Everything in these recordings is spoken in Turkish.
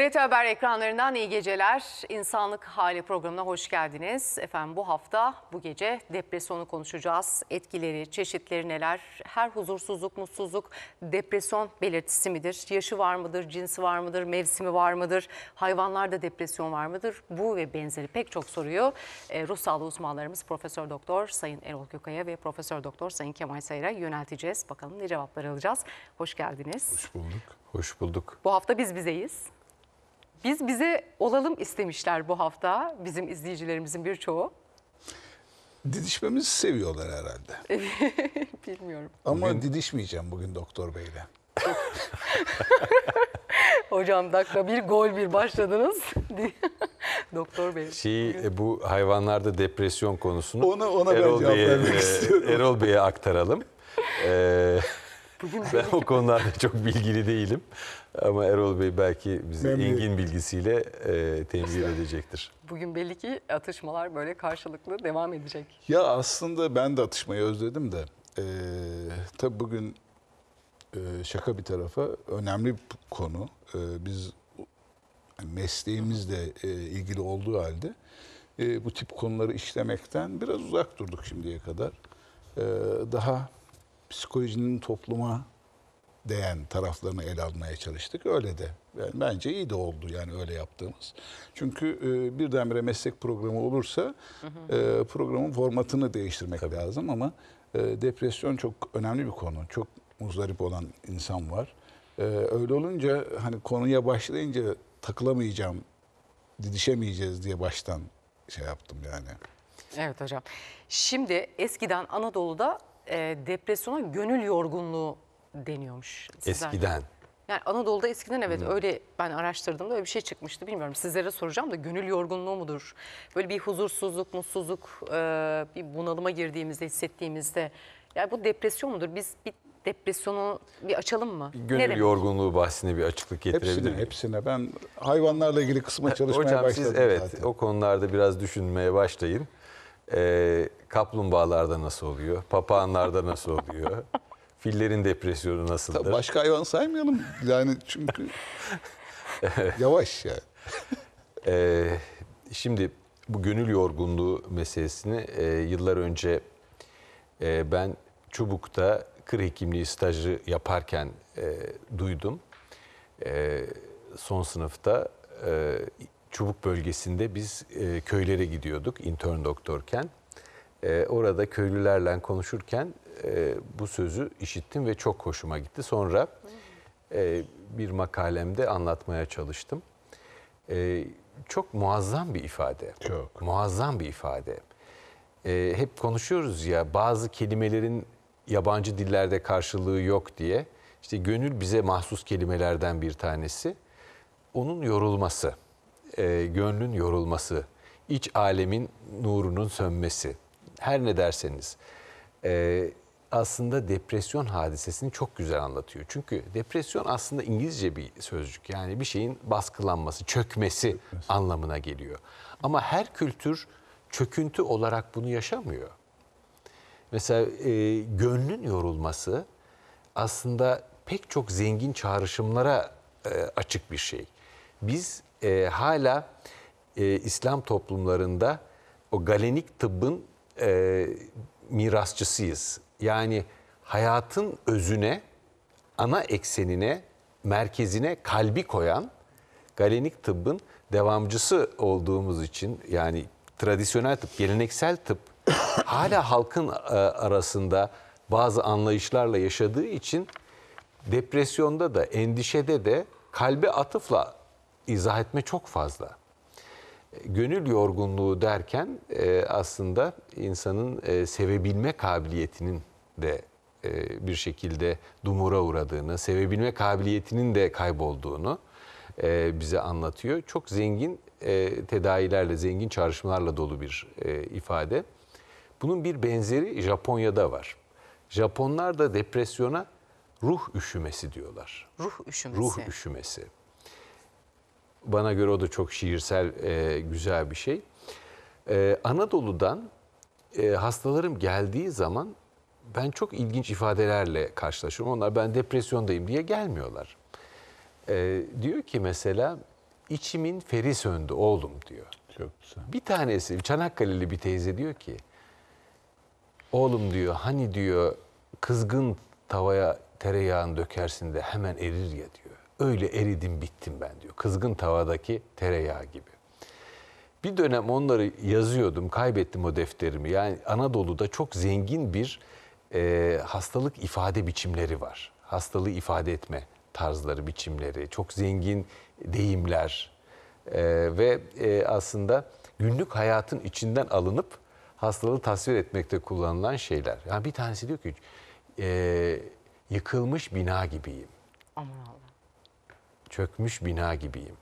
TRT Haber ekranlarından iyi geceler. İnsanlık Hali programına hoş geldiniz. Efendim bu hafta, bu gece depresyonu konuşacağız. Etkileri, çeşitleri neler? Her huzursuzluk, mutsuzluk depresyon belirtisi midir? Yaşı var mıdır, cinsi var mıdır, mevsimi var mıdır? Hayvanlarda depresyon var mıdır? Bu ve benzeri pek çok soruyu e, ruh sağlığı uzmanlarımız Profesör Doktor Sayın Erol Gökaya ve Profesör Doktor Sayın Kemal Sayır'a yönelteceğiz. Bakalım ne cevaplar alacağız. Hoş geldiniz. Hoş bulduk. Hoş bulduk. Bu hafta biz bizeyiz. Biz bize olalım istemişler bu hafta bizim izleyicilerimizin birçoğu. Didişmemizi seviyorlar herhalde. Bilmiyorum. Ama bugün... didişmeyeceğim bugün doktor beyle. Hocam dakika bir gol bir başladınız. Doktor Bey. Şey, e, bu hayvanlarda depresyon konusunu ona, ona Erol Bey'e e, Erol Bey'e aktaralım. ee, ben o konularda çok bilgili değilim. Ama Erol Bey belki bizi Memnun. engin bilgisiyle e, tembih edecektir. Bugün belli ki atışmalar böyle karşılıklı devam edecek. Ya aslında ben de atışmayı özledim de. E, tabii bugün e, şaka bir tarafa önemli bir konu. E, biz mesleğimizle e, ilgili olduğu halde e, bu tip konuları işlemekten biraz uzak durduk şimdiye kadar. E, daha psikolojinin topluma değen taraflarını ele almaya çalıştık. Öyle de yani bence iyi de oldu yani öyle yaptığımız. Çünkü e, birdenbire meslek programı olursa e, programın formatını değiştirmek Tabii. lazım ama e, depresyon çok önemli bir konu. Çok muzdarip olan insan var. E, öyle olunca hani konuya başlayınca takılamayacağım, didişemeyeceğiz diye baştan şey yaptım yani. Evet hocam. Şimdi eskiden Anadolu'da e, depresyona gönül yorgunluğu deniyormuş. Eskiden. Yani Anadolu'da eskiden evet hmm. öyle ben araştırdığımda öyle bir şey çıkmıştı bilmiyorum. Sizlere soracağım da gönül yorgunluğu mudur? Böyle bir huzursuzluk, mutsuzluk, e, bir bunalıma girdiğimizde, hissettiğimizde. Yani bu depresyon mudur? Biz bir depresyonu bir açalım mı? Gönül Nereye? yorgunluğu bahsine bir açıklık getirebilir Hepsine, hepsine. Ben hayvanlarla ilgili kısma çalışmaya Hocam, başladım. siz evet zaten. o konularda biraz düşünmeye başlayın. Ee, kaplumbağalarda nasıl oluyor? Papağanlarda nasıl oluyor? Fillerin depresyonu nasıldır? Tabii başka hayvan saymayalım. Yani çünkü yavaş ya. Yani. ee, şimdi bu gönül yorgunluğu meselesini e, yıllar önce e, ben Çubuk'ta kır hekimliği stajı yaparken e, duydum. son sınıfta Çubuk bölgesinde biz köylere gidiyorduk intern doktorken. orada köylülerle konuşurken e, bu sözü işittim ve çok hoşuma gitti. Sonra e, bir makalemde anlatmaya çalıştım. E, çok muazzam bir ifade. Çok. Muazzam bir ifade. E, hep konuşuyoruz ya bazı kelimelerin yabancı dillerde karşılığı yok diye. İşte gönül bize mahsus kelimelerden bir tanesi. Onun yorulması, e, gönlün yorulması, iç alemin nurunun sönmesi. Her ne derseniz. E, aslında depresyon hadisesini çok güzel anlatıyor. Çünkü depresyon aslında İngilizce bir sözcük. Yani bir şeyin baskılanması, çökmesi Çökmesi. anlamına geliyor. Ama her kültür çöküntü olarak bunu yaşamıyor. Mesela e, gönlün yorulması aslında pek çok zengin çağrışımlara e, açık bir şey. Biz e, hala e, İslam toplumlarında o galenik tıbbın e, mirasçısıyız. Yani hayatın özüne, ana eksenine, merkezine kalbi koyan galenik tıbbın devamcısı olduğumuz için yani tradisyonel tıp, geleneksel tıp hala halkın e, arasında bazı anlayışlarla yaşadığı için depresyonda da endişede de kalbe atıfla izah etme çok fazla. Gönül yorgunluğu derken e, aslında insanın e, sevebilme kabiliyetinin de e, bir şekilde dumura uğradığını, sevebilme kabiliyetinin de kaybolduğunu e, bize anlatıyor. Çok zengin e, tedavilerle, zengin çağrışmalarla dolu bir e, ifade. Bunun bir benzeri Japonya'da var. Japonlar da depresyona ruh üşümesi diyorlar. Ruh üşümesi. Ruh üşümesi. Bana göre o da çok şiirsel, e, güzel bir şey. E, Anadolu'dan e, hastalarım geldiği zaman ben çok ilginç ifadelerle karşılaşıyorum. Onlar ben depresyondayım diye gelmiyorlar. Ee, diyor ki mesela içimin feri söndü oğlum diyor. Çok güzel. Bir tanesi Çanakkale'li bir teyze diyor ki oğlum diyor hani diyor kızgın tavaya tereyağını dökersin de hemen erir ya diyor. Öyle eridim bittim ben diyor. Kızgın tavadaki tereyağı gibi. Bir dönem onları yazıyordum, kaybettim o defterimi. Yani Anadolu'da çok zengin bir e, hastalık ifade biçimleri var. Hastalığı ifade etme tarzları, biçimleri, çok zengin deyimler e, ve e, aslında günlük hayatın içinden alınıp hastalığı tasvir etmekte kullanılan şeyler. Yani bir tanesi diyor ki e, yıkılmış bina gibiyim. Aman Çökmüş bina gibiyim.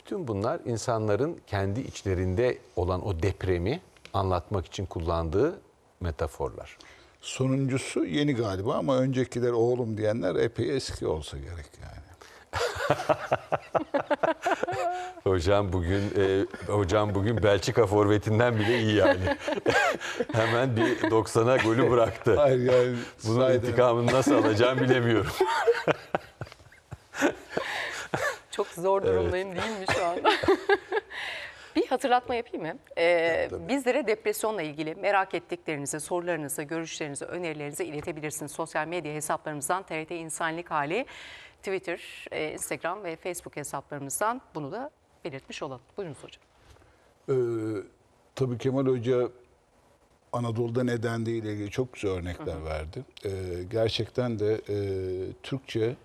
Bütün bunlar insanların kendi içlerinde olan o depremi anlatmak için kullandığı metaforlar. Sonuncusu yeni galiba ama öncekiler oğlum diyenler epey eski olsa gerek yani. hocam bugün e, hocam bugün Belçika forvetinden bile iyi yani. Hemen bir 90'a golü bıraktı. Hayır yani bunun saydım. intikamını nasıl alacağım bilemiyorum. Çok zor durumdayım evet. değil mi şu anda? Bir hatırlatma yapayım mı? Ee, Tabii. bizlere depresyonla ilgili merak ettiklerinizi, sorularınızı, görüşlerinizi, önerilerinizi iletebilirsiniz. Sosyal medya hesaplarımızdan TRT İnsanlık Hali, Twitter, e, Instagram ve Facebook hesaplarımızdan bunu da belirtmiş olalım. Buyurunuz hocam. Ee, tabii Kemal Hoca Anadolu'da neden ile ilgili çok güzel örnekler hı hı. verdi. Ee, gerçekten de e, Türkçe e,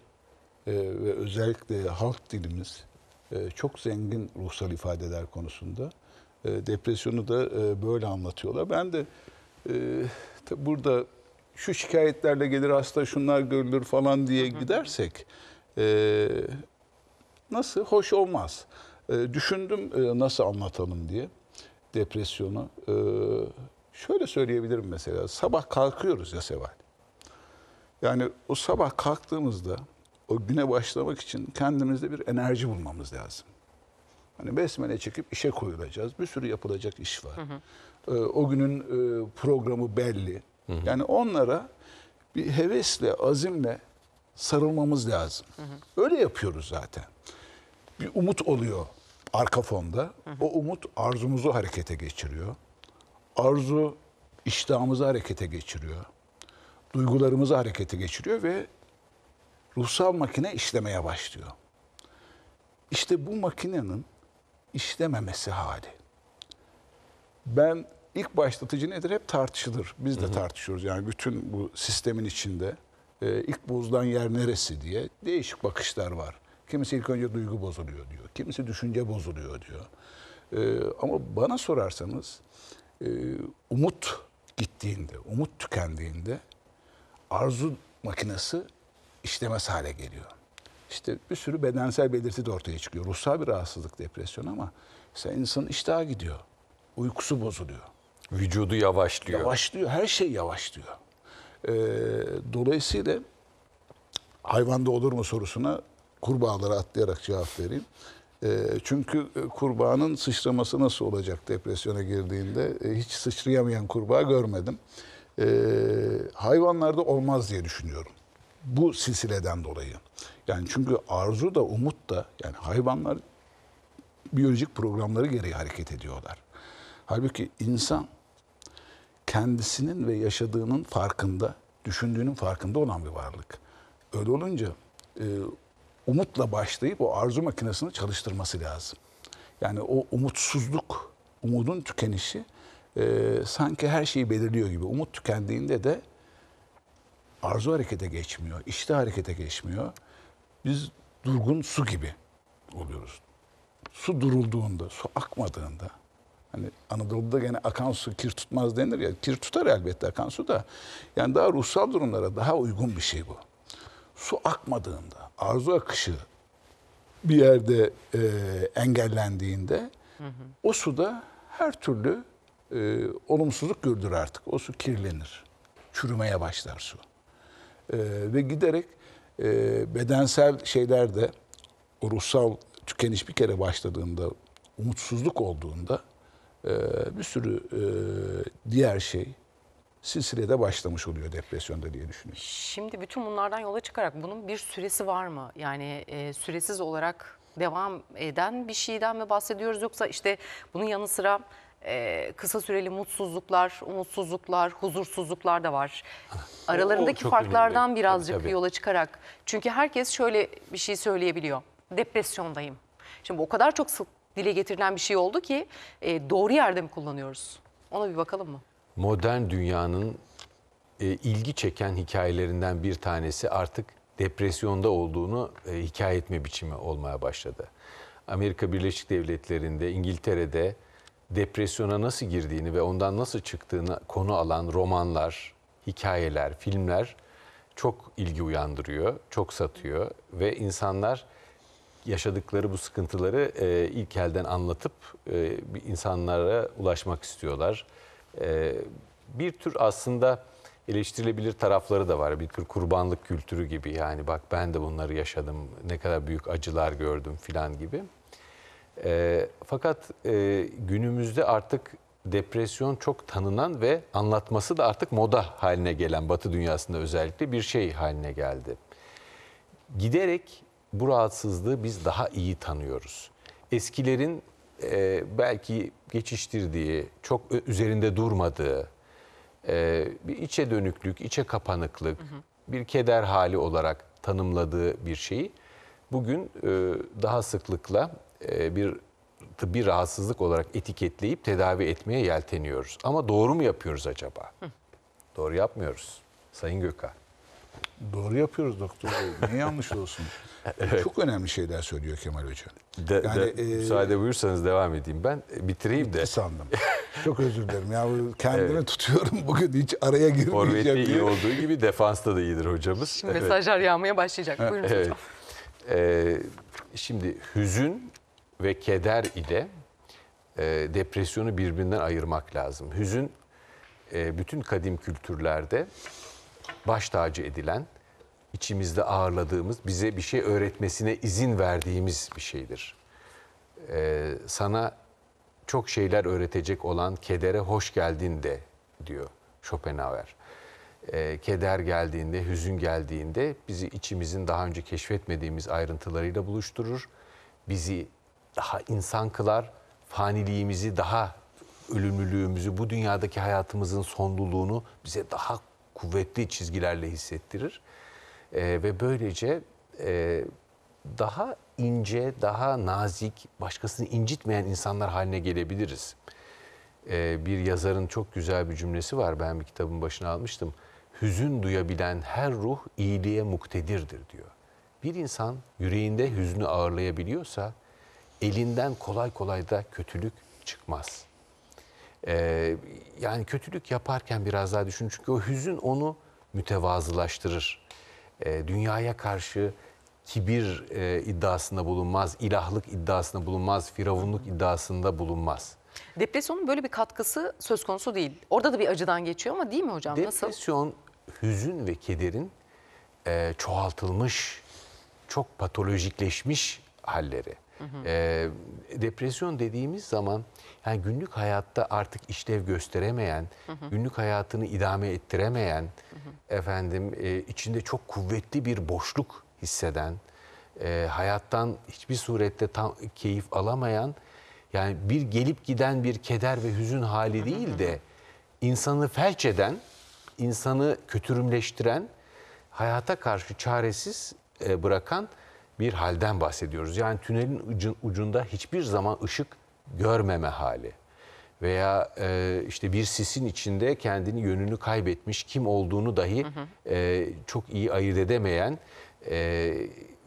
ve özellikle halk dilimiz e, çok zengin ruhsal ifadeler konusunda. E, depresyonu da e, böyle anlatıyorlar. Ben de burada şu şikayetlerle gelir hasta şunlar görülür falan diye gidersek nasıl hoş olmaz. Düşündüm nasıl anlatalım diye depresyonu. Şöyle söyleyebilirim mesela sabah kalkıyoruz ya Seval. Yani o sabah kalktığımızda o güne başlamak için kendimizde bir enerji bulmamız lazım. Hani besmele çekip işe koyulacağız. Bir sürü yapılacak iş var. Hı hı. Ee, o günün e, programı belli. Hı hı. Yani onlara bir hevesle, azimle sarılmamız lazım. Hı hı. Öyle yapıyoruz zaten. Bir umut oluyor arka fonda. Hı hı. O umut arzumuzu harekete geçiriyor. Arzu iştahımızı harekete geçiriyor. Duygularımızı harekete geçiriyor ve ruhsal makine işlemeye başlıyor. İşte bu makinenin işlememesi hali. Ben ilk başlatıcı nedir? Hep tartışılır. Biz de hı hı. tartışıyoruz. Yani bütün bu sistemin içinde e, ilk bozulan yer neresi diye değişik bakışlar var. Kimisi ilk önce duygu bozuluyor diyor. Kimisi düşünce bozuluyor diyor. E, ama bana sorarsanız e, umut gittiğinde, umut tükendiğinde arzu makinesi işlemez hale geliyor. İşte bir sürü bedensel belirti de ortaya çıkıyor. Ruhsal bir rahatsızlık depresyon ama mesela insanın iştahı gidiyor. Uykusu bozuluyor. Vücudu yavaşlıyor. Yavaşlıyor. Her şey yavaşlıyor. Ee, dolayısıyla hayvanda olur mu sorusuna kurbağalara atlayarak cevap vereyim. Ee, çünkü e, kurbağanın sıçraması nasıl olacak depresyona girdiğinde e, hiç sıçrayamayan kurbağa görmedim. Ee, hayvanlarda olmaz diye düşünüyorum bu silsileden dolayı. Yani çünkü arzu da umut da yani hayvanlar biyolojik programları gereği hareket ediyorlar. Halbuki insan kendisinin ve yaşadığının farkında, düşündüğünün farkında olan bir varlık. Öyle olunca e, umutla başlayıp o arzu makinesini çalıştırması lazım. Yani o umutsuzluk, umudun tükenişi e, sanki her şeyi belirliyor gibi. Umut tükendiğinde de arzu harekete geçmiyor, işte harekete geçmiyor. Biz durgun su gibi oluyoruz. Su durulduğunda, su akmadığında, hani Anadolu'da gene akan su kir tutmaz denir ya, kir tutar elbette akan su da. Yani daha ruhsal durumlara daha uygun bir şey bu. Su akmadığında, arzu akışı bir yerde e, engellendiğinde hı hı. o suda her türlü e, olumsuzluk gördür artık. O su kirlenir. Çürümeye başlar su. E, ve giderek e, bedensel şeylerde o ruhsal tükeniş bir kere başladığında, umutsuzluk olduğunda e, bir sürü e, diğer şey silsilede başlamış oluyor depresyonda diye düşünüyorum. Şimdi bütün bunlardan yola çıkarak bunun bir süresi var mı? Yani e, süresiz olarak devam eden bir şeyden mi bahsediyoruz yoksa işte bunun yanı sıra e, kısa süreli mutsuzluklar, umutsuzluklar, huzursuzluklar da var. Aralarındaki O- o farklardan önemli. birazcık Tabii, tabii. yola çıkarak. Çünkü herkes şöyle bir şey söyleyebiliyor. Depresyondayım. Şimdi o kadar çok sık dile getirilen bir şey oldu ki e, doğru yerde mi kullanıyoruz? Ona bir bakalım mı? modern dünyanın e, ilgi çeken hikayelerinden bir tanesi artık depresyonda olduğunu e, hikaye etme biçimi olmaya başladı. Amerika Birleşik Devletleri'nde, İngiltere'de depresyona nasıl girdiğini ve ondan nasıl çıktığını konu alan romanlar, hikayeler, filmler çok ilgi uyandırıyor, çok satıyor ve insanlar yaşadıkları bu sıkıntıları e, ilk elden anlatıp e, insanlara ulaşmak istiyorlar. E, bir tür aslında eleştirilebilir tarafları da var. Bir tür kurbanlık kültürü gibi yani bak ben de bunları yaşadım, ne kadar büyük acılar gördüm filan gibi. E, fakat e, günümüzde artık depresyon çok tanınan ve anlatması da artık moda haline gelen Batı dünyasında özellikle bir şey haline geldi. Giderek bu rahatsızlığı biz daha iyi tanıyoruz. Eskilerin e, belki geçiştirdiği, çok üzerinde durmadığı, e, bir içe dönüklük, içe kapanıklık, hı hı. bir keder hali olarak tanımladığı bir şeyi bugün e, daha sıklıkla e, bir tıbbi rahatsızlık olarak etiketleyip tedavi etmeye yelteniyoruz. Ama doğru mu yapıyoruz acaba? Hı. Doğru yapmıyoruz Sayın Gökhan. Doğru yapıyoruz doktor bey. Ne yanlış olsun? evet. Çok önemli şeyler söylüyor Kemal Hoca. De, yani, de, e, müsaade buyursanız devam edeyim ben. E, bitireyim de. sandım. Çok özür dilerim. Ya kendimi evet. tutuyorum bugün hiç araya girmeyeceğim. Forvet'te iyi olduğu gibi defansta da iyidir hocamız. Şimdi evet. mesajlar yağmaya başlayacak. Buyurun evet. hocam. Ee, şimdi hüzün ve keder ile e, depresyonu birbirinden ayırmak lazım. Hüzün e, bütün kadim kültürlerde baş tacı edilen, içimizde ağırladığımız, bize bir şey öğretmesine izin verdiğimiz bir şeydir. E, sana çok şeyler öğretecek olan kedere hoş geldin de diyor Schopenhauer. E, keder geldiğinde, hüzün geldiğinde bizi içimizin daha önce keşfetmediğimiz ayrıntılarıyla buluşturur. Bizi daha insan kılar, faniliğimizi, daha ölümlülüğümüzü, bu dünyadaki hayatımızın sonluluğunu bize daha kuvvetli çizgilerle hissettirir. E, ve böylece e, daha ince, daha nazik, başkasını incitmeyen insanlar haline gelebiliriz. E, bir yazarın çok güzel bir cümlesi var, ben bir kitabın başına almıştım. Hüzün duyabilen her ruh iyiliğe muktedirdir diyor. Bir insan yüreğinde hüznü ağırlayabiliyorsa elinden kolay kolay da kötülük çıkmaz. Ee, yani kötülük yaparken biraz daha düşün. Çünkü o hüzün onu mütevazılaştırır. Ee, dünyaya karşı kibir e, iddiasında bulunmaz, ilahlık iddiasında bulunmaz, firavunluk iddiasında bulunmaz. Depresyonun böyle bir katkısı söz konusu değil. Orada da bir acıdan geçiyor ama değil mi hocam? Depresyon, Nasıl? hüzün ve kederin e, çoğaltılmış, çok patolojikleşmiş halleri. Hı hı. E, depresyon dediğimiz zaman yani günlük hayatta artık işlev gösteremeyen, hı hı. günlük hayatını idame ettiremeyen, hı hı. efendim e, içinde çok kuvvetli bir boşluk hisseden, e, hayattan hiçbir surette tam keyif alamayan, yani bir gelip giden bir keder ve hüzün hali değil de insanı felç eden, insanı kötürümleştiren, hayata karşı çaresiz e, bırakan bir halden bahsediyoruz. Yani tünelin ucunda hiçbir zaman ışık görmeme hali veya e, işte bir sisin içinde kendini yönünü kaybetmiş, kim olduğunu dahi hı hı. E, çok iyi ayırt edemeyen e,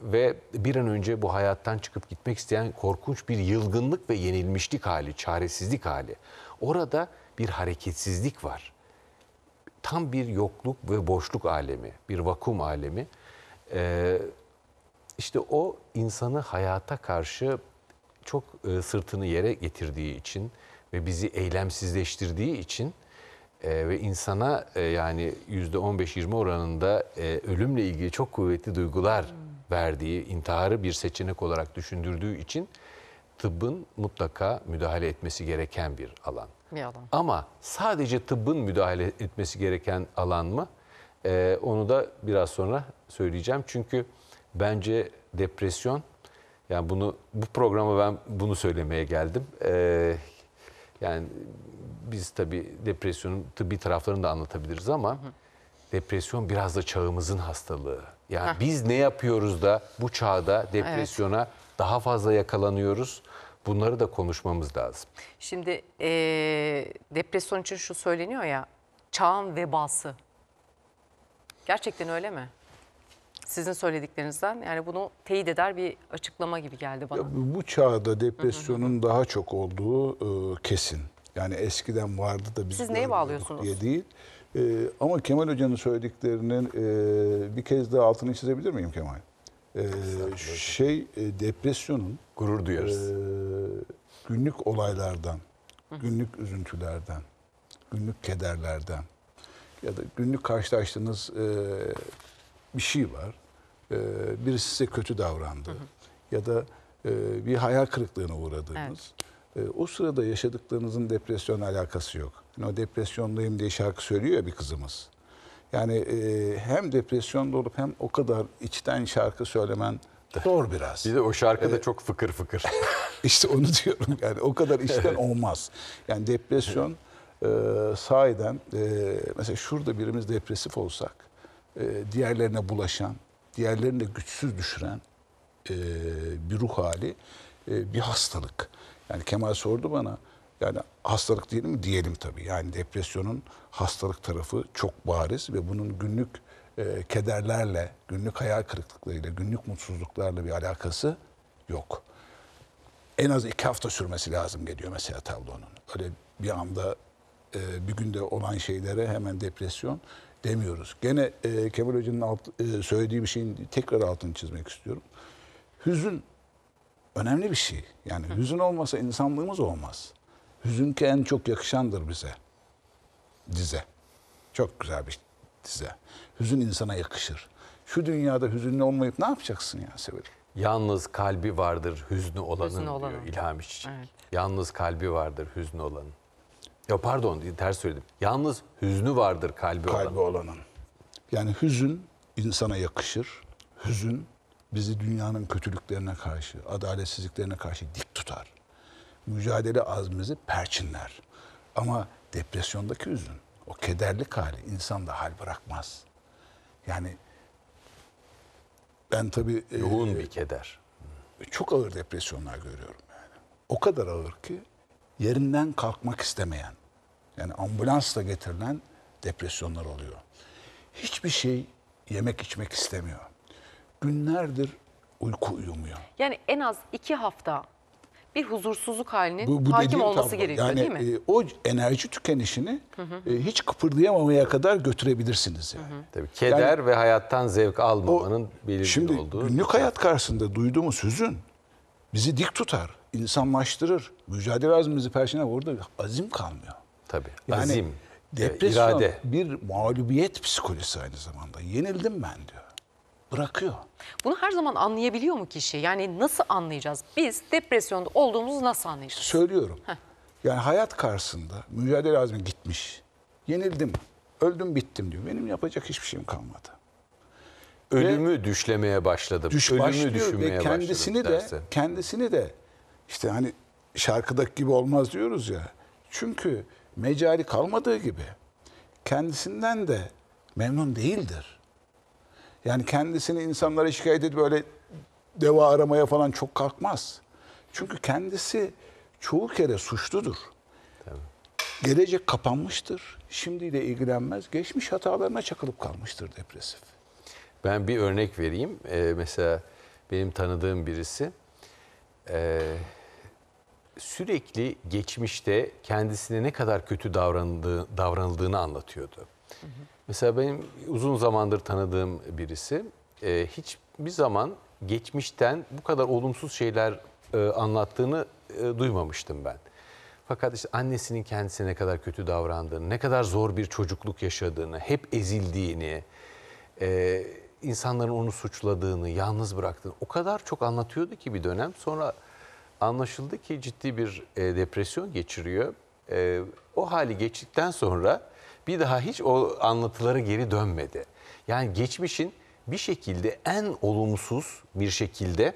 ve bir an önce bu hayattan çıkıp gitmek isteyen korkunç bir yılgınlık ve yenilmişlik hali, çaresizlik hali. Orada bir hareketsizlik var. Tam bir yokluk ve boşluk alemi, bir vakum alemi. E, işte o insanı hayata karşı çok e, sırtını yere getirdiği için ve bizi eylemsizleştirdiği için e, ve insana e, yani %15-20 oranında e, ölümle ilgili çok kuvvetli duygular verdiği, intiharı bir seçenek olarak düşündürdüğü için tıbbın mutlaka müdahale etmesi gereken bir alan. Bir alan. Ama sadece tıbbın müdahale etmesi gereken alan mı? E, onu da biraz sonra söyleyeceğim. Çünkü Bence depresyon, yani bunu bu programa ben bunu söylemeye geldim. Ee, yani biz tabii depresyonun tıbbi taraflarını da anlatabiliriz ama... depresyon biraz da çağımızın hastalığı. Yani Heh. biz ne yapıyoruz da bu çağda depresyona evet. daha fazla yakalanıyoruz? Bunları da konuşmamız lazım. Şimdi e, depresyon için şu söyleniyor ya, çağın vebası. Gerçekten öyle mi? sizin söylediklerinizden yani bunu teyit eder bir açıklama gibi geldi bana. Ya bu çağda depresyonun hı hı. daha çok olduğu e, kesin. Yani eskiden vardı da biz Siz neye bağlıyorsunuz? diye değil. E, ama Kemal Hoca'nın söylediklerinin e, bir kez daha altını çizebilir miyim Kemal? E, şey e, depresyonun gurur duyarız. E, günlük olaylardan, günlük üzüntülerden, günlük kederlerden ya da günlük karşılaştığınız e, bir şey var. E, birisi size kötü davrandı. Hı hı. Ya da e, bir hayal kırıklığına uğradınız. Evet. E, o sırada yaşadıklarınızın depresyonla alakası yok. Yani o depresyondayım diye şarkı söylüyor ya bir kızımız. Yani e, hem depresyonda olup hem o kadar içten şarkı söylemen zor biraz. Bir de o şarkıda ee, çok fıkır fıkır. İşte onu diyorum yani o kadar içten olmaz. Yani depresyon e, sahiden e, mesela şurada birimiz depresif olsak e, diğerlerine bulaşan, diğerlerini de güçsüz düşüren e, bir ruh hali e, bir hastalık. Yani Kemal sordu bana yani hastalık diyelim mi? Diyelim tabii. Yani depresyonun hastalık tarafı çok bariz ve bunun günlük kederlerle, günlük hayal kırıklıklarıyla, günlük mutsuzluklarla bir alakası yok. En az iki hafta sürmesi lazım geliyor mesela tablonun. Öyle bir anda bir günde olan şeylere hemen depresyon demiyoruz. Gene e, Kemal Hoca'nın alt, e, söylediği bir şeyin tekrar altını çizmek istiyorum. Hüzün önemli bir şey. Yani hüzün olmasa insanlığımız olmaz. Hüzün ki en çok yakışandır bize. Dize. Çok güzel bir dize. Hüzün insana yakışır. Şu dünyada hüzünlü olmayıp ne yapacaksın ya Sevil? Yalnız kalbi vardır hüznü olanın, hüznü olanın. diyor İlhami Çiçek. Evet. Yalnız kalbi vardır hüznü olanın. Ya pardon ters söyledim. Yalnız hüznü vardır kalbi, kalbi olanın. Yani hüzün insana yakışır. Hüzün bizi dünyanın kötülüklerine karşı, adaletsizliklerine karşı dik tutar. Mücadele azmimizi perçinler. Ama depresyondaki hüzün, o kederlik hali da hal bırakmaz. Yani ben tabii... E, Yoğun e, bir keder. E, çok ağır depresyonlar görüyorum yani. O kadar ağır ki yerinden kalkmak istemeyen, yani ambulansla getirilen depresyonlar oluyor. Hiçbir şey yemek içmek istemiyor. Günlerdir uyku uyumuyor. Yani en az iki hafta bir huzursuzluk halinin bu, bu hakim olması tablo. gerekiyor yani, değil mi? E, o enerji tükenişini hı hı. E, hiç kıpırdayamamaya kadar götürebilirsiniz. Yani. Hı hı. Tabii keder yani, ve hayattan zevk almamanın o, belirgin şimdi, olduğu. Şimdi günlük şey. hayat karşısında duyduğumuz hüzün bizi dik tutar insanlaştırır. Mücadele azmimizi perşine vurdu. Azim kalmıyor. Tabii. Yani azim. Depresyon irade. bir mağlubiyet psikolojisi aynı zamanda. Yenildim ben diyor. Bırakıyor. Bunu her zaman anlayabiliyor mu kişi? Yani nasıl anlayacağız? Biz depresyonda olduğumuzu nasıl anlayacağız? Söylüyorum. Heh. Yani hayat karşısında mücadele azmi gitmiş. Yenildim. Öldüm bittim diyor. Benim yapacak hiçbir şeyim kalmadı. Ölümü ve düşlemeye başladım. Düş, Ölümü düşünmeye ve kendisini başladım de kendisini de işte hani şarkıdaki gibi olmaz diyoruz ya. Çünkü mecali kalmadığı gibi kendisinden de memnun değildir. Yani kendisini insanlara şikayet edip böyle deva aramaya falan çok kalkmaz. Çünkü kendisi çoğu kere suçludur. Tabii. Gelecek kapanmıştır. Şimdiyle ilgilenmez. Geçmiş hatalarına çakılıp kalmıştır depresif. Ben bir örnek vereyim. Ee, mesela benim tanıdığım birisi... E sürekli geçmişte kendisine ne kadar kötü davranıldığı, davranıldığını anlatıyordu. Hı hı. Mesela benim uzun zamandır tanıdığım birisi e, hiçbir zaman geçmişten bu kadar olumsuz şeyler e, anlattığını e, duymamıştım ben. Fakat işte annesinin kendisine ne kadar kötü davrandığını, ne kadar zor bir çocukluk yaşadığını, hep ezildiğini, e, insanların onu suçladığını, yalnız bıraktığını o kadar çok anlatıyordu ki bir dönem. Sonra anlaşıldı ki ciddi bir e, depresyon geçiriyor. E, o hali geçtikten sonra bir daha hiç o anlatılara geri dönmedi. Yani geçmişin bir şekilde en olumsuz bir şekilde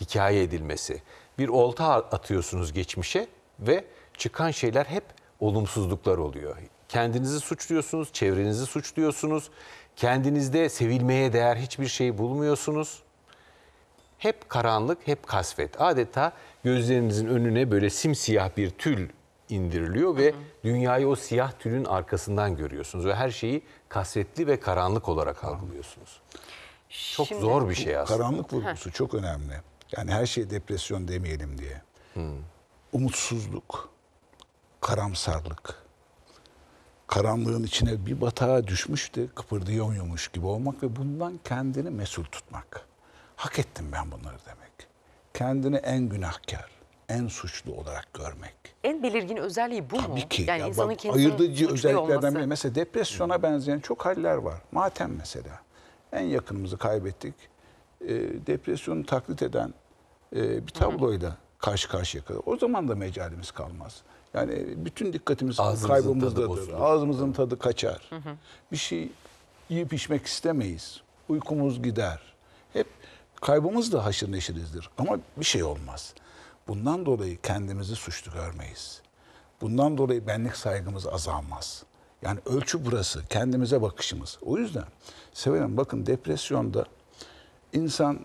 hikaye edilmesi. Bir olta atıyorsunuz geçmişe ve çıkan şeyler hep olumsuzluklar oluyor. Kendinizi suçluyorsunuz, çevrenizi suçluyorsunuz. Kendinizde sevilmeye değer hiçbir şey bulmuyorsunuz. Hep karanlık, hep kasvet. Adeta gözlerinizin önüne böyle simsiyah bir tül indiriliyor ve hı hı. dünyayı o siyah tülün arkasından görüyorsunuz ve her şeyi kasvetli ve karanlık olarak algılıyorsunuz. Çok zor bir şey aslında. Karanlık vurgusu çok önemli. Yani her şeye depresyon demeyelim diye. Hmm. Umutsuzluk, karamsarlık, karanlığın içine bir batağa düşmüş de kıpırdayamıyormuş gibi olmak ve bundan kendini mesul tutmak. Hak ettim ben bunları demek kendini en günahkar, en suçlu olarak görmek. En belirgin özelliği bu Tabii mu? Ki. Yani ya insanın kendini ayırtıcı özelliklerden biri. Mesela depresyona benzeyen çok haller var. Matem mesela. En yakınımızı kaybettik. E, depresyonu taklit eden e, bir tabloyla karşı karşıya kalır. O zaman da mecalimiz kalmaz. Yani bütün dikkatimiz Ağzımızın kaybımızdadır. Tadı Ağzımızın tadı kaçar. Hı hı. Bir şey yiyip içmek istemeyiz. Uykumuz gider Kaybımız da haşır neşirizdir ama bir şey olmaz. Bundan dolayı kendimizi suçlu görmeyiz. Bundan dolayı benlik saygımız azalmaz. Yani ölçü burası, kendimize bakışımız. O yüzden severim bakın depresyonda insan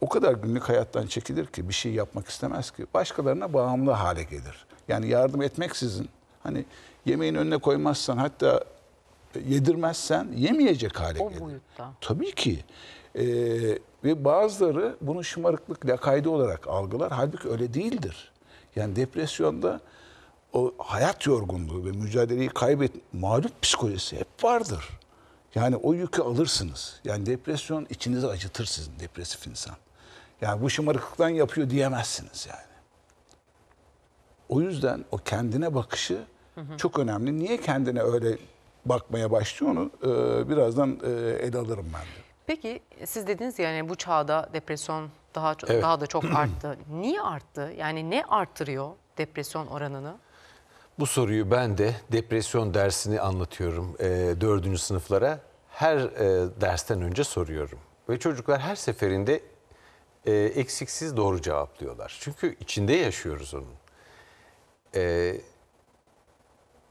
o kadar günlük hayattan çekilir ki bir şey yapmak istemez ki başkalarına bağımlı hale gelir. Yani yardım etmeksizin hani yemeğin önüne koymazsan hatta yedirmezsen yemeyecek hale o gelir. O boyutta. Tabii ki. Ee, ve bazıları bunu şımarıklık, lakaydı olarak algılar. Halbuki öyle değildir. Yani depresyonda o hayat yorgunluğu ve mücadeleyi kaybet, mağlup psikolojisi hep vardır. Yani o yükü alırsınız. Yani depresyon içinizi acıtır sizin depresif insan. Yani bu şımarıklıktan yapıyor diyemezsiniz yani. O yüzden o kendine bakışı hı hı. çok önemli. Niye kendine öyle bakmaya başlıyor onu e, birazdan e, ele alırım ben de. Peki siz dediniz yani bu çağda depresyon daha evet. daha da çok arttı. Niye arttı? Yani ne arttırıyor depresyon oranını? Bu soruyu ben de depresyon dersini anlatıyorum e, dördüncü e, sınıflara. Her e, dersten önce soruyorum. Ve çocuklar her seferinde e, eksiksiz doğru cevaplıyorlar. Çünkü içinde yaşıyoruz onun. E,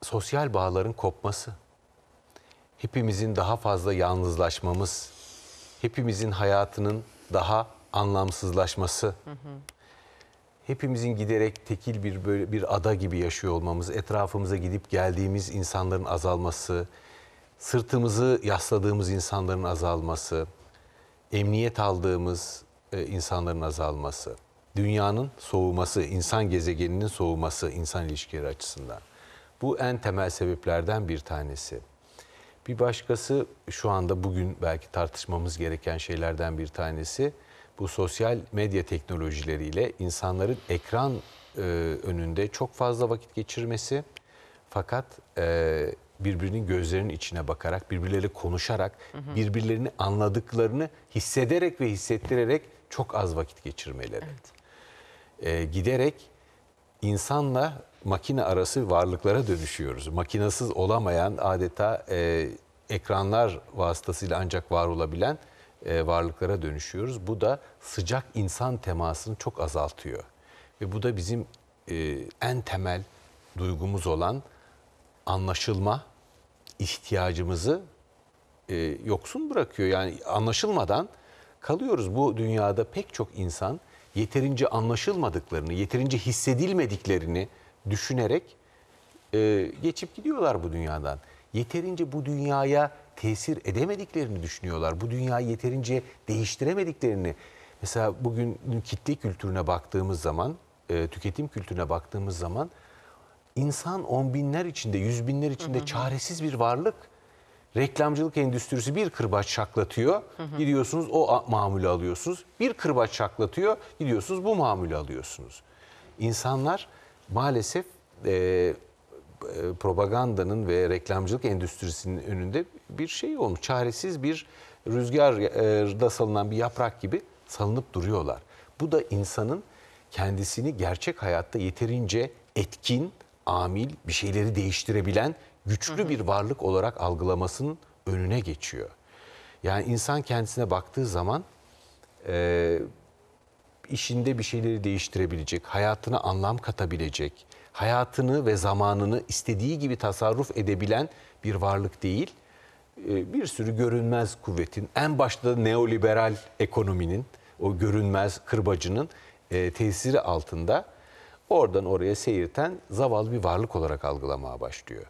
sosyal bağların kopması, hepimizin daha fazla yalnızlaşmamız, hepimizin hayatının daha anlamsızlaşması, hı hı. hepimizin giderek tekil bir böyle bir ada gibi yaşıyor olmamız, etrafımıza gidip geldiğimiz insanların azalması, sırtımızı yasladığımız insanların azalması, emniyet aldığımız e, insanların azalması, dünyanın soğuması, insan gezegeninin soğuması insan ilişkileri açısından. Bu en temel sebeplerden bir tanesi. Bir başkası şu anda bugün belki tartışmamız gereken şeylerden bir tanesi bu sosyal medya teknolojileriyle insanların ekran e, önünde çok fazla vakit geçirmesi fakat e, birbirinin gözlerinin içine bakarak, birbirleriyle konuşarak, hı hı. birbirlerini anladıklarını hissederek ve hissettirerek çok az vakit geçirmeleri. Evet. E, giderek insanla makine arası varlıklara dönüşüyoruz. Makinasız olamayan adeta e, ekranlar vasıtasıyla ancak var olabilen e, varlıklara dönüşüyoruz. Bu da sıcak insan temasını çok azaltıyor. Ve bu da bizim e, en temel duygumuz olan anlaşılma ihtiyacımızı e, yoksun bırakıyor. Yani anlaşılmadan kalıyoruz. Bu dünyada pek çok insan yeterince anlaşılmadıklarını, yeterince hissedilmediklerini, düşünerek e, geçip gidiyorlar bu dünyadan. Yeterince bu dünyaya tesir edemediklerini düşünüyorlar. Bu dünyayı yeterince değiştiremediklerini. Mesela bugün kitle kültürüne baktığımız zaman, e, tüketim kültürüne baktığımız zaman insan on binler içinde, yüz binler içinde hı hı. çaresiz bir varlık. Reklamcılık endüstrisi bir kırbaç şaklatıyor, hı hı. gidiyorsunuz o mamulü alıyorsunuz. Bir kırbaç şaklatıyor, gidiyorsunuz bu mamulü alıyorsunuz. İnsanlar maalesef e, e, propagandanın ve reklamcılık endüstrisinin önünde bir şey olmuş. Çaresiz bir rüzgarda e, salınan bir yaprak gibi salınıp duruyorlar. Bu da insanın kendisini gerçek hayatta yeterince etkin, amil, bir şeyleri değiştirebilen güçlü bir varlık olarak algılamasının önüne geçiyor. Yani insan kendisine baktığı zaman e, işinde bir şeyleri değiştirebilecek, hayatına anlam katabilecek, hayatını ve zamanını istediği gibi tasarruf edebilen bir varlık değil. Ee, bir sürü görünmez kuvvetin, en başta neoliberal ekonominin, o görünmez kırbacının e, tesiri altında oradan oraya seyirten zavallı bir varlık olarak algılamaya başlıyor.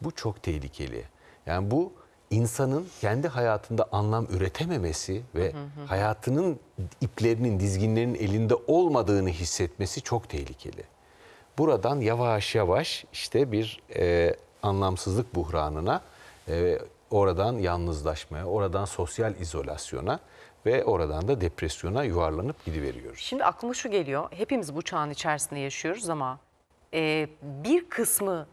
Bu çok tehlikeli. Yani bu insanın kendi hayatında anlam üretememesi ve hı hı. hayatının iplerinin, dizginlerinin elinde olmadığını hissetmesi çok tehlikeli. Buradan yavaş yavaş işte bir e, anlamsızlık buhranına, e, oradan yalnızlaşmaya, oradan sosyal izolasyona ve oradan da depresyona yuvarlanıp gidiveriyoruz. Şimdi aklıma şu geliyor, hepimiz bu çağın içerisinde yaşıyoruz ama e, bir kısmı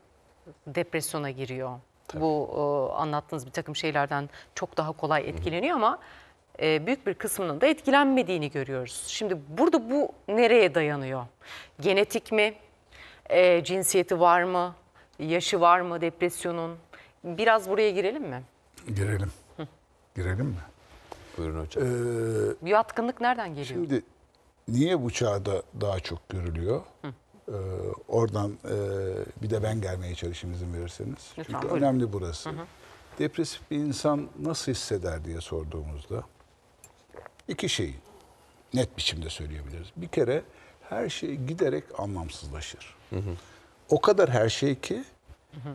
depresyona giriyor Tabii. Bu e, anlattığınız bir takım şeylerden çok daha kolay etkileniyor ama e, büyük bir kısmının da etkilenmediğini görüyoruz. Şimdi burada bu nereye dayanıyor? Genetik mi? E, cinsiyeti var mı? Yaşı var mı depresyonun? Biraz buraya girelim mi? Girelim. Girelim mi? Buyurun hocam. Ee, Yatkınlık nereden geliyor? Şimdi niye bu çağda daha çok görülüyor? Hı. Ee, oradan e, bir de ben gelmeye çalışayım izin verirseniz. Lütfen, Çünkü buyurun. önemli burası. Hı hı. Depresif bir insan nasıl hisseder diye sorduğumuzda iki şey net biçimde söyleyebiliriz. Bir kere her şey giderek anlamsızlaşır. Hı hı. O kadar her şey ki hı hı.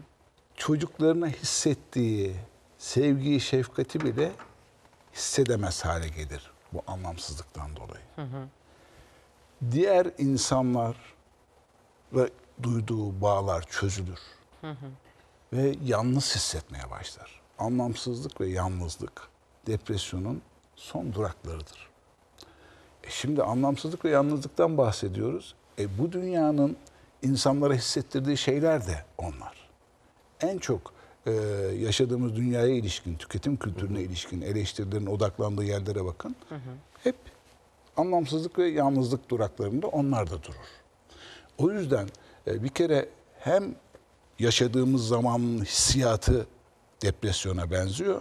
çocuklarına hissettiği sevgiyi, şefkati bile hissedemez hale gelir bu anlamsızlıktan dolayı. Hı hı. Diğer insanlar ve duyduğu bağlar çözülür. Hı hı. Ve yalnız hissetmeye başlar. Anlamsızlık ve yalnızlık depresyonun son duraklarıdır. E şimdi anlamsızlık ve yalnızlıktan bahsediyoruz. E bu dünyanın insanlara hissettirdiği şeyler de onlar. En çok e, yaşadığımız dünyaya ilişkin, tüketim kültürüne hı hı. ilişkin eleştirilerin odaklandığı yerlere bakın. Hı hı. Hep anlamsızlık ve yalnızlık duraklarında onlar da durur. O yüzden e, bir kere hem yaşadığımız zamanın hissiyatı depresyona benziyor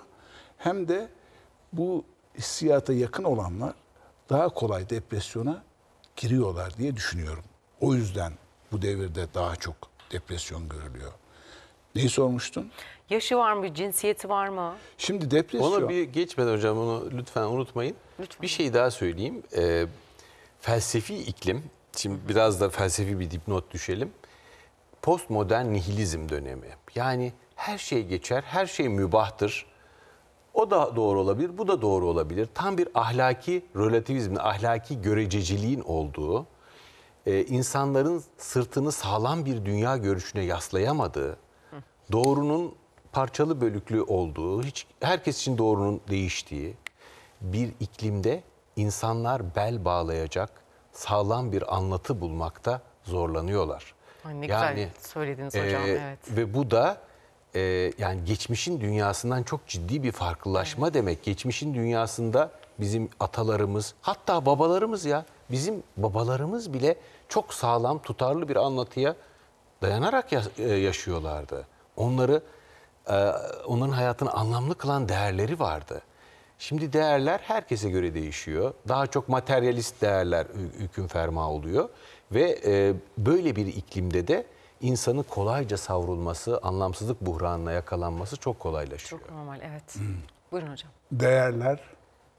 hem de bu hissiyata yakın olanlar daha kolay depresyona giriyorlar diye düşünüyorum. O yüzden bu devirde daha çok depresyon görülüyor. Neyi sormuştun? Yaşı var mı, cinsiyeti var mı? Şimdi depresyon... Ona bir geçmeden hocam onu lütfen unutmayın. Lütfen. Bir şey daha söyleyeyim. Ee, felsefi iklim Şimdi biraz da felsefi bir dipnot düşelim. Postmodern nihilizm dönemi. Yani her şey geçer, her şey mübahtır. O da doğru olabilir, bu da doğru olabilir. Tam bir ahlaki relativizmin, ahlaki görececiliğin olduğu, e, insanların sırtını sağlam bir dünya görüşüne yaslayamadığı, doğrunun parçalı bölüklü olduğu, hiç herkes için doğrunun değiştiği bir iklimde insanlar bel bağlayacak, sağlam bir anlatı bulmakta zorlanıyorlar. Ay ne yani, güzel söylediniz hocam. E, evet. Ve bu da e, yani geçmişin dünyasından çok ciddi bir farklılaşma evet. demek. Geçmişin dünyasında bizim atalarımız hatta babalarımız ya bizim babalarımız bile çok sağlam tutarlı bir anlatıya dayanarak yaşıyorlardı. Onları onların hayatını anlamlı kılan değerleri vardı. Şimdi değerler herkese göre değişiyor. Daha çok materyalist değerler hüküm ferma oluyor. Ve e, böyle bir iklimde de insanı kolayca savrulması, anlamsızlık buhranına yakalanması çok kolaylaşıyor. Çok normal, evet. Hmm. Buyurun hocam. Değerler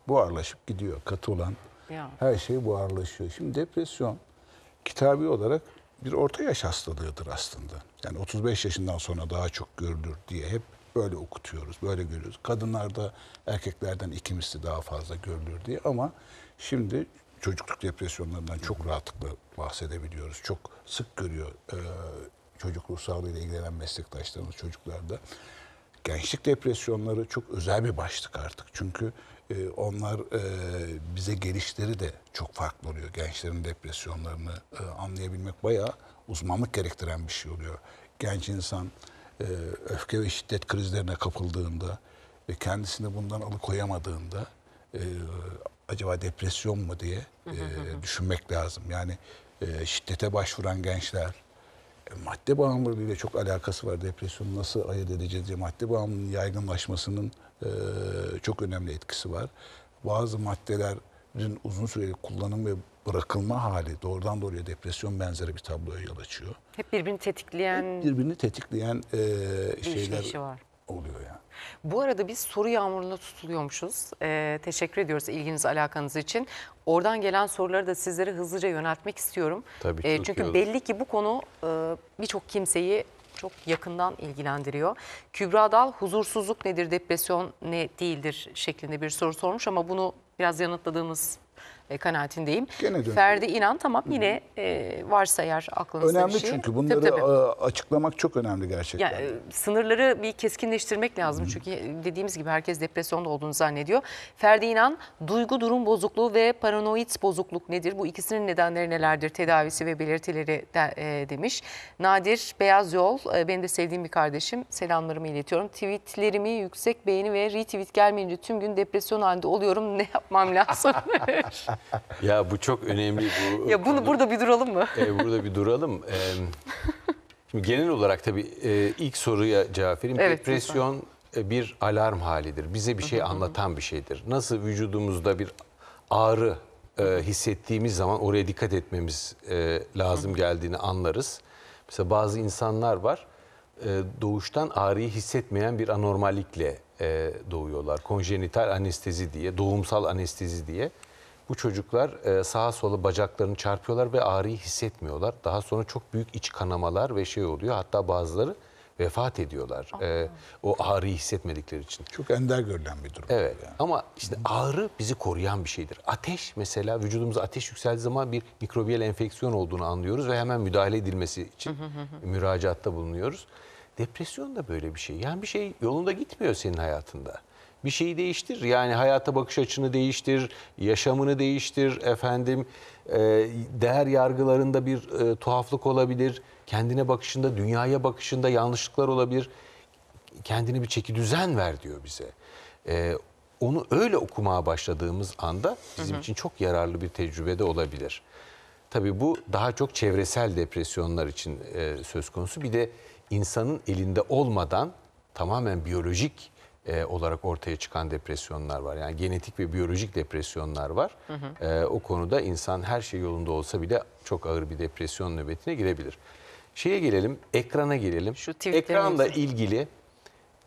buharlaşıp gidiyor, katılan. Ya. Her şey buharlaşıyor. Şimdi depresyon kitabi olarak bir orta yaş hastalığıdır aslında. Yani 35 yaşından sonra daha çok görülür diye hep böyle okutuyoruz, böyle görüyoruz. Kadınlarda erkeklerden iki daha fazla görülür diye ama şimdi çocukluk depresyonlarından çok rahatlıkla bahsedebiliyoruz. Çok sık görüyor e, çocuk ruh sağlığıyla ilgilenen meslektaşlarımız çocuklarda. Gençlik depresyonları çok özel bir başlık artık. Çünkü e, onlar e, bize gelişleri de çok farklı oluyor. Gençlerin depresyonlarını e, anlayabilmek bayağı uzmanlık gerektiren bir şey oluyor. Genç insan e, öfke ve şiddet krizlerine kapıldığında ve kendisini bundan alıkoyamadığında e, acaba depresyon mu diye e, düşünmek lazım. Yani e, şiddete başvuran gençler, e, madde bağımlılığı ile çok alakası var. Depresyonu nasıl ayırt edeceğiz diye madde bağımlılığının yaygınlaşmasının e, çok önemli etkisi var. Bazı maddelerin uzun süreli kullanım ve bırakılma hali doğrudan doğruya depresyon benzeri bir tabloya yol açıyor. Hep birbirini tetikleyen... Birbirini tetikleyen e, şeyler var. oluyor yani. Bu arada biz soru yağmuruna tutuluyormuşuz. Ee, teşekkür ediyoruz ilginiz alakanız için. Oradan gelen soruları da sizlere hızlıca yöneltmek istiyorum. Tabii ki. Ee, çünkü okuyorum. belli ki bu konu e, birçok kimseyi çok yakından ilgilendiriyor. Kübra Dal huzursuzluk nedir, depresyon ne değildir şeklinde bir soru sormuş ama bunu biraz yanıtladığımız e, kanaatindeyim. Gene Ferdi İnan tamam yine e, varsa eğer aklınızda önemli bir şey. Önemli çünkü bunları tabii, tabii. açıklamak çok önemli gerçekten. Yani, sınırları bir keskinleştirmek lazım. Hı. Çünkü dediğimiz gibi herkes depresyonda olduğunu zannediyor. Ferdi İnan duygu durum bozukluğu ve paranoid bozukluk nedir? Bu ikisinin nedenleri nelerdir? Tedavisi ve belirtileri de, e, demiş. Nadir Beyaz Yol e, benim de sevdiğim bir kardeşim. Selamlarımı iletiyorum. Tweetlerimi yüksek beğeni ve retweet gelmeyince tüm gün depresyon halinde oluyorum. Ne yapmam lazım? ya bu çok önemli. Bu, ya bunu konu. burada bir duralım mı? e, burada bir duralım. E, şimdi genel olarak tabii e, ilk soruya cevap vereyim. Evet, Depresyon lütfen. bir alarm halidir. Bize bir şey anlatan bir şeydir. Nasıl vücudumuzda bir ağrı e, hissettiğimiz zaman oraya dikkat etmemiz e, lazım geldiğini anlarız. Mesela bazı insanlar var doğuştan ağrıyı hissetmeyen bir anormallikle doğuyorlar. Konjenital anestezi diye, doğumsal anestezi diye. Bu çocuklar e, sağa sola bacaklarını çarpıyorlar ve ağrıyı hissetmiyorlar. Daha sonra çok büyük iç kanamalar ve şey oluyor. Hatta bazıları vefat ediyorlar. E, o ağrıyı hissetmedikleri için. Çok ender görülen bir durum. Evet yani. ama işte ağrı bizi koruyan bir şeydir. Ateş mesela vücudumuza ateş yükseldiği zaman bir mikrobiyal enfeksiyon olduğunu anlıyoruz ve hemen müdahale edilmesi için müracaatta bulunuyoruz. Depresyon da böyle bir şey. Yani bir şey yolunda gitmiyor senin hayatında bir şeyi değiştir. Yani hayata bakış açını değiştir, yaşamını değiştir efendim. E, değer yargılarında bir e, tuhaflık olabilir. Kendine bakışında, dünyaya bakışında yanlışlıklar olabilir. Kendini bir çeki düzen ver diyor bize. E, onu öyle okumaya başladığımız anda bizim hı hı. için çok yararlı bir tecrübe de olabilir. Tabii bu daha çok çevresel depresyonlar için e, söz konusu. Bir de insanın elinde olmadan tamamen biyolojik e, olarak ortaya çıkan depresyonlar var. Yani genetik ve biyolojik depresyonlar var. Hı hı. E, o konuda insan her şey yolunda olsa bile çok ağır bir depresyon nöbetine girebilir. Şeye gelelim, ekrana gelelim. Şu Ekranla ilgili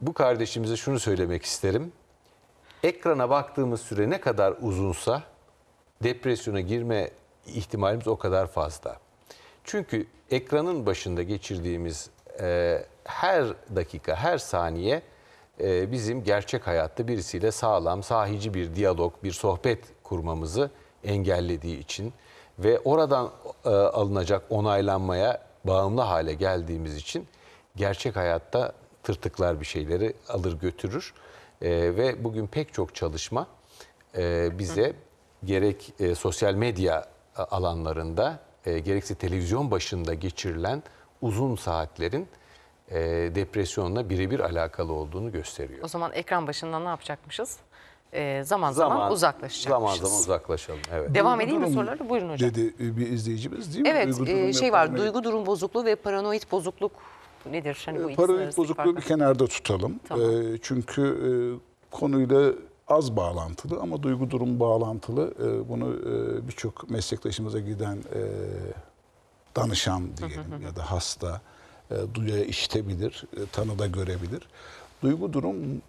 bu kardeşimize şunu söylemek isterim. Ekrana baktığımız süre ne kadar uzunsa depresyona girme ihtimalimiz o kadar fazla. Çünkü ekranın başında geçirdiğimiz e, her dakika, her saniye ee, bizim gerçek hayatta birisiyle sağlam, sahici bir diyalog, bir sohbet kurmamızı engellediği için ve oradan e, alınacak onaylanmaya bağımlı hale geldiğimiz için gerçek hayatta tırtıklar bir şeyleri alır götürür. Ee, ve bugün pek çok çalışma e, bize gerek e, sosyal medya alanlarında gerekse televizyon başında geçirilen uzun saatlerin e, depresyonla birebir alakalı olduğunu gösteriyor. O zaman ekran başından ne yapacakmışız? E, zaman, zaman zaman uzaklaşacakmışız. Zaman zaman uzaklaşalım. Evet. Devam edeyim mi soruları? Buyurun hocam. Dedi e, bir izleyicimiz değil mi? Evet e, şey var duygu durum bozukluğu ve paranoid bozukluk nedir? Hani bu e, paranoid bozukluğu farklı. bir kenarda tutalım. Tamam. E, çünkü e, konuyla az bağlantılı ama duygu durum bağlantılı. E, bunu e, birçok meslektaşımıza giden e, danışan diyelim ya da hasta e, işitebilir, e, tanıda görebilir. Duygu durum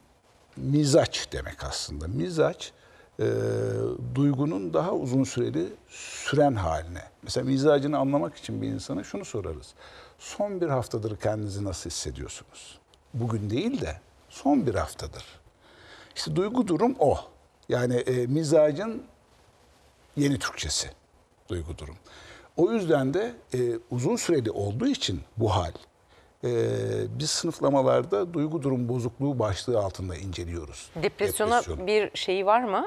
mizaç demek aslında. Mizaç e, duygunun daha uzun süreli süren haline. Mesela mizacını anlamak için bir insana şunu sorarız. Son bir haftadır kendinizi nasıl hissediyorsunuz? Bugün değil de son bir haftadır. İşte duygu durum o. Yani e, mizacın yeni Türkçesi duygu durum. O yüzden de e, uzun süreli olduğu için bu hal ee, biz sınıflamalarda duygu durum bozukluğu başlığı altında inceliyoruz. Depresyona Depresyon. bir şeyi var mı?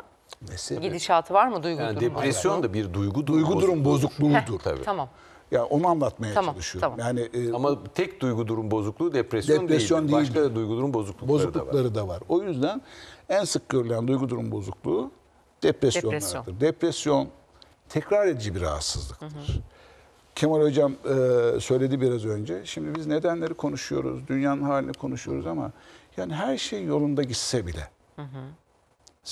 Mesela, Gidişatı var mı duygu yani durumu? depresyon da bir duygu durum, duygu durum bozukluğudur. Heh, tabii. Tamam. Ya onu anlatmaya tamam, çalışıyorum. Tamam. Yani e, ama tek duygu durum bozukluğu depresyon, depresyon değil. Başka değil. duygu durum bozuklukları, bozuklukları da, var. da var. O yüzden en sık görülen duygu durum bozukluğu depresyonlardır. Depresyon, Depresyon tekrar edici bir rahatsızlıktır. Hı hı. Kemal Hocam e, söyledi biraz önce. Şimdi biz nedenleri konuşuyoruz, dünyanın halini konuşuyoruz ama yani her şey yolunda gitse bile. Hı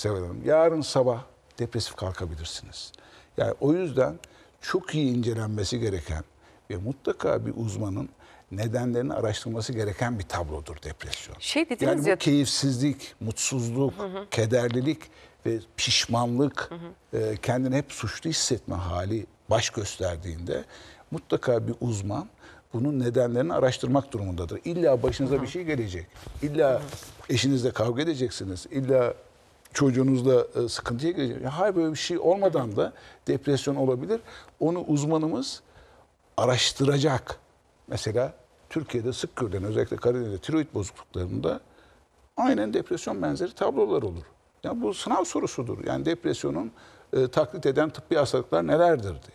Hanım, yarın sabah depresif kalkabilirsiniz. Yani o yüzden çok iyi incelenmesi gereken ve mutlaka bir uzmanın nedenlerini araştırması gereken bir tablodur depresyon. Şey dediniz yani bu ya... keyifsizlik, mutsuzluk, hı hı. kederlilik ve pişmanlık, hı hı. E, kendini hep suçlu hissetme hali baş gösterdiğinde mutlaka bir uzman bunun nedenlerini araştırmak durumundadır. İlla başınıza bir şey gelecek. İlla eşinizle kavga edeceksiniz. İlla çocuğunuzla e, sıkıntıya girecek. Ya hayır böyle bir şey olmadan da depresyon olabilir. Onu uzmanımız araştıracak. Mesela Türkiye'de sık görülen özellikle Karadeniz'de tiroid bozukluklarında aynen depresyon benzeri tablolar olur. Yani bu sınav sorusudur. Yani depresyonun e, taklit eden tıbbi hastalıklar nelerdir diye.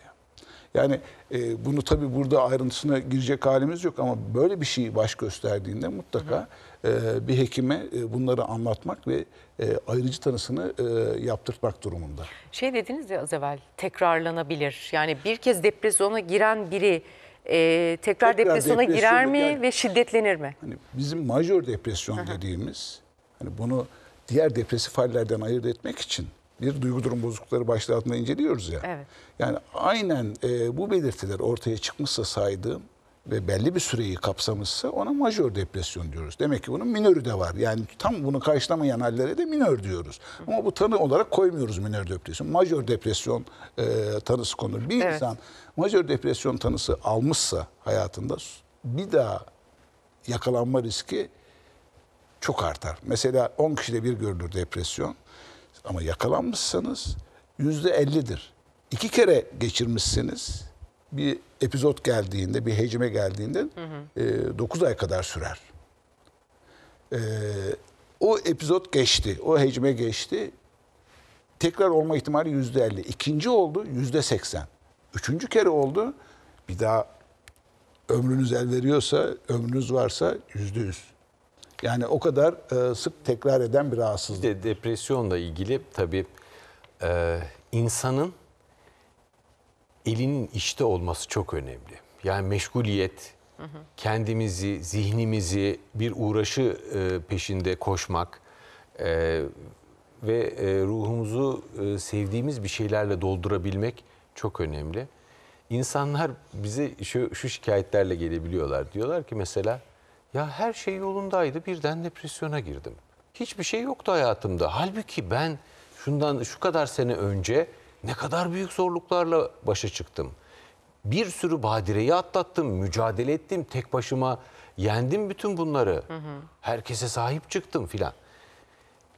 Yani e, bunu tabii burada ayrıntısına girecek halimiz yok ama böyle bir şeyi baş gösterdiğinde mutlaka e, bir hekime e, bunları anlatmak ve e, ayrıcı tanısını e, yaptırtmak durumunda. Şey dediniz ya az evvel tekrarlanabilir. Yani bir kez depresyona giren biri e, tekrar, tekrar depresyona girer mi yani, ve şiddetlenir mi? Hani bizim majör depresyon dediğimiz hani bunu diğer depresif hallerden ayırt etmek için bir duygu durum bozuklukları başlığı altında inceliyoruz ya. Evet. Yani aynen e, bu belirtiler ortaya çıkmışsa saydığım ve belli bir süreyi kapsamışsa ona majör depresyon diyoruz. Demek ki bunun minörü de var. Yani tam bunu karşılamayan hallere de minör diyoruz. Ama bu tanı olarak koymuyoruz minör depresyon. Majör depresyon e, tanısı konur. Bir evet. insan majör depresyon tanısı almışsa hayatında bir daha yakalanma riski çok artar. Mesela 10 kişide bir görülür depresyon. Ama yakalanmışsanız yüzde ellidir. İki kere geçirmişsiniz. Bir epizot geldiğinde, bir hecime geldiğinde hı hı. E, 9 ay kadar sürer. E, o epizot geçti, o hecime geçti. Tekrar olma ihtimali yüzde elli. İkinci oldu yüzde seksen. Üçüncü kere oldu. Bir daha ömrünüz el veriyorsa, ömrünüz varsa yüzde yüz. Yani o kadar e, sık tekrar eden bir rahatsızlık. De, depresyonla ilgili tabii e, insanın elinin işte olması çok önemli. Yani meşguliyet, hı hı. kendimizi, zihnimizi bir uğraşı e, peşinde koşmak e, ve e, ruhumuzu e, sevdiğimiz bir şeylerle doldurabilmek çok önemli. İnsanlar bize şu, şu şikayetlerle gelebiliyorlar. Diyorlar ki mesela ya her şey yolundaydı birden depresyona girdim. Hiçbir şey yoktu hayatımda. Halbuki ben şundan şu kadar sene önce ne kadar büyük zorluklarla başa çıktım. Bir sürü badireyi atlattım, mücadele ettim, tek başıma yendim bütün bunları. Hı hı. Herkese sahip çıktım filan.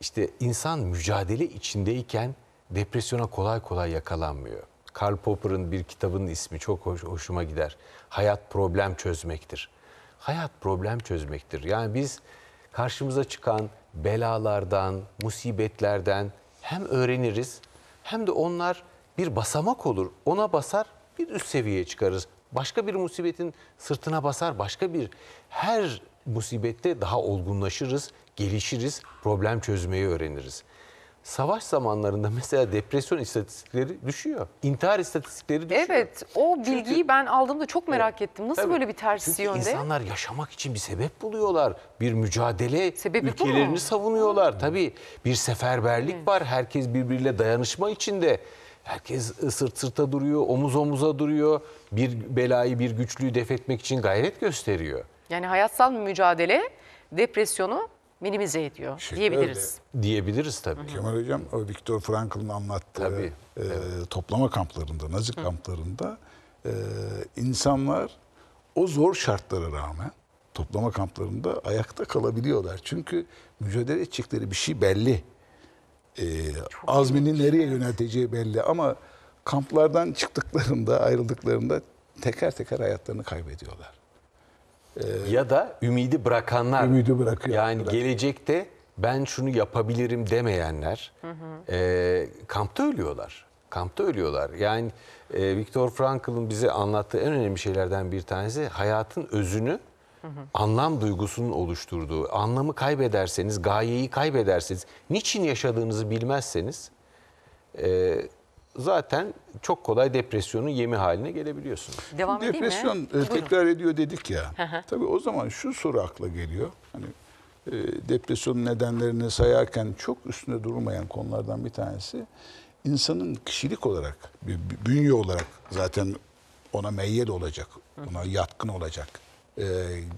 İşte insan mücadele içindeyken depresyona kolay kolay yakalanmıyor. Karl Popper'ın bir kitabının ismi çok hoş, hoşuma gider. Hayat problem çözmektir hayat problem çözmektir. Yani biz karşımıza çıkan belalardan, musibetlerden hem öğreniriz hem de onlar bir basamak olur. Ona basar bir üst seviyeye çıkarız. Başka bir musibetin sırtına basar, başka bir her musibette daha olgunlaşırız, gelişiriz, problem çözmeyi öğreniriz savaş zamanlarında mesela depresyon istatistikleri düşüyor. İntihar istatistikleri düşüyor. Evet, o bilgiyi Çünkü, ben aldığımda çok merak evet, ettim. Nasıl tabii, böyle bir tersi Çünkü yönde? insanlar yaşamak için bir sebep buluyorlar. Bir mücadele, Sebebi ülkelerini mu? savunuyorlar. Hı. Tabii bir seferberlik Hı. var. Herkes birbiriyle dayanışma içinde. Herkes sırt sırta duruyor, omuz omuza duruyor. Bir belayı, bir güçlüyü def etmek için gayret gösteriyor. Yani hayatsal mücadele depresyonu minimize ediyor Şimdi diyebiliriz. Öyle. Diyebiliriz tabii. Kemal Hocam o Viktor Frankl'ın anlattığı tabii, e, toplama kamplarında, nazi Hı. kamplarında e, insanlar o zor şartlara rağmen toplama kamplarında ayakta kalabiliyorlar. Çünkü mücadele edecekleri bir şey belli. E, azmini şey, nereye yönelteceği belli ama kamplardan çıktıklarında, ayrıldıklarında teker teker hayatlarını kaybediyorlar ya da ümidi bırakanlar. Ümidi bırakıyor. Yani bırak. gelecekte ben şunu yapabilirim demeyenler hı hı. E, kampta ölüyorlar. Kampta ölüyorlar. Yani e, Viktor Frankl'ın bize anlattığı en önemli şeylerden bir tanesi hayatın özünü anlam duygusunun oluşturduğu. Anlamı kaybederseniz, gayeyi kaybederseniz, niçin yaşadığınızı bilmezseniz e, zaten çok kolay depresyonun yemi haline gelebiliyorsunuz. Devam edeyim Depresyon mi? Depresyon e, tekrar ediyor dedik ya. Tabii o zaman şu soru akla geliyor. Hani e, depresyonun nedenlerini sayarken çok üstüne durmayan konulardan bir tanesi insanın kişilik olarak, bir bünye olarak zaten ona meyyel olacak, ona yatkın olacak. E,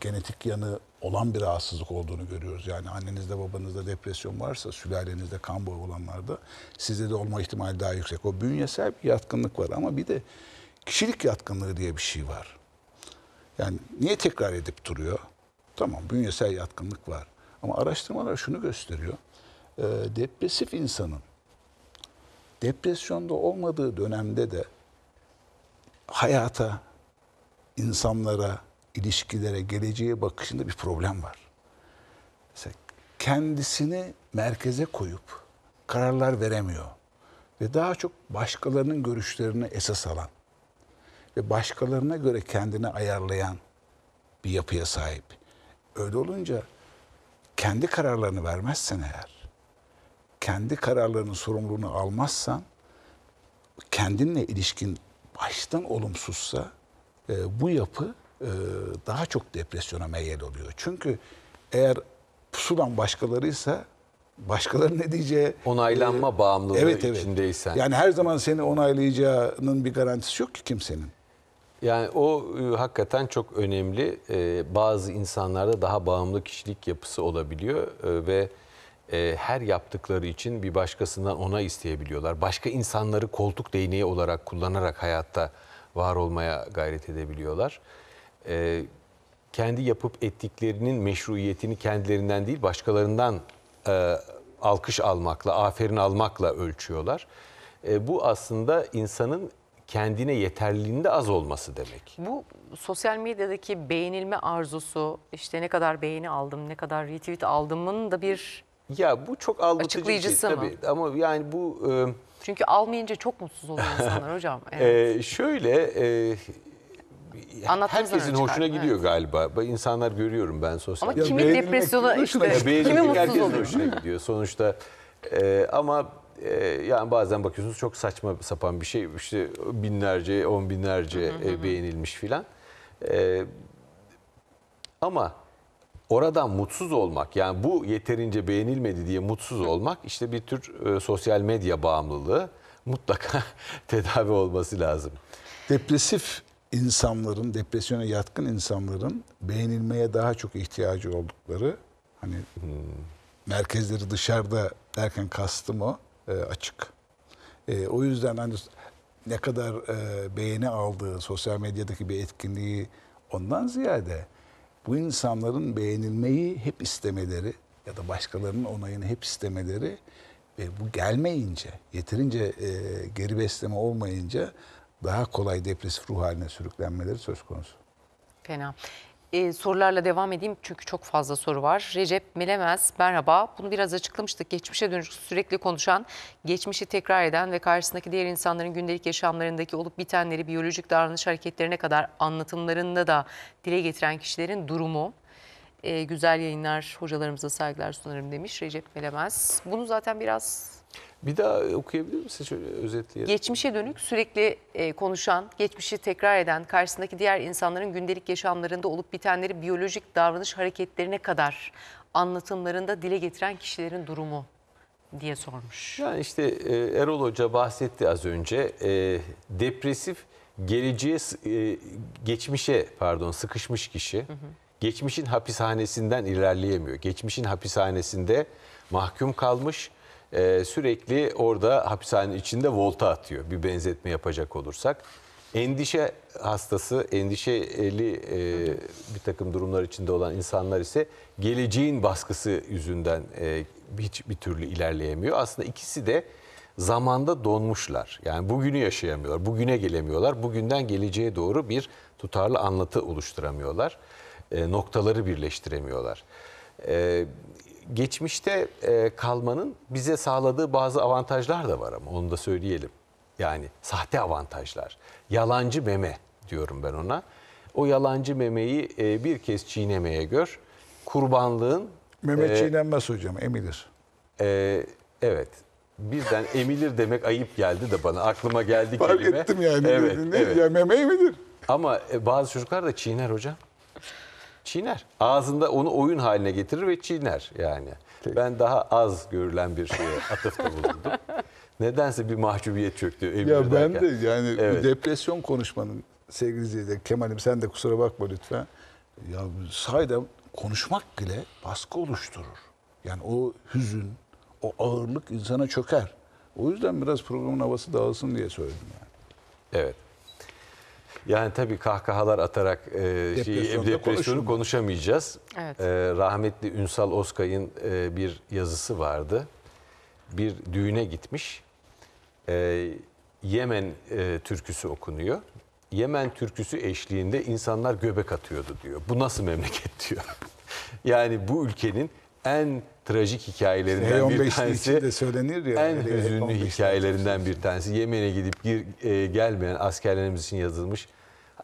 genetik yanı olan bir rahatsızlık olduğunu görüyoruz. Yani annenizde babanızda depresyon varsa sülalenizde kan boyu olanlarda sizde de olma ihtimali daha yüksek. O bünyesel bir yatkınlık var ama bir de kişilik yatkınlığı diye bir şey var. Yani niye tekrar edip duruyor? Tamam bünyesel yatkınlık var. Ama araştırmalar şunu gösteriyor. E, depresif insanın depresyonda olmadığı dönemde de hayata, insanlara, ilişkilere, geleceğe bakışında bir problem var. Mesela kendisini merkeze koyup kararlar veremiyor ve daha çok başkalarının görüşlerini esas alan ve başkalarına göre kendini ayarlayan bir yapıya sahip. Öyle olunca kendi kararlarını vermezsen eğer, kendi kararlarının sorumluluğunu almazsan, kendinle ilişkin baştan olumsuzsa e, bu yapı e, daha çok depresyona meyil oluyor. Çünkü eğer pusulan başkalarıysa başkaları ne diyeceği... Onaylanma e, bağımlılığı evet, evet. içindeysen. Yani her zaman seni onaylayacağının bir garantisi yok ki kimsenin. Yani o e, hakikaten çok önemli. E, bazı insanlarda daha bağımlı kişilik yapısı olabiliyor e, ve e, her yaptıkları için bir başkasından ona isteyebiliyorlar. Başka insanları koltuk değneği olarak kullanarak hayatta var olmaya gayret edebiliyorlar e, kendi yapıp ettiklerinin meşruiyetini kendilerinden değil başkalarından e, alkış almakla, aferin almakla ölçüyorlar. E, bu aslında insanın kendine yeterliliğinde az olması demek. Bu sosyal medyadaki beğenilme arzusu, işte ne kadar beğeni aldım, ne kadar retweet aldımın da bir ya bu çok aldatıcı şey Açıklayıcısı şey, mı? ama yani bu e, çünkü almayınca çok mutsuz oluyor insanlar hocam. Evet. E, şöyle e, herkesin hoşuna gidiyor evet. galiba. İnsanlar görüyorum ben sosyal. Ama ya kimin depresyona işte, işte kimin mutsuz oluyor. hoşuna gidiyor sonuçta. E, ama e, yani bazen bakıyorsunuz çok saçma sapan bir şey. İşte binlerce, on binlerce hı e, beğenilmiş filan. E, ama oradan mutsuz olmak yani bu yeterince beğenilmedi diye mutsuz olmak işte bir tür e, sosyal medya bağımlılığı mutlaka tedavi olması lazım. Depresif insanların, depresyona yatkın insanların beğenilmeye daha çok ihtiyacı oldukları hani hmm. merkezleri dışarıda derken kastım o e, açık. E, o yüzden hani ne kadar e, beğeni aldığı sosyal medyadaki bir etkinliği ondan ziyade bu insanların beğenilmeyi hep istemeleri ya da başkalarının onayını hep istemeleri ve bu gelmeyince, yeterince e, geri besleme olmayınca daha kolay depresif ruh haline sürüklenmeleri söz konusu. Fena. Ee, sorularla devam edeyim çünkü çok fazla soru var. Recep Melemez merhaba. Bunu biraz açıklamıştık. Geçmişe dönük sürekli konuşan, geçmişi tekrar eden ve karşısındaki diğer insanların gündelik yaşamlarındaki olup bitenleri biyolojik davranış hareketlerine kadar anlatımlarında da dile getiren kişilerin durumu. Ee, güzel yayınlar, hocalarımıza saygılar sunarım demiş Recep Melemez. Bunu zaten biraz bir daha e, okuyabilir misin şöyle özetleyelim? Geçmişe dönük sürekli e, konuşan, geçmişi tekrar eden karşısındaki diğer insanların gündelik yaşamlarında olup bitenleri biyolojik davranış hareketlerine kadar anlatımlarında dile getiren kişilerin durumu diye sormuş. Yani işte e, Erol Hoca bahsetti az önce. E, depresif geleceğe e, geçmişe pardon sıkışmış kişi. Hı hı. Geçmişin hapishanesinden ilerleyemiyor. Geçmişin hapishanesinde mahkum kalmış e, sürekli orada hapishanenin içinde volta atıyor. Bir benzetme yapacak olursak. Endişe hastası, endişeli e, bir takım durumlar içinde olan insanlar ise geleceğin baskısı yüzünden e, bir türlü ilerleyemiyor. Aslında ikisi de zamanda donmuşlar. Yani bugünü yaşayamıyorlar, bugüne gelemiyorlar. Bugünden geleceğe doğru bir tutarlı anlatı oluşturamıyorlar. E, noktaları birleştiremiyorlar. E, geçmişte e, kalmanın bize sağladığı bazı avantajlar da var ama onu da söyleyelim. Yani sahte avantajlar. Yalancı meme diyorum ben ona. O yalancı memeyi e, bir kez çiğnemeye gör. Kurbanlığın... Meme e, çiğnenmez hocam, emilir. E, evet. Birden emilir demek ayıp geldi de bana. Aklıma geldi Fark kelime. Fark ettim yani. Evet, ne? evet. Ya meme emilir. Ama e, bazı çocuklar da çiğner hocam. Çiğner. Ağzında onu oyun haline getirir ve çiğner yani. Peki. Ben daha az görülen bir şeye atıfta bulundum. Nedense bir mahcubiyet çöktü. Emir ya ben derken. de yani evet. depresyon konuşmanın sevgili izleyiciler Kemal'im sen de kusura bakma lütfen. Ya sayda konuşmak bile baskı oluşturur. Yani o hüzün, o ağırlık insana çöker. O yüzden biraz programın havası dağılsın diye söyledim yani. Evet. Yani tabii kahkahalar atarak e, şey, depresyonu, şey, depresyonu konuşamayacağız. Evet. E, rahmetli Ünsal Oskay'ın e, bir yazısı vardı. Bir düğüne gitmiş. E, Yemen e, türküsü okunuyor. Yemen türküsü eşliğinde insanlar göbek atıyordu diyor. Bu nasıl memleket diyor. yani bu ülkenin en trajik hikayelerinden bir tanesi. de söylenir ya. En hüzünlü hikayelerinden bir tanesi. Yemen'e gidip gir, e, gelmeyen askerlerimiz için yazılmış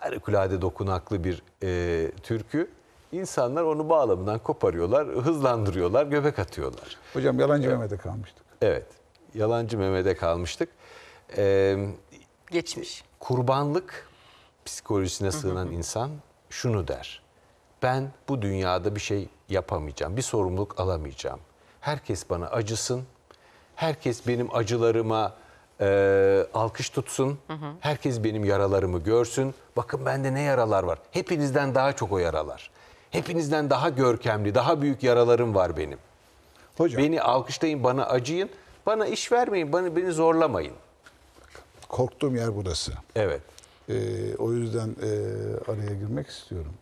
harikulade dokunaklı bir e, türkü. İnsanlar onu bağlamından koparıyorlar, hızlandırıyorlar, göbek atıyorlar. Hocam Yalancı evet. Mehmet'e kalmıştık. Evet, Yalancı Mehmet'e kalmıştık. Ee, Geçmiş. Kurbanlık psikolojisine sığınan hı hı. insan şunu der. Ben bu dünyada bir şey yapamayacağım, bir sorumluluk alamayacağım. Herkes bana acısın, herkes benim acılarıma e, alkış tutsun. Hı hı. Herkes benim yaralarımı görsün. Bakın bende ne yaralar var. Hepinizden daha çok o yaralar. Hepinizden daha görkemli, daha büyük yaralarım var benim. Hocam. Beni alkışlayın, bana acıyın. Bana iş vermeyin, bana beni zorlamayın. Korktuğum yer burası. Evet. Ee, o yüzden e, araya girmek istiyorum.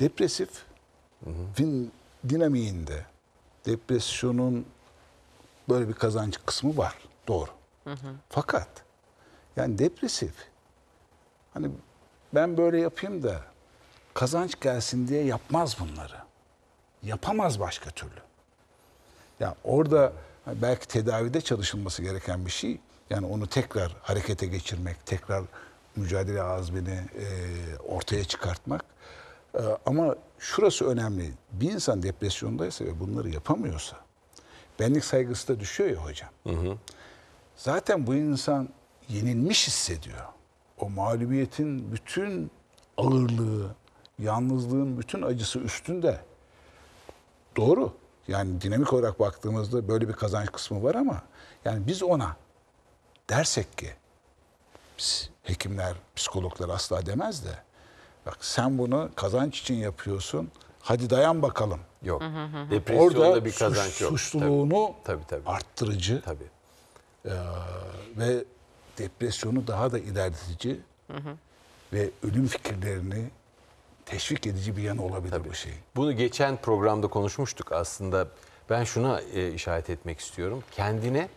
Depresif hı hı. dinamiğinde depresyonun böyle bir kazanç kısmı var. Doğru. Fakat yani depresif hani ben böyle yapayım da kazanç gelsin diye yapmaz bunları. Yapamaz başka türlü. Ya orada belki tedavide çalışılması gereken bir şey. Yani onu tekrar harekete geçirmek, tekrar mücadele azmini e, ortaya çıkartmak. E, ama şurası önemli. Bir insan depresyondaysa ve bunları yapamıyorsa benlik saygısı da düşüyor ya hocam. Hı hı. Zaten bu insan yenilmiş hissediyor. O mağlubiyetin bütün ağırlığı, yalnızlığın bütün acısı üstünde. Doğru. Yani dinamik olarak baktığımızda böyle bir kazanç kısmı var ama yani biz ona dersek ki biz hekimler, psikologlar asla demez de bak sen bunu kazanç için yapıyorsun. Hadi dayan bakalım. Yok. Depresyonda Orada bir kazanç suç, yok. Suçluluğunu tabii. Tabii, tabii. arttırıcı. Tabii. Ee, ve depresyonu daha da ilerletici hı hı. ve ölüm fikirlerini teşvik edici bir yanı olabilir Tabii. bu şey. Bunu geçen programda konuşmuştuk aslında. Ben şuna e, işaret etmek istiyorum. Kendine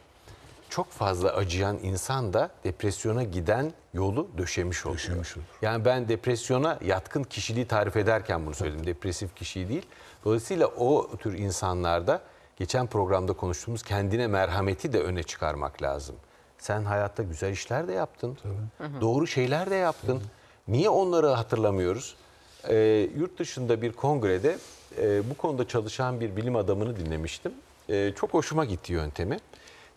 çok fazla acıyan insan da depresyona giden yolu döşemiş olur. Döşemiş olur. Yani ben depresyona yatkın kişiliği tarif ederken bunu söyledim. Depresif kişiyi değil. Dolayısıyla o tür insanlarda geçen programda konuştuğumuz kendine merhameti de öne çıkarmak lazım. Sen hayatta güzel işler de yaptın. Tabii. Doğru şeyler de yaptın. Tabii. Niye onları hatırlamıyoruz? Ee, yurt dışında bir kongrede e, bu konuda çalışan bir bilim adamını dinlemiştim. E, çok hoşuma gitti yöntemi.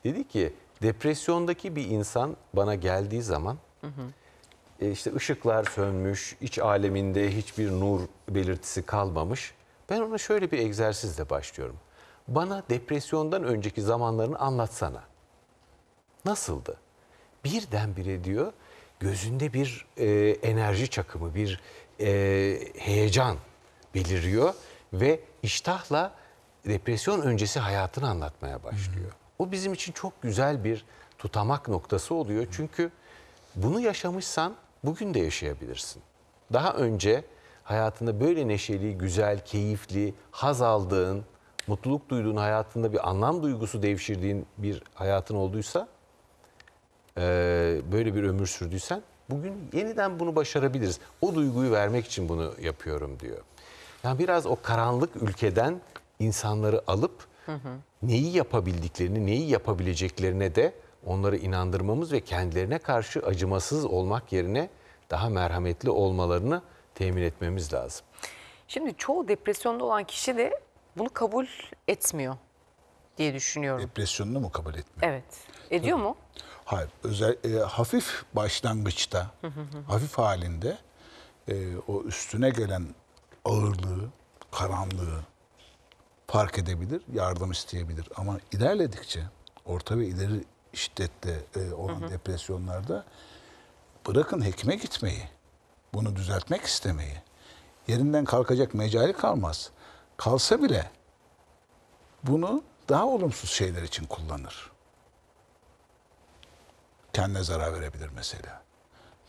Dedi ki depresyondaki bir insan bana geldiği zaman hı hı. E, işte ışıklar sönmüş, iç aleminde hiçbir nur belirtisi kalmamış. Ben ona şöyle bir egzersizle başlıyorum. Bana depresyondan önceki zamanlarını anlatsana. Nasıldı? Birdenbire diyor gözünde bir e, enerji çakımı, bir e, heyecan beliriyor ve iştahla depresyon öncesi hayatını anlatmaya başlıyor. O bizim için çok güzel bir tutamak noktası oluyor. Çünkü bunu yaşamışsan bugün de yaşayabilirsin. Daha önce hayatında böyle neşeli, güzel, keyifli, haz aldığın, mutluluk duyduğun hayatında bir anlam duygusu devşirdiğin bir hayatın olduysa e, böyle bir ömür sürdüysen bugün yeniden bunu başarabiliriz. O duyguyu vermek için bunu yapıyorum diyor. Yani biraz o karanlık ülkeden insanları alıp hı hı. neyi yapabildiklerini, neyi yapabileceklerine de onları inandırmamız ve kendilerine karşı acımasız olmak yerine daha merhametli olmalarını temin etmemiz lazım. Şimdi çoğu depresyonda olan kişi de bunu kabul etmiyor diye düşünüyorum. Depresyonunu mu kabul etmiyor? Evet. Ediyor Tabii. mu? Hayır. Özel, e, hafif başlangıçta, hafif halinde e, o üstüne gelen ağırlığı, karanlığı fark edebilir, yardım isteyebilir. Ama ilerledikçe orta ve ileri şiddette e, olan depresyonlarda bırakın hekime gitmeyi, bunu düzeltmek istemeyi, yerinden kalkacak mecali kalmaz kalsa bile bunu daha olumsuz şeyler için kullanır. Kendine zarar verebilir mesela.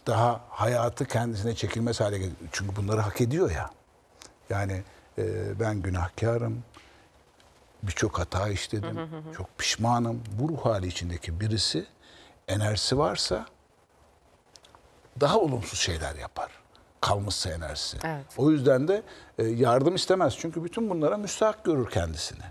Daha hayatı kendisine çekilmez hale gelir. Çünkü bunları hak ediyor ya. Yani e, ben günahkarım, birçok hata işledim, çok pişmanım. Bu ruh hali içindeki birisi enerjisi varsa daha olumsuz şeyler yapar kalması enerjisi. Evet. O yüzden de e, yardım istemez. Çünkü bütün bunlara müstahak görür kendisini.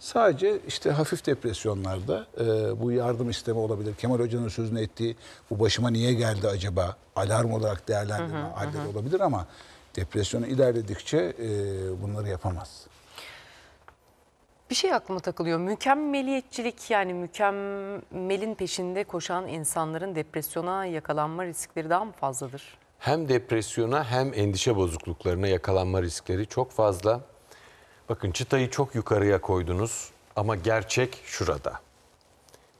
Sadece işte hafif depresyonlarda e, bu yardım isteme olabilir. Kemal Hoca'nın sözünü ettiği bu başıma niye geldi acaba alarm olarak değerlendirme halleri olabilir ama depresyonu ilerledikçe e, bunları yapamaz. Bir şey aklıma takılıyor. Mükemmeliyetçilik yani mükemmelin peşinde koşan insanların depresyona yakalanma riskleri daha mı fazladır? hem depresyona hem endişe bozukluklarına yakalanma riskleri çok fazla. Bakın çıtayı çok yukarıya koydunuz ama gerçek şurada.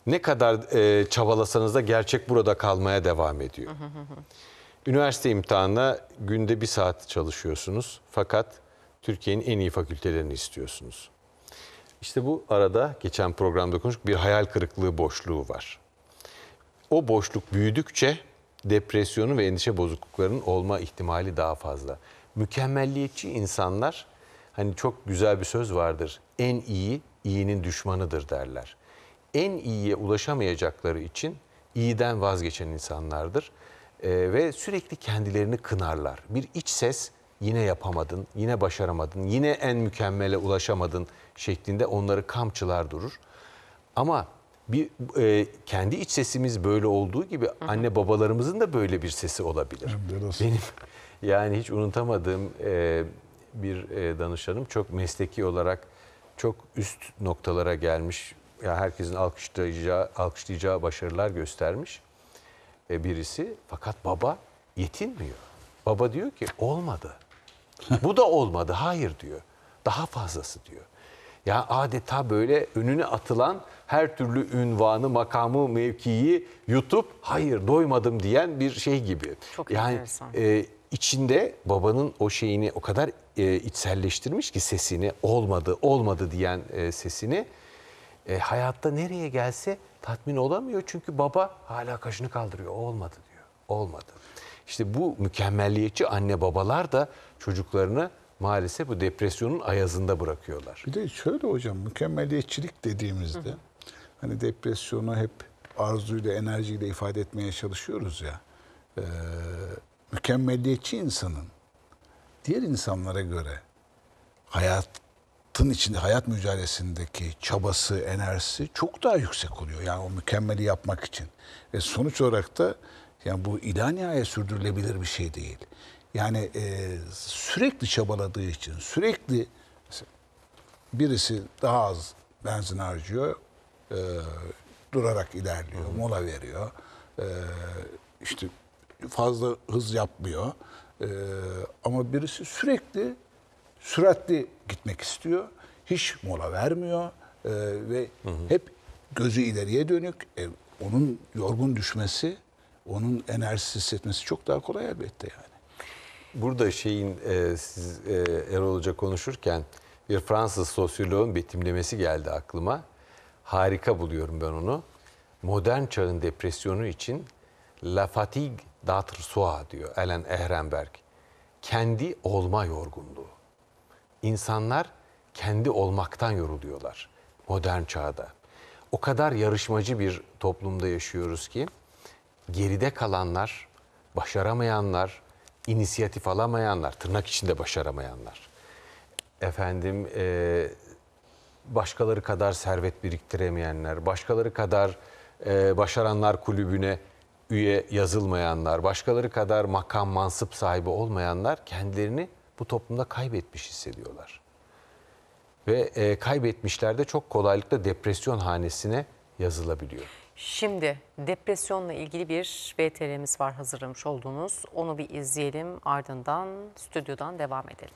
Ne kadar e, çabalasanız da gerçek burada kalmaya devam ediyor. Üniversite imtihanına günde bir saat çalışıyorsunuz fakat Türkiye'nin en iyi fakültelerini istiyorsunuz. İşte bu arada geçen programda konuştuk bir hayal kırıklığı boşluğu var. O boşluk büyüdükçe depresyonu ve endişe bozukluklarının olma ihtimali daha fazla. Mükemmelliyetçi insanlar hani çok güzel bir söz vardır. En iyi iyinin düşmanıdır derler. En iyiye ulaşamayacakları için iyiden vazgeçen insanlardır. Ee, ve sürekli kendilerini kınarlar. Bir iç ses yine yapamadın, yine başaramadın, yine en mükemmele ulaşamadın şeklinde onları kamçılar durur. Ama bir e, kendi iç sesimiz böyle olduğu gibi anne babalarımızın da böyle bir sesi olabilir. Benim yani hiç unutamadığım e, bir e, danışanım çok mesleki olarak çok üst noktalara gelmiş. Ya herkesin alkışlayacağı, alkışlayacağı başarılar göstermiş e, birisi. Fakat baba yetinmiyor. Baba diyor ki olmadı. Bu da olmadı. Hayır diyor. Daha fazlası diyor. Ya adeta böyle önüne atılan her türlü ünvanı, makamı, mevkiyi yutup hayır doymadım diyen bir şey gibi. Çok yani e, içinde babanın o şeyini o kadar e, içselleştirmiş ki sesini olmadı, olmadı diyen e, sesini e, hayatta nereye gelse tatmin olamıyor. Çünkü baba hala kaşını kaldırıyor. Olmadı diyor. Olmadı. İşte bu mükemmelliyetçi anne babalar da çocuklarını maalesef bu depresyonun ayazında bırakıyorlar. Bir de şöyle hocam mükemmeliyetçilik dediğimizde hı hı. hani depresyonu hep arzuyla enerjiyle ifade etmeye çalışıyoruz ya. E, mükemmeliyetçi insanın diğer insanlara göre hayatın içinde hayat mücadelesindeki çabası, enerjisi çok daha yüksek oluyor. Yani o mükemmeli yapmak için. Ve sonuç olarak da yani bu ila sürdürülebilir bir şey değil. Yani e, sürekli çabaladığı için, sürekli birisi daha az benzin harcıyor, e, durarak ilerliyor, hı mola veriyor. E, işte fazla hız yapmıyor. E, ama birisi sürekli süratli gitmek istiyor. Hiç mola vermiyor e, ve hı hep gözü ileriye dönük. E, onun yorgun düşmesi, onun enerjisiz hissetmesi çok daha kolay elbette yani burada şeyin e, siz e, Erol Hoca konuşurken bir Fransız sosyoloğun betimlemesi geldi aklıma. Harika buluyorum ben onu. Modern çağın depresyonu için La fatigue d'atre soi diyor Alan Ehrenberg. Kendi olma yorgunluğu. İnsanlar kendi olmaktan yoruluyorlar modern çağda. O kadar yarışmacı bir toplumda yaşıyoruz ki geride kalanlar, başaramayanlar, inisiyatif alamayanlar, tırnak içinde başaramayanlar, efendim e, başkaları kadar servet biriktiremeyenler, başkaları kadar e, başaranlar kulübüne üye yazılmayanlar, başkaları kadar makam mansıp sahibi olmayanlar kendilerini bu toplumda kaybetmiş hissediyorlar. Ve e, kaybetmişler de çok kolaylıkla depresyon hanesine yazılabiliyor. Şimdi depresyonla ilgili bir BTR'miz var hazırlamış olduğunuz. Onu bir izleyelim ardından stüdyodan devam edelim.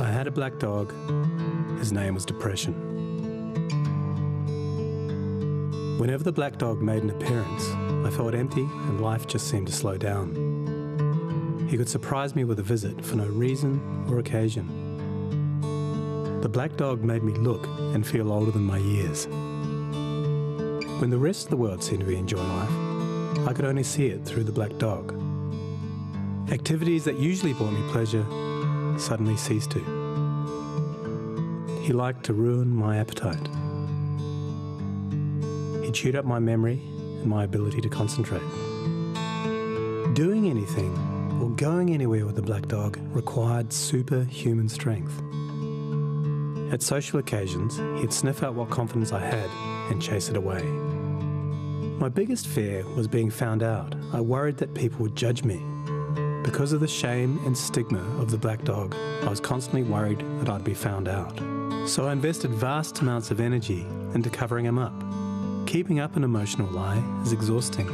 I had a black dog. His name was Depression. Whenever the black dog made an appearance, I felt empty and life just seemed to slow down. He could surprise me with a visit for no reason or occasion. The black dog made me look and feel older than my years. When the rest of the world seemed to be enjoying life, I could only see it through the black dog. Activities that usually brought me pleasure suddenly ceased to. He liked to ruin my appetite. He chewed up my memory and my ability to concentrate. Doing anything or going anywhere with a black dog required superhuman strength. At social occasions, he'd sniff out what confidence I had and chase it away. My biggest fear was being found out. I worried that people would judge me. Because of the shame and stigma of the black dog, I was constantly worried that I'd be found out. So I invested vast amounts of energy into covering him up. Keeping up an emotional lie is exhausting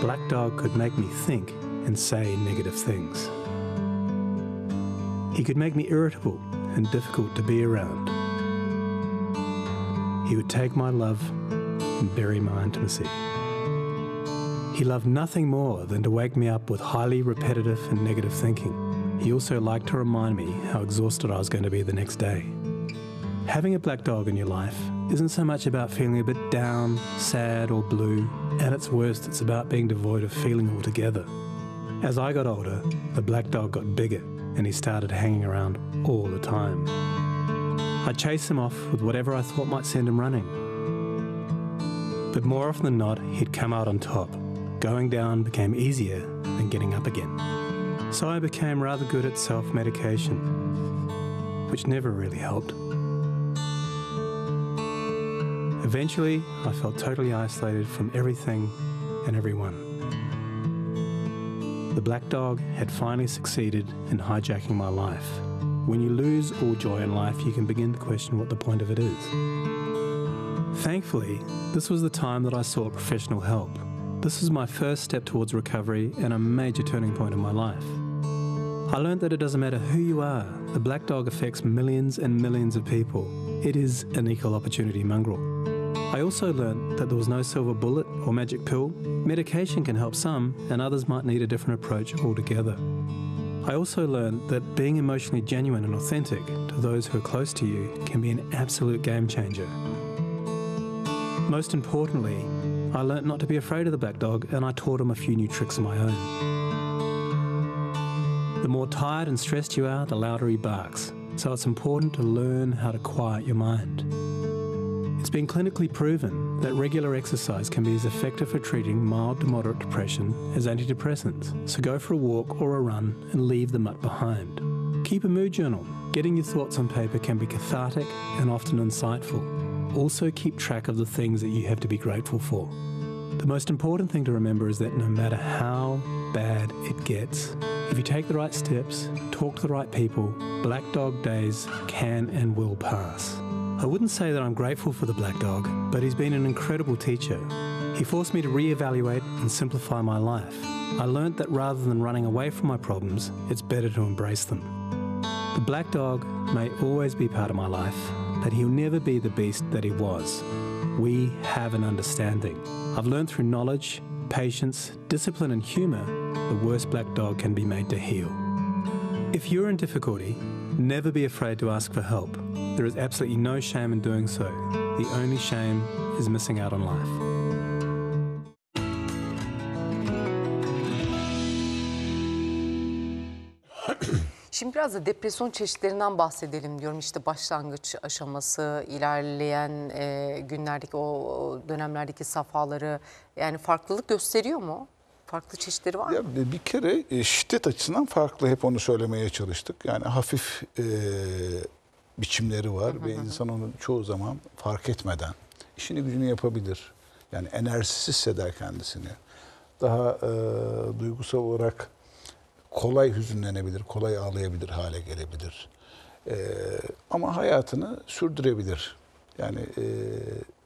Black Dog could make me think and say negative things. He could make me irritable and difficult to be around. He would take my love and bury my intimacy. He loved nothing more than to wake me up with highly repetitive and negative thinking. He also liked to remind me how exhausted I was going to be the next day. Having a black dog in your life isn't so much about feeling a bit down, sad, or blue at its worst, it's about being devoid of feeling altogether. As I got older, the black dog got bigger and he started hanging around all the time. I'd chase him off with whatever I thought might send him running. But more often than not, he'd come out on top. Going down became easier than getting up again. So I became rather good at self medication, which never really helped. Eventually, I felt totally isolated from everything and everyone. The black dog had finally succeeded in hijacking my life. When you lose all joy in life, you can begin to question what the point of it is. Thankfully, this was the time that I sought professional help. This was my first step towards recovery and a major turning point in my life. I learned that it doesn't matter who you are, the black dog affects millions and millions of people. It is an equal opportunity mongrel. I also learned that there was no silver bullet or magic pill. Medication can help some, and others might need a different approach altogether. I also learned that being emotionally genuine and authentic to those who are close to you can be an absolute game changer. Most importantly, I learned not to be afraid of the black dog and I taught him a few new tricks of my own. The more tired and stressed you are, the louder he barks, so it's important to learn how to quiet your mind. It's been clinically proven that regular exercise can be as effective for treating mild to moderate depression as antidepressants, so go for a walk or a run and leave the mutt behind. Keep a mood journal. Getting your thoughts on paper can be cathartic and often insightful. Also, keep track of the things that you have to be grateful for. The most important thing to remember is that no matter how bad it gets, if you take the right steps, talk to the right people, Black Dog Days can and will pass. I wouldn't say that I'm grateful for the black dog, but he's been an incredible teacher. He forced me to re-evaluate and simplify my life. I learnt that rather than running away from my problems, it's better to embrace them. The black dog may always be part of my life, but he'll never be the beast that he was. We have an understanding. I've learned through knowledge, patience, discipline, and humour, the worst black dog can be made to heal. If you're in difficulty, never be afraid to ask for help. There is absolutely no shame in doing so. The only shame is missing out on life. Şimdi biraz da depresyon çeşitlerinden bahsedelim diyorum. işte başlangıç aşaması, ilerleyen e, günlerdeki o dönemlerdeki safhaları yani farklılık gösteriyor mu? Farklı çeşitleri var mı? Bir kere e, şiddet açısından farklı hep onu söylemeye çalıştık. Yani hafif e, biçimleri var hı hı. ve insan onu çoğu zaman fark etmeden işini gücünü yapabilir. Yani enerjisiz hisseder kendisini. Daha e, duygusal olarak kolay hüzünlenebilir, kolay ağlayabilir hale gelebilir. E, ama hayatını sürdürebilir. Yani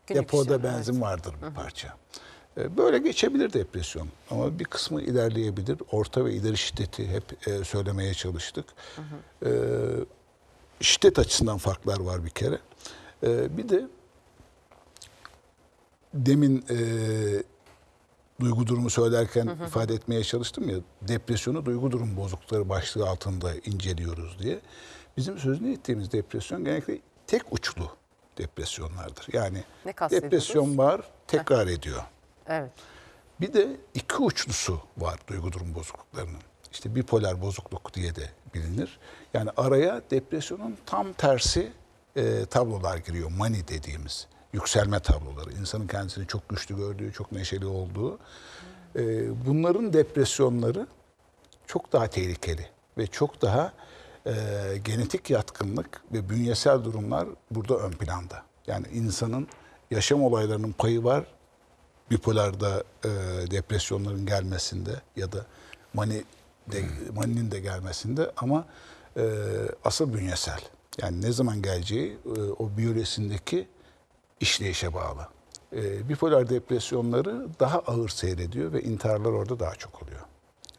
e, depoda şey, benzin evet. vardır bir parça. E, böyle geçebilir depresyon. Ama bir kısmı ilerleyebilir. Orta ve ileri şiddeti hep e, söylemeye çalıştık. Hı hı. E, şiddet açısından farklar var bir kere. E, bir de demin e, duygu durumu söylerken hı hı. ifade etmeye çalıştım ya depresyonu duygu durum bozuklukları başlığı altında inceliyoruz diye. Bizim sözünü ettiğimiz depresyon genellikle tek uçlu depresyonlardır. Yani depresyon var tekrar Heh. ediyor. Evet. Bir de iki uçlusu var duygu durum bozukluklarının. İşte bipolar bozukluk diye de bilinir. Yani araya depresyonun tam tersi e, tablolar giriyor. Mani dediğimiz yükselme tabloları. İnsanın kendisini çok güçlü gördüğü, çok neşeli olduğu. E, bunların depresyonları çok daha tehlikeli ve çok daha e, genetik yatkınlık ve bünyesel durumlar burada ön planda. Yani insanın yaşam olaylarının payı var bipolarda e, depresyonların gelmesinde ya da mani de, Mali'nin de gelmesinde ama e, asıl bünyesel. Yani ne zaman geleceği e, o biyolojisindeki işleyişe bağlı. E, bipolar depresyonları daha ağır seyrediyor ve intiharlar orada daha çok oluyor.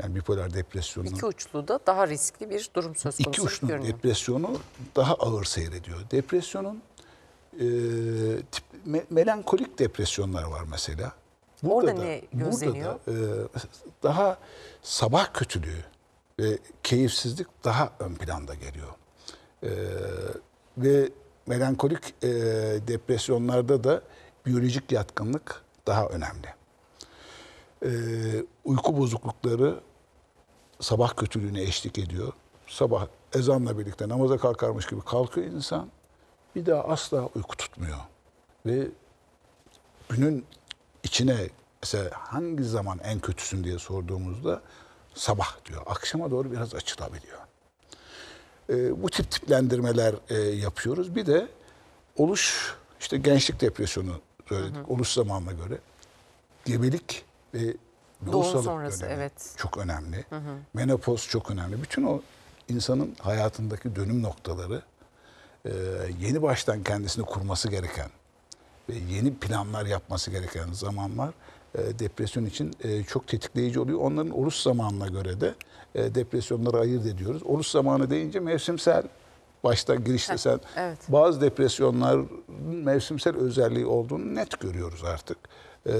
Yani bipolar depresyonu... İki uçlu da daha riskli bir durum söz konusu. İki uçlu depresyonu daha ağır seyrediyor. Depresyonun e, tip, me, melankolik depresyonlar var mesela. Burada Orada da, ne gözleniyor? Burada da, e, daha sabah kötülüğü ve keyifsizlik daha ön planda geliyor. E, ve melankolik e, depresyonlarda da biyolojik yatkınlık daha önemli. E, uyku bozuklukları sabah kötülüğüne eşlik ediyor. Sabah ezanla birlikte namaza kalkarmış gibi kalkıyor insan. Bir daha asla uyku tutmuyor. Ve günün içine mesela hangi zaman en kötüsün diye sorduğumuzda sabah diyor. Akşama doğru biraz açılabiliyor. E, ee, bu tip tiplendirmeler e, yapıyoruz. Bir de oluş işte gençlik depresyonu söyledik. Hı hı. Oluş zamanına göre gebelik ve doğum sonrası evet. çok önemli. Hı hı. Menopoz çok önemli. Bütün o insanın hayatındaki dönüm noktaları e, yeni baştan kendisini kurması gereken ve yeni planlar yapması gereken zaman var. E, depresyon için e, çok tetikleyici oluyor. Onların oruç zamanına göre de e, depresyonları ayırt ediyoruz. Oruç zamanı deyince mevsimsel başta girişte sen evet. bazı depresyonlar mevsimsel özelliği olduğunu net görüyoruz artık. E,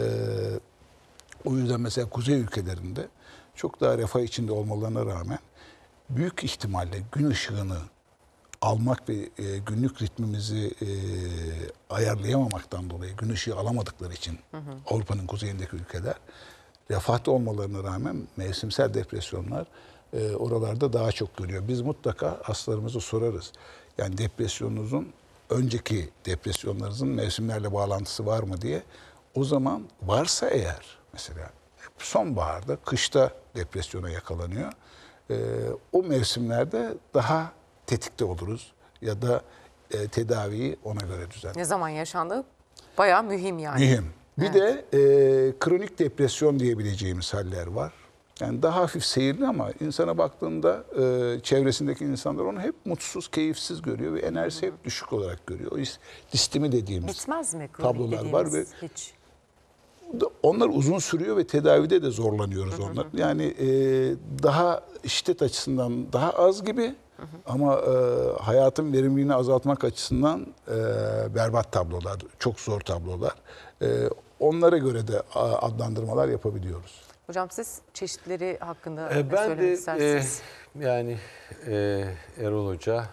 o yüzden mesela kuzey ülkelerinde çok daha refah içinde olmalarına rağmen büyük ihtimalle gün ışığını almak ve e, günlük ritmimizi e, ayarlayamamaktan dolayı gün ışığı alamadıkları için Avrupa'nın kuzeyindeki ülkeler refahta olmalarına rağmen mevsimsel depresyonlar e, oralarda daha çok görüyor. Biz mutlaka hastalarımızı sorarız. Yani depresyonunuzun önceki depresyonlarınızın mevsimlerle bağlantısı var mı diye. O zaman varsa eğer mesela sonbaharda, kışta depresyona yakalanıyor. E, o mevsimlerde daha tetikte oluruz ya da e, tedaviyi ona göre düzenleriz. Ne zaman yaşandı? Bayağı mühim yani. Mühim. Bir evet. de e, kronik depresyon diyebileceğimiz haller var. Yani daha hafif seyirli ama insana baktığında e, çevresindeki insanlar onu hep mutsuz, keyifsiz görüyor ve enerjisi hep düşük olarak görüyor. O distimi dediğimiz Bitmez mi tablolar dediğimiz var ve hiç. onlar uzun sürüyor ve tedavide de zorlanıyoruz onlar. Yani e, daha şiddet açısından daha az gibi ama e, hayatın verimliliğini azaltmak açısından e, berbat tablolar, çok zor tablolar. E, onlara göre de adlandırmalar yapabiliyoruz. Hocam siz çeşitleri hakkında e, ben söylemek de, e, istersiniz. E, yani e, Erol Hoca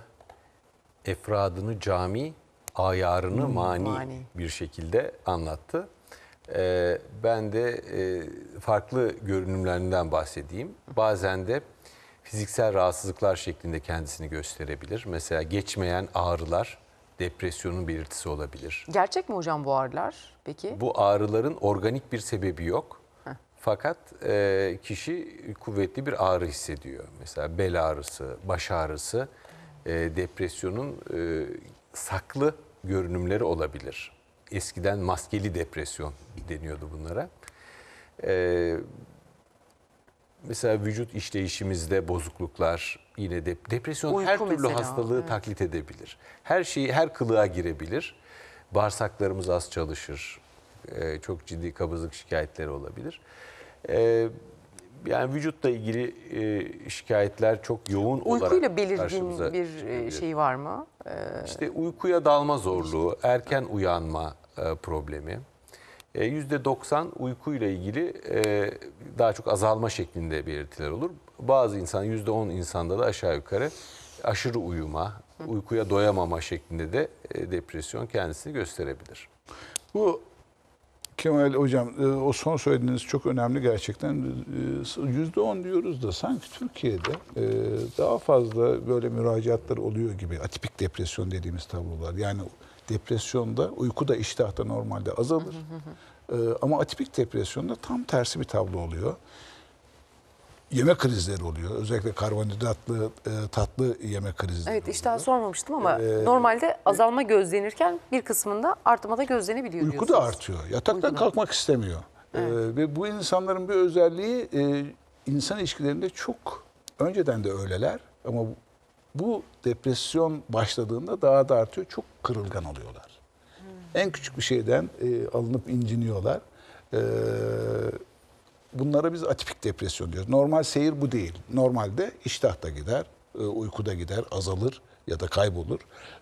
efradını cami, ayarını hmm, mani, mani bir şekilde anlattı. E, ben de e, farklı görünümlerinden bahsedeyim. Bazen de fiziksel rahatsızlıklar şeklinde kendisini gösterebilir. Mesela geçmeyen ağrılar depresyonun belirtisi olabilir. Gerçek mi hocam bu ağrılar peki? Bu ağrıların organik bir sebebi yok. Fakat e, kişi kuvvetli bir ağrı hissediyor. Mesela bel ağrısı, baş ağrısı e, depresyonun e, saklı görünümleri olabilir. Eskiden maskeli depresyon deniyordu bunlara. E, mesela vücut işleyişimizde bozukluklar, yine de, depresyon Uyku her türlü mesela, hastalığı evet. taklit edebilir. Her şeyi her kılığa girebilir. Bağırsaklarımız az çalışır. Ee, çok ciddi kabızlık şikayetleri olabilir. Ee, yani vücutla ilgili e, şikayetler çok yoğun Uykuyla olarak Uykuyla belirgin bir e, şey var mı? Ee... İşte uykuya dalma zorluğu, erken uyanma e, problemi. %90 e, uykuyla ilgili e, daha çok azalma şeklinde belirtiler olur. Bazı insan %10 insanda da aşağı yukarı aşırı uyuma, uykuya doyamama şeklinde de e, depresyon kendisini gösterebilir. Bu Kemal Hocam o son söylediğiniz çok önemli gerçekten. %10 diyoruz da sanki Türkiye'de daha fazla böyle müracaatlar oluyor gibi atipik depresyon dediğimiz tablolar. Yani depresyonda uyku da iştah da normalde azalır. ee, ama atipik depresyonda tam tersi bir tablo oluyor. Yeme krizleri oluyor. Özellikle karbonhidratlı, e, tatlı yeme krizleri Evet iştah oluyor. sormamıştım ama ee, normalde azalma gözlenirken bir kısmında artma da gözlenebiliyor Uyku diyorsunuz. da artıyor. Yataktan Uykudan. kalkmak istemiyor. Ee, evet. Ee, ve bu insanların bir özelliği e, insan ilişkilerinde çok önceden de öyleler ama bu depresyon başladığında daha da artıyor. Çok kırılgan oluyorlar. En küçük bir şeyden e, alınıp inciniyorlar. E, bunlara biz atipik depresyon diyoruz. Normal seyir bu değil. Normalde iştah da gider, e, uyku da gider, azalır ya da kaybolur.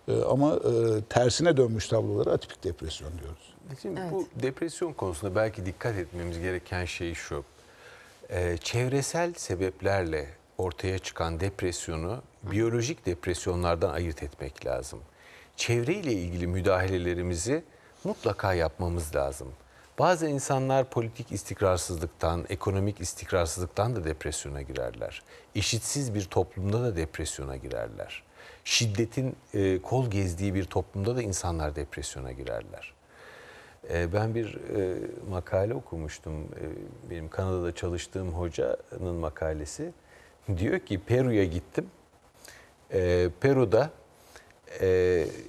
E, ama e, tersine dönmüş tabloları atipik depresyon diyoruz. Şimdi evet. bu depresyon konusunda belki dikkat etmemiz gereken şey şu. E, çevresel sebeplerle ortaya çıkan depresyonu biyolojik depresyonlardan ayırt etmek lazım. Çevreyle ilgili müdahalelerimizi mutlaka yapmamız lazım. Bazı insanlar politik istikrarsızlıktan, ekonomik istikrarsızlıktan da depresyona girerler. Eşitsiz bir toplumda da depresyona girerler. Şiddetin e, kol gezdiği bir toplumda da insanlar depresyona girerler. E, ben bir e, makale okumuştum. E, benim Kanada'da çalıştığım hocanın makalesi diyor ki Peru'ya gittim. E, Peru'da e,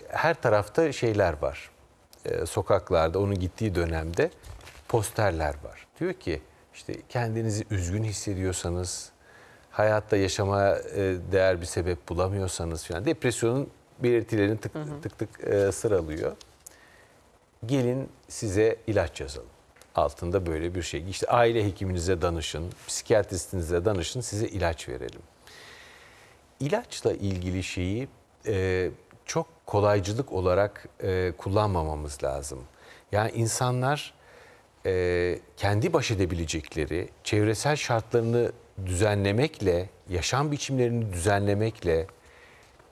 her tarafta şeyler var. E, sokaklarda onun gittiği dönemde posterler var. Diyor ki işte kendinizi üzgün hissediyorsanız, hayatta yaşamaya e, değer bir sebep bulamıyorsanız falan depresyonun belirtilerini tık hı hı. tık tık e, sıralıyor. Gelin size ilaç yazalım altında böyle bir şey. İşte aile hekiminize danışın, psikiyatristinize danışın, size ilaç verelim. İlaçla ilgili şeyi e, çok kolaycılık olarak e, kullanmamamız lazım. Yani insanlar e, kendi baş edebilecekleri, çevresel şartlarını düzenlemekle, yaşam biçimlerini düzenlemekle,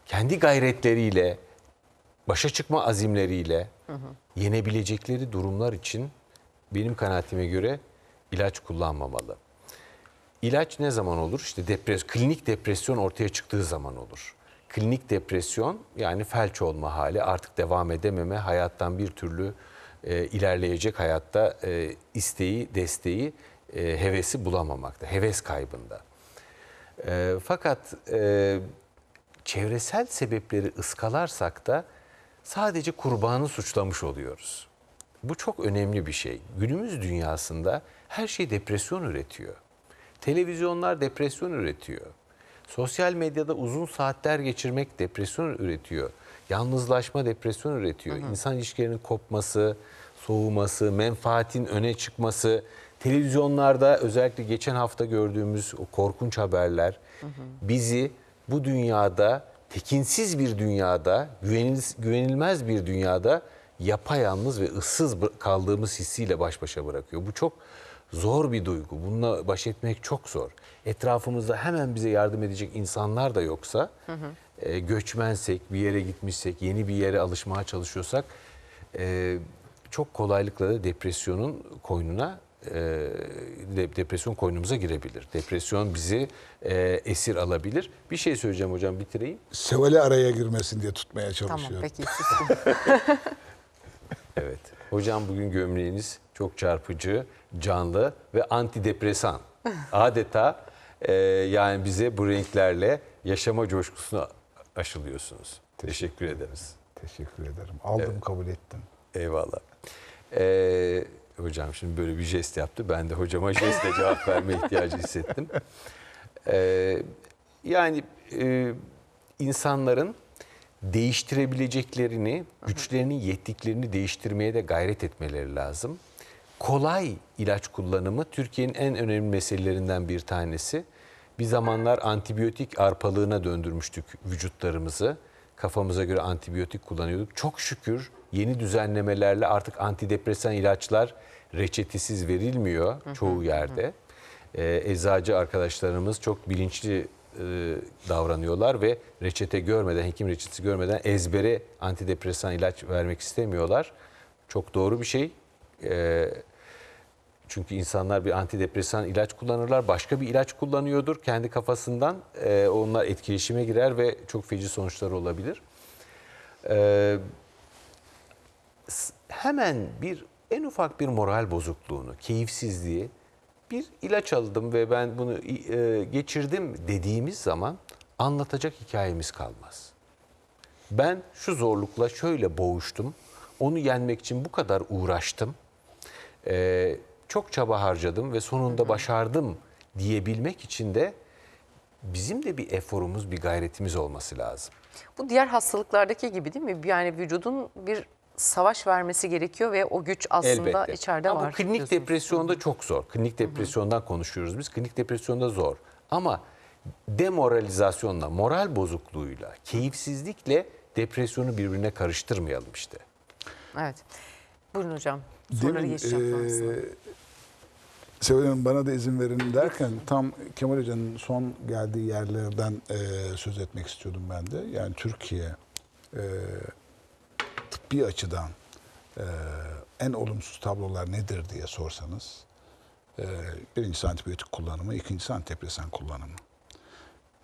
kendi gayretleriyle, başa çıkma azimleriyle hı hı. yenebilecekleri durumlar için benim kanaatime göre ilaç kullanmamalı. İlaç ne zaman olur? İşte depres klinik depresyon ortaya çıktığı zaman olur. Klinik depresyon yani felç olma hali, artık devam edememe, hayattan bir türlü e, ilerleyecek hayatta e, isteği, desteği, e, hevesi bulamamakta, heves kaybında. E, fakat e, çevresel sebepleri ıskalarsak da sadece kurbanı suçlamış oluyoruz. Bu çok önemli bir şey. Günümüz dünyasında her şey depresyon üretiyor. Televizyonlar depresyon üretiyor. Sosyal medyada uzun saatler geçirmek depresyon üretiyor. Yalnızlaşma depresyon üretiyor. Hı hı. İnsan ilişkilerinin kopması, soğuması, menfaatin öne çıkması, televizyonlarda özellikle geçen hafta gördüğümüz o korkunç haberler hı hı. bizi bu dünyada tekinsiz bir dünyada, güvenilmez bir dünyada yapayalnız ve ıssız kaldığımız hissiyle baş başa bırakıyor. Bu çok zor bir duygu. Bununla baş etmek çok zor. Etrafımızda hemen bize yardım edecek insanlar da yoksa, hı hı. E, göçmensek, bir yere gitmişsek, yeni bir yere alışmaya çalışıyorsak e, çok kolaylıkla da depresyonun koynuna e, depresyon koynumuza girebilir. Depresyon bizi e, esir alabilir. Bir şey söyleyeceğim hocam bitireyim. Seval'i araya girmesin diye tutmaya çalışıyorum. Tamam peki. Evet. Hocam bugün gömleğiniz çok çarpıcı, canlı ve antidepresan. Adeta e, yani bize bu renklerle yaşama coşkusunu aşılıyorsunuz. Teşekkür, Teşekkür ederiz. Teşekkür ederim. Aldım evet. kabul ettim. Eyvallah. Ee, hocam şimdi böyle bir jest yaptı. Ben de hocama jestle cevap verme ihtiyacı hissettim. Ee, yani e, insanların değiştirebileceklerini, güçlerini, yettiklerini değiştirmeye de gayret etmeleri lazım. Kolay ilaç kullanımı Türkiye'nin en önemli meselelerinden bir tanesi. Bir zamanlar antibiyotik arpalığına döndürmüştük vücutlarımızı. Kafamıza göre antibiyotik kullanıyorduk. Çok şükür yeni düzenlemelerle artık antidepresan ilaçlar reçetesiz verilmiyor çoğu yerde. Ee, eczacı arkadaşlarımız çok bilinçli e, davranıyorlar ve reçete görmeden, hekim reçetesi görmeden ezbere antidepresan ilaç vermek istemiyorlar. Çok doğru bir şey. E, çünkü insanlar bir antidepresan ilaç kullanırlar, başka bir ilaç kullanıyordur kendi kafasından. E, onlar etkileşime girer ve çok feci sonuçlar olabilir. hemen bir en ufak bir moral bozukluğunu, keyifsizliği bir ilaç aldım ve ben bunu e, geçirdim dediğimiz zaman anlatacak hikayemiz kalmaz. Ben şu zorlukla şöyle boğuştum, onu yenmek için bu kadar uğraştım, e, çok çaba harcadım ve sonunda Hı -hı. başardım diyebilmek için de bizim de bir eforumuz, bir gayretimiz olması lazım. Bu diğer hastalıklardaki gibi değil mi? Yani vücudun bir savaş vermesi gerekiyor ve o güç aslında Elbette. içeride Ama var. klinik depresyonda Hı -hı. çok zor. Klinik depresyondan Hı -hı. konuşuyoruz biz. Klinik depresyonda zor. Ama demoralizasyonla, moral bozukluğuyla, keyifsizlikle depresyonu birbirine karıştırmayalım işte. Evet. Buyurun hocam. Soruları Demin, E, Seval Hanım bana da izin verin derken tam Kemal Hoca'nın son geldiği yerlerden e, söz etmek istiyordum ben de. Yani Türkiye e, bir açıdan e, en olumsuz tablolar nedir diye sorsanız e, birincisi antibiyotik kullanımı, ikinci antidepresan kullanımı.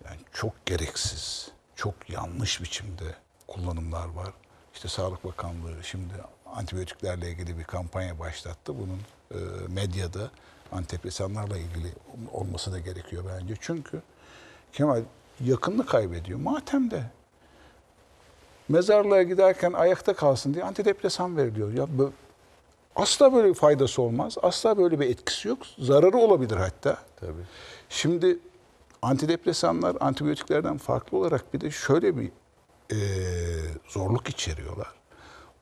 Yani çok gereksiz, çok yanlış biçimde kullanımlar var. İşte Sağlık Bakanlığı şimdi antibiyotiklerle ilgili bir kampanya başlattı. Bunun e, medyada antidepresanlarla ilgili olması da gerekiyor bence. Çünkü Kemal yakınını kaybediyor. Matemde mezarlığa giderken ayakta kalsın diye antidepresan veriliyor. Ya bu, asla böyle bir faydası olmaz. Asla böyle bir etkisi yok. Zararı olabilir hatta. Tabii. Şimdi antidepresanlar antibiyotiklerden farklı olarak bir de şöyle bir e, zorluk içeriyorlar.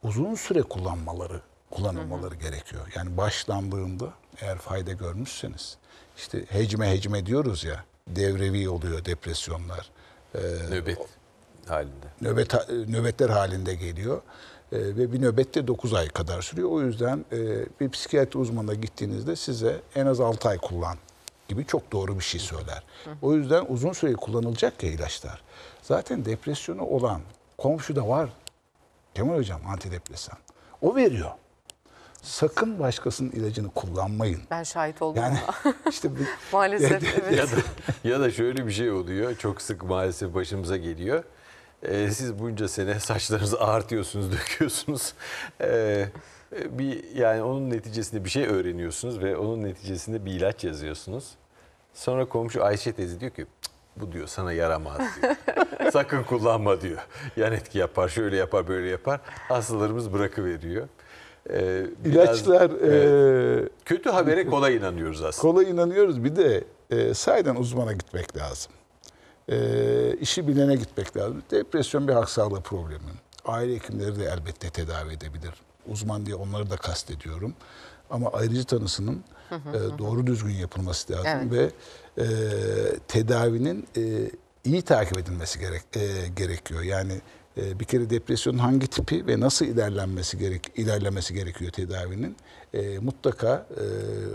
Uzun süre kullanmaları, kullanılmaları gerekiyor. Yani başlandığında eğer fayda görmüşseniz işte hecme hecme diyoruz ya devrevi oluyor depresyonlar. E, Nöbet halinde. Nöbet nöbetler halinde geliyor e, ve bir nöbette 9 ay kadar sürüyor. O yüzden e, bir psikiyatri uzmanına gittiğinizde size en az 6 ay kullan gibi çok doğru bir şey söyler. O yüzden uzun süre kullanılacak ya ilaçlar. Zaten depresyonu olan komşuda var. Kemal Hocam antidepresan. O veriyor. Sakın başkasının ilacını kullanmayın. Ben şahit oldum. Yani işte bir, maalesef evet. ya da, ya da şöyle bir şey oluyor. Çok sık maalesef başımıza geliyor. E, siz bunca sene saçlarınızı ağartıyorsunuz, döküyorsunuz. E, bir yani onun neticesinde bir şey öğreniyorsunuz ve onun neticesinde bir ilaç yazıyorsunuz. Sonra komşu Ayşe teyze diyor ki bu diyor sana yaramaz diyor. Sakın kullanma diyor. Yan etki yapar, şöyle yapar, böyle yapar. Hastalarımız bırakıveriyor. Ee, İlaçlar e, kötü habere kolay inanıyoruz aslında. Kolay inanıyoruz. Bir de e, sahiden uzmana gitmek lazım e, işi bilene gitmek lazım. Depresyon bir hastalığı problemi. Aile hekimleri de elbette tedavi edebilir. Uzman diye onları da kastediyorum. Ama ayrıcı tanısının e, doğru düzgün yapılması lazım evet. ve e, tedavinin e, iyi takip edilmesi gerek e, gerekiyor. Yani e, bir kere depresyonun hangi tipi ve nasıl ilerlenmesi gerek ilerlemesi gerekiyor tedavinin e, mutlaka e,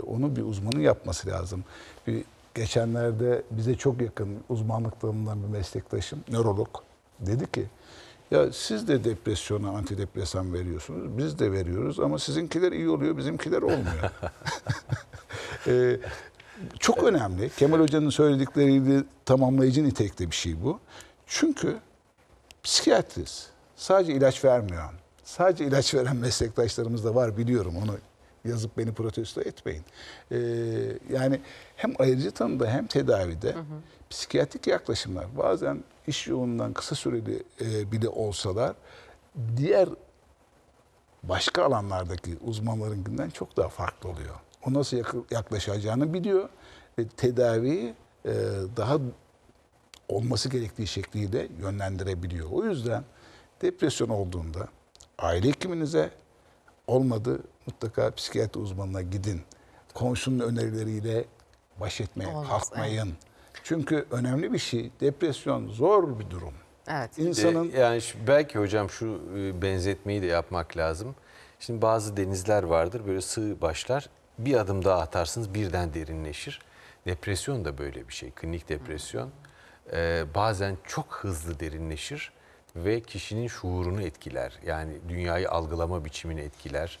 onu bir uzmanın yapması lazım. Bir geçenlerde bize çok yakın uzmanlık bir meslektaşım, nörolog dedi ki ya siz de depresyona antidepresan veriyorsunuz, biz de veriyoruz ama sizinkiler iyi oluyor, bizimkiler olmuyor. ee, çok önemli. Kemal Hoca'nın söyledikleriyle tamamlayıcı nitelikte bir şey bu. Çünkü psikiyatrist Sadece ilaç vermiyor. Sadece ilaç veren meslektaşlarımız da var biliyorum onu yazıp beni protesto etmeyin. E, yani hem ayrıcı tanıda hem tedavide hı hı. psikiyatrik yaklaşımlar bazen iş yoğunluğundan kısa süreli e, bile olsalar diğer başka alanlardaki uzmanlarınkinden çok daha farklı oluyor. O nasıl yaklaşacağını biliyor. E, tedaviyi e, daha olması gerektiği şekliyle yönlendirebiliyor. O yüzden depresyon olduğunda aile hekiminize Olmadı mutlaka psikiyatri uzmanına gidin. Komşunun önerileriyle baş etmeye Olmaz, kalkmayın. Evet. Çünkü önemli bir şey depresyon zor bir durum. Evet. İnsanın e, yani belki hocam şu e, benzetmeyi de yapmak lazım. Şimdi bazı denizler vardır böyle sığ başlar. Bir adım daha atarsınız birden derinleşir. Depresyon da böyle bir şey. Klinik depresyon. Ee, bazen çok hızlı derinleşir ve kişinin şuurunu etkiler. Yani dünyayı algılama biçimini etkiler.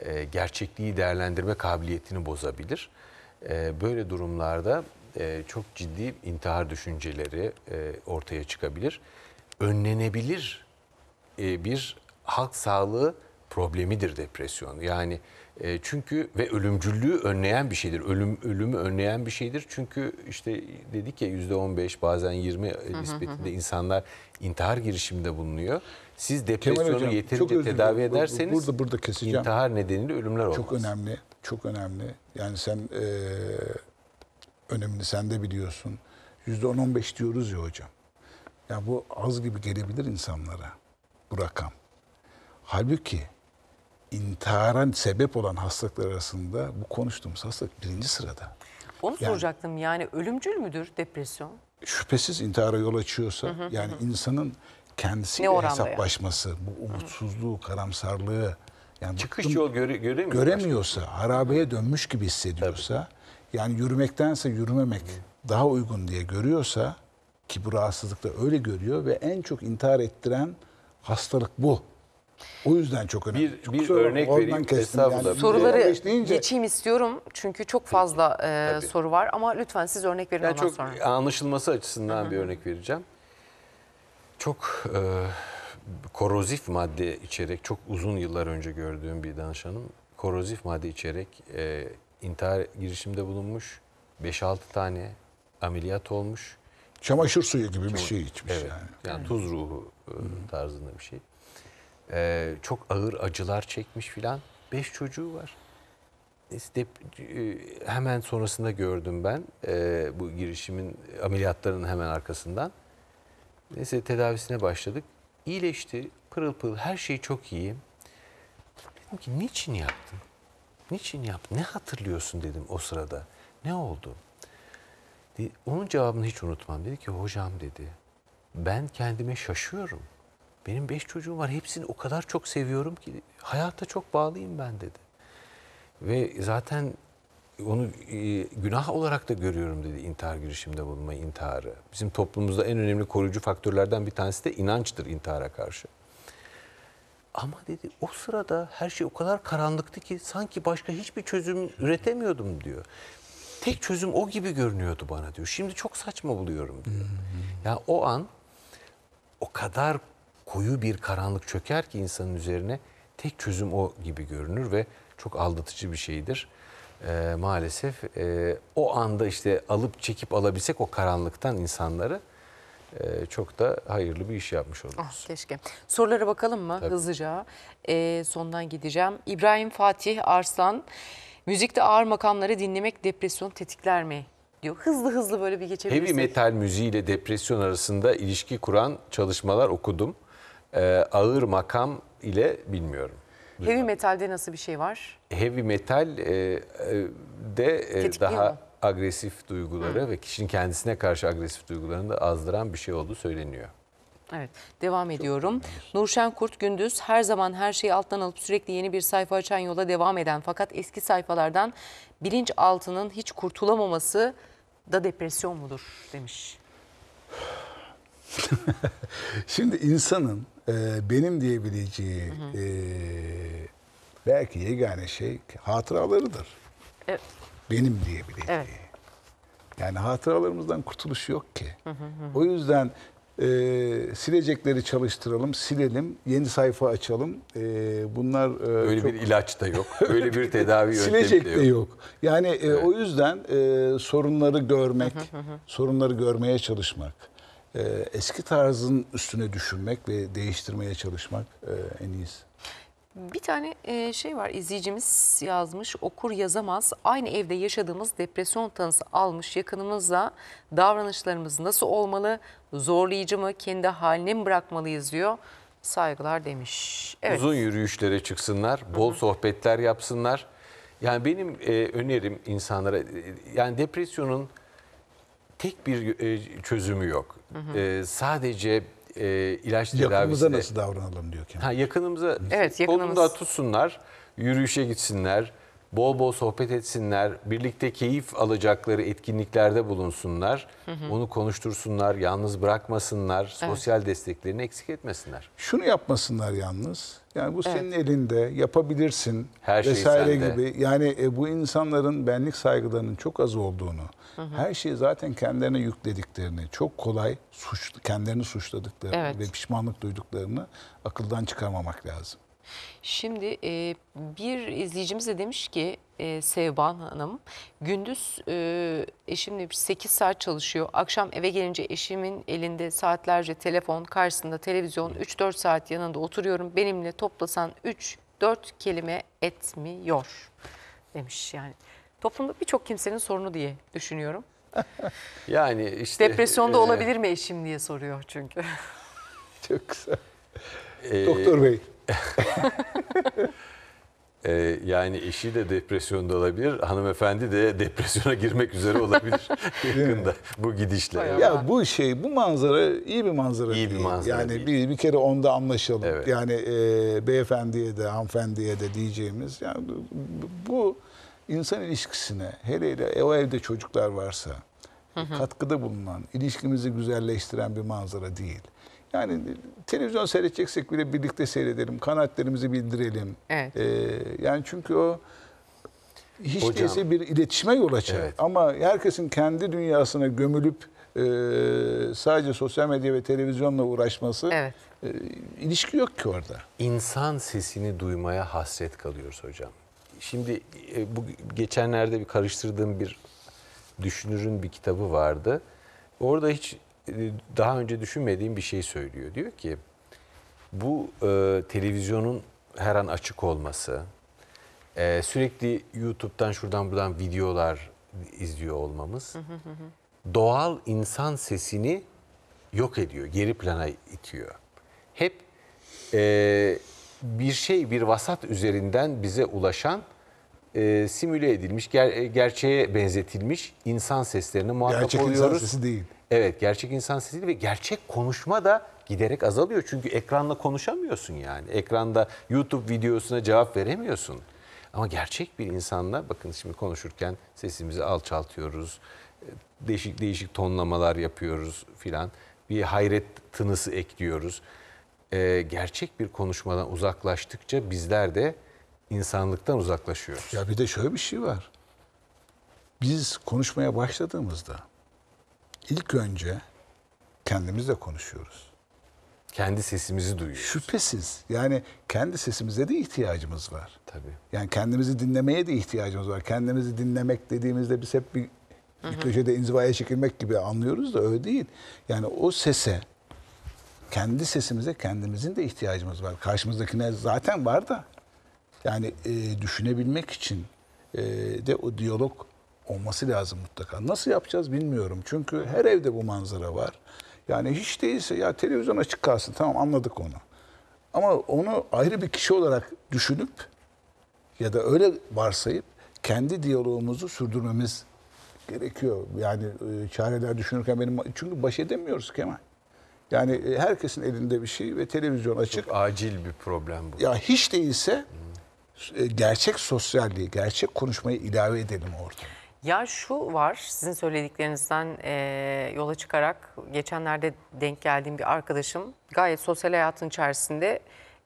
E, gerçekliği değerlendirme kabiliyetini bozabilir. E, böyle durumlarda e, çok ciddi intihar düşünceleri e, ortaya çıkabilir. Önlenebilir e, bir halk sağlığı problemidir depresyon. Yani e, çünkü ve ölümcüllüğü önleyen bir şeydir. Ölüm ölümü önleyen bir şeydir. Çünkü işte dedik ya yüzde %15 bazen 20 e, nispetinde insanlar intihar girişiminde bulunuyor. Siz depresyonu Hocam, yeterince tedavi ederseniz burada burada keseceğim. intihar nedeniyle ölümler olmaz. Çok önemli. Çok önemli. Yani sen e, önemini sen de biliyorsun. yüzde %10-15 diyoruz ya hocam. Ya bu az gibi gelebilir insanlara bu rakam. Halbuki intihara sebep olan hastalıklar arasında bu konuştuğumuz hastalık birinci sırada. Onu yani, soracaktım yani ölümcül müdür depresyon? Şüphesiz intihara yol açıyorsa hı hı, yani hı. insanın kendisiyle hesaplaşması, yani? bu umutsuzluğu, karamsarlığı yani çıkış yol göre, göremiyor göremiyorsa, başka. harabeye dönmüş gibi hissediyorsa Tabii. yani yürümektense yürümemek hı. daha uygun diye görüyorsa ki bu rahatsızlıkta öyle görüyor ve en çok intihar ettiren hastalık bu. O yüzden çok önemli. Bir, çok örnek vereyim. Yani. Soruları deyince... geçeyim istiyorum. Çünkü çok fazla e, soru var. Ama lütfen siz örnek verin yani ondan sonra. Anlaşılması açısından Hı -hı. bir örnek vereceğim. Çok e, korozif madde içerek, çok uzun yıllar önce gördüğüm bir danışanım. Korozif madde içerek e, intihar girişimde bulunmuş. 5-6 tane ameliyat olmuş. Çamaşır suyu gibi Çamaşır. bir şey içmiş evet. yani. Yani tuz ruhu e, Hı tarzında bir şey e, çok ağır acılar çekmiş filan. Beş çocuğu var. İşte, e, hemen sonrasında gördüm ben e, bu girişimin ameliyatlarının hemen arkasından. Neyse tedavisine başladık. İyileşti, pırıl pırıl, her şey çok iyi. Dedim ki niçin yaptın? Niçin yaptın? Ne hatırlıyorsun dedim o sırada. Ne oldu? Onun cevabını hiç unutmam. Dedi ki hocam dedi ben kendime şaşıyorum. Benim beş çocuğum var. Hepsini o kadar çok seviyorum ki hayata çok bağlıyım ben dedi. Ve zaten onu e, günah olarak da görüyorum dedi intihar girişiminde bulunma intiharı. Bizim toplumumuzda en önemli koruyucu faktörlerden bir tanesi de inançtır intihara karşı. Ama dedi o sırada her şey o kadar karanlıktı ki sanki başka hiçbir çözüm üretemiyordum diyor. Tek çözüm o gibi görünüyordu bana diyor. Şimdi çok saçma buluyorum diyor. Hmm. Ya yani o an o kadar koyu bir karanlık çöker ki insanın üzerine tek çözüm o gibi görünür ve çok aldatıcı bir şeydir. E, maalesef e, o anda işte alıp çekip alabilsek o karanlıktan insanları e, çok da hayırlı bir iş yapmış oluruz. Ah, keşke. Sorulara bakalım mı Tabii. hızlıca? E, sondan gideceğim. İbrahim Fatih Arslan, müzikte ağır makamları dinlemek depresyon tetikler mi? diyor. Hızlı hızlı böyle bir geçebilirsek. Heavy metal ile depresyon arasında ilişki kuran çalışmalar okudum e, ağır makam ile bilmiyorum. Heavy metalde nasıl bir şey var? Heavy metal e, e de e, daha mu? agresif duyguları ve kişinin kendisine karşı agresif duygularını da azdıran bir şey olduğu söyleniyor. Evet, devam ediyorum. Nurşen Kurt Gündüz her zaman her şeyi alttan alıp sürekli yeni bir sayfa açan yola devam eden fakat eski sayfalardan bilinç altının hiç kurtulamaması da depresyon mudur demiş. Şimdi insanın e, benim diyebileceği hı hı. E, belki yegane şey hatıralarıdır. Evet. Benim diyebileceği. Evet. Yani hatıralarımızdan kurtuluş yok ki. Hı hı hı. O yüzden e, silecekleri çalıştıralım, silelim, yeni sayfa açalım. E, bunlar e, öyle çok... bir ilaç da yok, öyle bir tedavi yöntemi Silecek de yok. De yok. Yani e, evet. o yüzden e, sorunları görmek, hı hı hı. sorunları görmeye çalışmak e, eski tarzın üstüne düşünmek ve değiştirmeye çalışmak e, en iyisi. Bir tane e, şey var izleyicimiz yazmış okur yazamaz aynı evde yaşadığımız depresyon tanısı almış yakınımızla davranışlarımız nasıl olmalı zorlayıcı mı kendi haline mi bırakmalıyız diyor saygılar demiş. Evet. Uzun yürüyüşlere çıksınlar bol Hı -hı. sohbetler yapsınlar yani benim e, önerim insanlara e, yani depresyonun tek bir çözümü yok e, sadece e, ilaç tedavisine... Yakınımıza nasıl davranalım diyor Kemal. Ha, yakınımıza evet, yakınımız... kolunda tutsunlar, yürüyüşe gitsinler, bol bol sohbet etsinler, birlikte keyif alacakları etkinliklerde bulunsunlar, hı hı. onu konuştursunlar, yalnız bırakmasınlar, sosyal evet. desteklerini eksik etmesinler. Şunu yapmasınlar yalnız. Yani bu evet. senin elinde, yapabilirsin Her şey vesaire gibi. Yani e, bu insanların benlik saygılarının çok az olduğunu, Hı Her şeyi zaten kendilerine yüklediklerini, çok kolay suç, kendilerini suçladıklarını evet. ve pişmanlık duyduklarını akıldan çıkarmamak lazım. Şimdi e, bir izleyicimiz de demiş ki e, Sevban Hanım gündüz e, eşimle 8 saat çalışıyor. Akşam eve gelince eşimin elinde saatlerce telefon karşısında televizyon 3-4 saat yanında oturuyorum. Benimle toplasan 3-4 kelime etmiyor demiş yani toplumda birçok kimsenin sorunu diye düşünüyorum. yani işte... Depresyonda e, olabilir mi eşim diye soruyor çünkü. Çok güzel. E, Doktor Bey. e, yani eşi de depresyonda olabilir, hanımefendi de depresyona girmek üzere olabilir yakında bu gidişle. Ya bu şey, bu manzara iyi bir manzara İyi değil. Bir manzara yani değil. bir bir kere onda anlaşalım. Evet. Yani e, beyefendiye de hanımefendiye de diyeceğimiz yani bu, bu insan ilişkisine hele hele o evde çocuklar varsa hı hı. katkıda bulunan, ilişkimizi güzelleştiren bir manzara değil. Yani televizyon seyredeceksek bile birlikte seyredelim, kanaatlerimizi bildirelim. Evet. Ee, yani çünkü o hiç Hocam, değilse bir iletişime yol açar. Evet. Ama herkesin kendi dünyasına gömülüp e, sadece sosyal medya ve televizyonla uğraşması evet. e, ilişki yok ki orada. İnsan sesini duymaya hasret kalıyoruz hocam. Şimdi e, bu geçenlerde bir karıştırdığım bir düşünürün bir kitabı vardı. Orada hiç e, daha önce düşünmediğim bir şey söylüyor. Diyor ki bu e, televizyonun her an açık olması, e, sürekli YouTube'dan şuradan buradan videolar izliyor olmamız doğal insan sesini yok ediyor, geri plana itiyor. Hep e, bir şey, bir vasat üzerinden bize ulaşan e, simüle edilmiş, ger, e, gerçeğe benzetilmiş insan seslerine muhatap gerçek oluyoruz. Gerçek insan sesi değil. Evet, gerçek insan sesi değil ve gerçek konuşma da giderek azalıyor. Çünkü ekranla konuşamıyorsun yani. Ekranda YouTube videosuna cevap veremiyorsun. Ama gerçek bir insanla bakın şimdi konuşurken sesimizi alçaltıyoruz. E, değişik değişik tonlamalar yapıyoruz filan. Bir hayret tınısı ekliyoruz. Ee, gerçek bir konuşmadan uzaklaştıkça bizler de insanlıktan uzaklaşıyoruz. Ya bir de şöyle bir şey var. Biz konuşmaya başladığımızda ilk önce kendimizle konuşuyoruz. Kendi sesimizi duyuyoruz. Şüphesiz. Yani kendi sesimize de ihtiyacımız var. Tabii. Yani kendimizi dinlemeye de ihtiyacımız var. Kendimizi dinlemek dediğimizde biz hep bir, bir hı köşede inzivaya çekilmek gibi anlıyoruz da öyle değil. Yani o sese, kendi sesimize kendimizin de ihtiyacımız var. Karşımızdakine zaten var da yani e, düşünebilmek için e, de o diyalog olması lazım mutlaka. Nasıl yapacağız bilmiyorum. Çünkü her evde bu manzara var. Yani hiç değilse ya televizyon açık kalsın tamam anladık onu. Ama onu ayrı bir kişi olarak düşünüp ya da öyle varsayıp kendi diyalogumuzu sürdürmemiz gerekiyor. Yani e, çareler düşünürken benim çünkü baş edemiyoruz Kemal. Yani e, herkesin elinde bir şey ve televizyon açık. Çok acil bir problem bu. Ya hiç değilse hmm e, gerçek sosyalliği, gerçek konuşmayı ilave edelim orada. Ya şu var sizin söylediklerinizden e, yola çıkarak geçenlerde denk geldiğim bir arkadaşım gayet sosyal hayatın içerisinde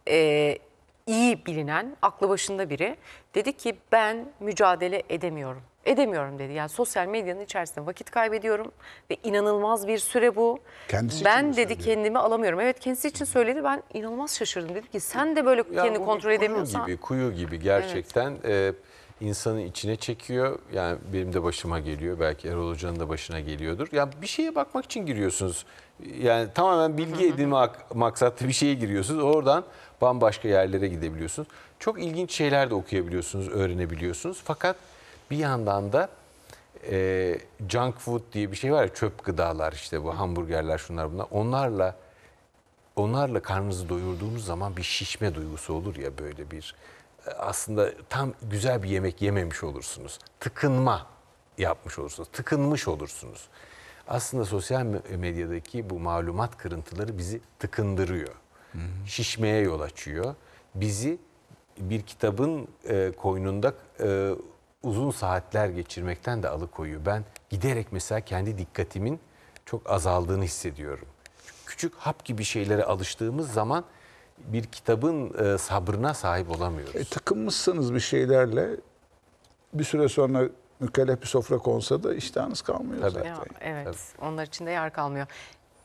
e, iyi bilinen, aklı başında biri. Dedi ki ben mücadele edemiyorum edemiyorum dedi. Yani sosyal medyanın içerisinde vakit kaybediyorum ve inanılmaz bir süre bu. Kendisi ben için dedi söyledi? kendimi alamıyorum. Evet kendisi için söyledi. Ben inanılmaz şaşırdım. Dedi ki sen de böyle ya kendini kontrol edemiyorsan. Kuyu gibi, kuyu gibi gerçekten evet. e, insanın içine çekiyor. Yani benim de başıma geliyor. Belki Erol Hoca'nın da başına geliyordur. Ya yani bir şeye bakmak için giriyorsunuz. Yani tamamen bilgi edinme maksatlı bir şeye giriyorsunuz. Oradan bambaşka yerlere gidebiliyorsunuz. Çok ilginç şeyler de okuyabiliyorsunuz, öğrenebiliyorsunuz. Fakat bir yandan da e, junk food diye bir şey var ya çöp gıdalar işte bu hamburgerler şunlar bunlar. Onlarla onlarla karnınızı doyurduğunuz zaman bir şişme duygusu olur ya böyle bir e, aslında tam güzel bir yemek yememiş olursunuz. Tıkınma yapmış olursunuz. Tıkınmış olursunuz. Aslında sosyal medyadaki bu malumat kırıntıları bizi tıkındırıyor. Hı hı. Şişmeye yol açıyor. Bizi bir kitabın e, koynunda e, uzun saatler geçirmekten de alıkoyuyor. Ben giderek mesela kendi dikkatimin çok azaldığını hissediyorum. Küçük hap gibi şeylere alıştığımız zaman bir kitabın e, sabrına sahip olamıyoruz. E, takılmışsınız bir şeylerle bir süre sonra mükellef bir sofra konsa da iştahınız kalmıyor Tabii. zaten. Ya, evet. Tabii. Onlar için de yer kalmıyor.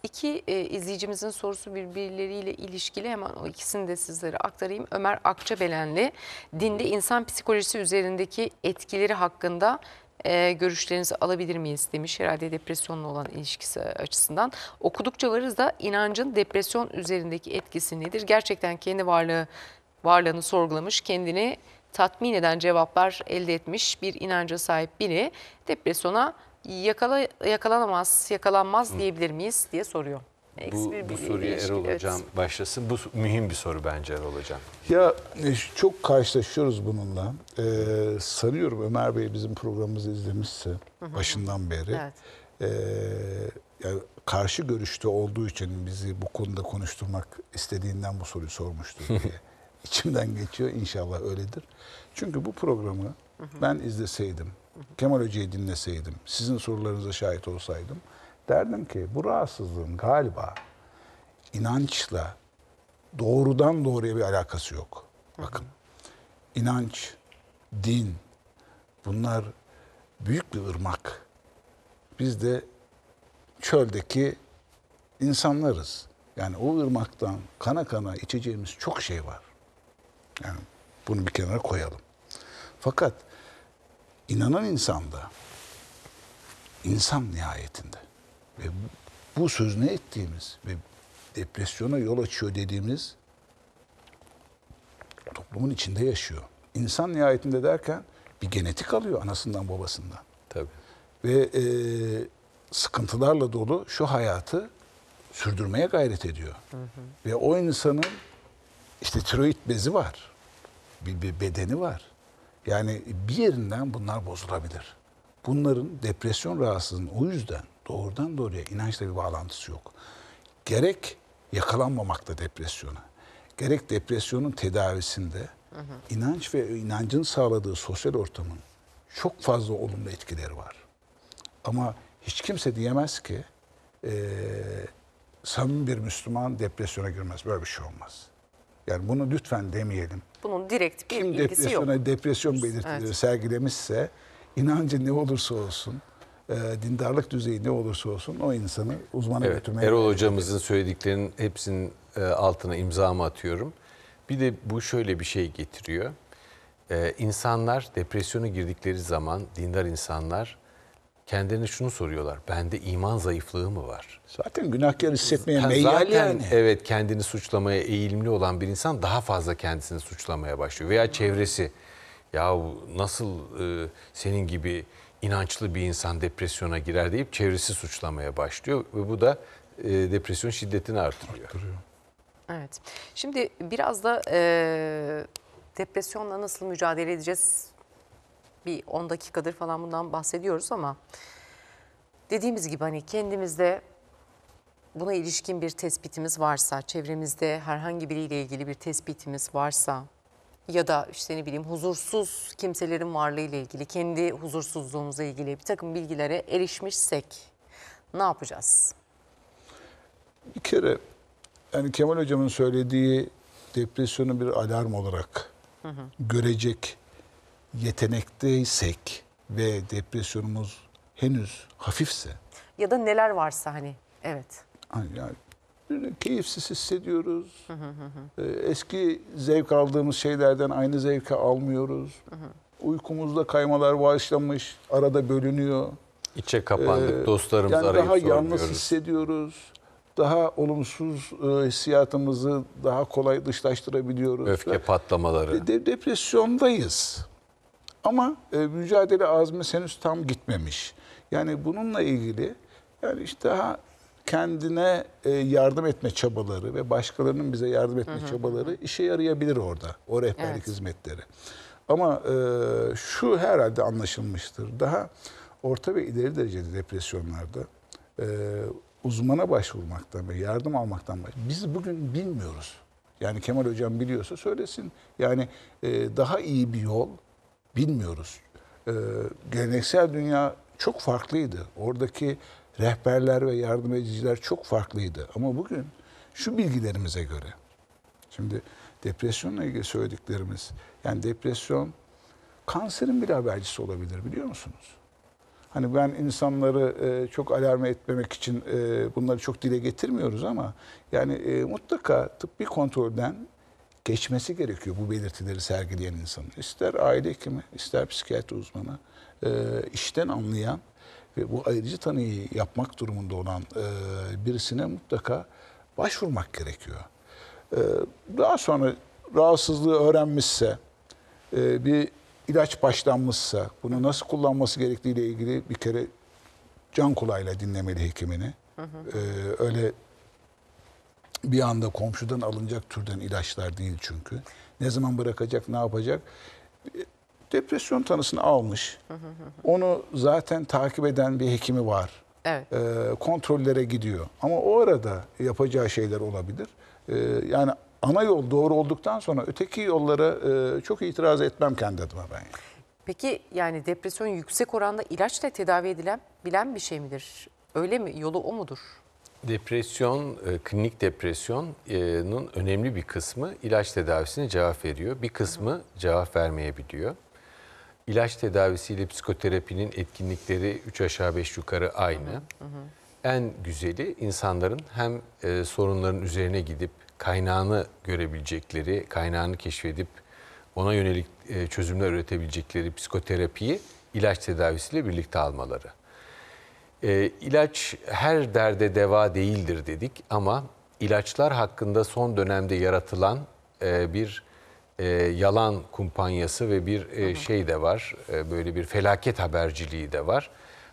İki e, izleyicimizin sorusu birbirleriyle ilişkili hemen o ikisini de sizlere aktarayım. Ömer Akçabelenli dinde insan psikolojisi üzerindeki etkileri hakkında e, görüşlerinizi alabilir miyiz demiş herhalde depresyonla olan ilişkisi açısından. Okudukça varız da inancın depresyon üzerindeki etkisi nedir? Gerçekten kendi varlığı varlığını sorgulamış, kendini tatmin eden cevaplar elde etmiş bir inanca sahip biri depresyona yakala, yakalanamaz, yakalanmaz Hı. diyebilir miyiz diye soruyor. Bu, bir, bu soruya Erol evet. başlasın. Bu mühim bir soru bence Erol Hocam. Ya e, çok karşılaşıyoruz bununla. Ee, sanıyorum Ömer Bey bizim programımızı izlemişse başından beri. Evet. Ee, yani karşı görüşte olduğu için bizi bu konuda konuşturmak istediğinden bu soruyu sormuştur diye. İçimden geçiyor inşallah öyledir. Çünkü bu programı ben izleseydim Kemal Hoca'yı dinleseydim, sizin sorularınıza şahit olsaydım derdim ki bu rahatsızlığın galiba inançla doğrudan doğruya bir alakası yok. Bakın inanç, din bunlar büyük bir ırmak. Biz de çöldeki insanlarız. Yani o ırmaktan kana kana içeceğimiz çok şey var. Yani bunu bir kenara koyalım. Fakat inanan insan da insan nihayetinde. Ve bu söz ne ettiğimiz ve depresyona yol açıyor dediğimiz toplumun içinde yaşıyor. İnsan nihayetinde derken bir genetik alıyor anasından babasından. Tabii. Ve e, sıkıntılarla dolu şu hayatı sürdürmeye gayret ediyor. Hı hı. Ve o insanın işte tiroid bezi var. Bir, bir bedeni var. Yani bir yerinden bunlar bozulabilir. Bunların depresyon rahatsızlığının o yüzden doğrudan doğruya inançla bir bağlantısı yok. Gerek yakalanmamakta depresyona, gerek depresyonun tedavisinde hı hı. inanç ve inancın sağladığı sosyal ortamın çok fazla olumlu etkileri var. Ama hiç kimse diyemez ki e, samimi bir Müslüman depresyona girmez. Böyle bir şey olmaz. Yani bunu lütfen demeyelim. Bunun direkt bir Kim ilgisi depresyona, yok. depresyon belirtileri evet. sergilemişse inancı ne olursa olsun e, dindarlık düzeyi ne olursa olsun o insanı uzmana evet, götürmeye... Erol hocamızın söylediklerinin hepsinin e, altına imzamı atıyorum. Bir de bu şöyle bir şey getiriyor. İnsanlar e, insanlar depresyona girdikleri zaman dindar insanlar kendilerine şunu soruyorlar. Bende iman zayıflığı mı var? Zaten günahkar hissetmeye meyil yani. Evet kendini suçlamaya eğilimli olan bir insan daha fazla kendisini suçlamaya başlıyor. Veya çevresi. Ya nasıl e, senin gibi inançlı bir insan depresyona girer deyip çevresi suçlamaya başlıyor. Ve bu da e, depresyon şiddetini artırıyor. artırıyor. Evet. Şimdi biraz da e, depresyonla nasıl mücadele edeceğiz bir 10 dakikadır falan bundan bahsediyoruz ama dediğimiz gibi hani kendimizde buna ilişkin bir tespitimiz varsa, çevremizde herhangi biriyle ilgili bir tespitimiz varsa ya da işte ne bileyim huzursuz kimselerin varlığı ile ilgili, kendi huzursuzluğumuzla ilgili bir takım bilgilere erişmişsek ne yapacağız? Bir kere yani Kemal Hocam'ın söylediği depresyonu bir alarm olarak hı hı. görecek yetenekteysek ve depresyonumuz henüz hafifse ya da neler varsa hani evet. Yani keyifsiz hissediyoruz. Ee, eski zevk aldığımız şeylerden aynı zevke almıyoruz. Uykumuzda kaymalar başlamış, arada bölünüyor. içe kapandık, ee, dostlarımız yani arayıp daha yalnız hissediyoruz. Daha olumsuz e, hissiyatımızı daha kolay dışlaştırabiliyoruz. Öfke patlamaları. De, depresyondayız. Ama e, mücadele azmi henüz tam gitmemiş. Yani bununla ilgili yani işte daha kendine e, yardım etme çabaları ve başkalarının bize yardım etme hı hı. çabaları işe yarayabilir orada o rehberlik evet. hizmetleri. Ama e, şu herhalde anlaşılmıştır. Daha orta ve ileri derecede depresyonlarda e, uzmana başvurmaktan ve yardım almaktan baş... biz bugün bilmiyoruz. Yani Kemal Hocam biliyorsa söylesin. Yani e, daha iyi bir yol, bilmiyoruz. Ee, geleneksel dünya çok farklıydı. Oradaki rehberler ve yardım ediciler çok farklıydı. Ama bugün şu bilgilerimize göre. Şimdi depresyonla ilgili söylediklerimiz. Yani depresyon kanserin bir habercisi olabilir biliyor musunuz? Hani ben insanları e, çok alarm etmemek için e, bunları çok dile getirmiyoruz ama yani e, mutlaka tıbbi kontrolden geçmesi gerekiyor bu belirtileri sergileyen insanın. İster aile hekimi, ister psikiyatri uzmanı, e, işten anlayan ve bu ayrıcı tanıyı yapmak durumunda olan e, birisine mutlaka başvurmak gerekiyor. E, daha sonra rahatsızlığı öğrenmişse, bir ilaç başlanmışsa, bunu nasıl kullanması gerektiğiyle ilgili bir kere can kulağıyla dinlemeli hekimini. Hı hı. öyle bir anda komşudan alınacak türden ilaçlar değil çünkü. Ne zaman bırakacak, ne yapacak? Depresyon tanısını almış. Onu zaten takip eden bir hekimi var. Evet. E, kontrollere gidiyor. Ama o arada yapacağı şeyler olabilir. E, yani ana yol doğru olduktan sonra öteki yollara e, çok itiraz etmem kendi adıma ben. Peki yani depresyon yüksek oranda ilaçla tedavi edilen bilen bir şey midir? Öyle mi? Yolu o mudur? Depresyon, e, klinik depresyonun önemli bir kısmı ilaç tedavisine cevap veriyor. Bir kısmı cevap vermeyebiliyor. İlaç tedavisiyle psikoterapinin etkinlikleri 3 aşağı 5 yukarı aynı. En güzeli insanların hem e, sorunların üzerine gidip kaynağını görebilecekleri, kaynağını keşfedip ona yönelik e, çözümler üretebilecekleri psikoterapiyi ilaç tedavisiyle birlikte almaları. E, ilaç her derde deva değildir dedik ama ilaçlar hakkında son dönemde yaratılan e, bir e, yalan kumpanyası ve bir e, şey de var. E, böyle bir felaket haberciliği de var.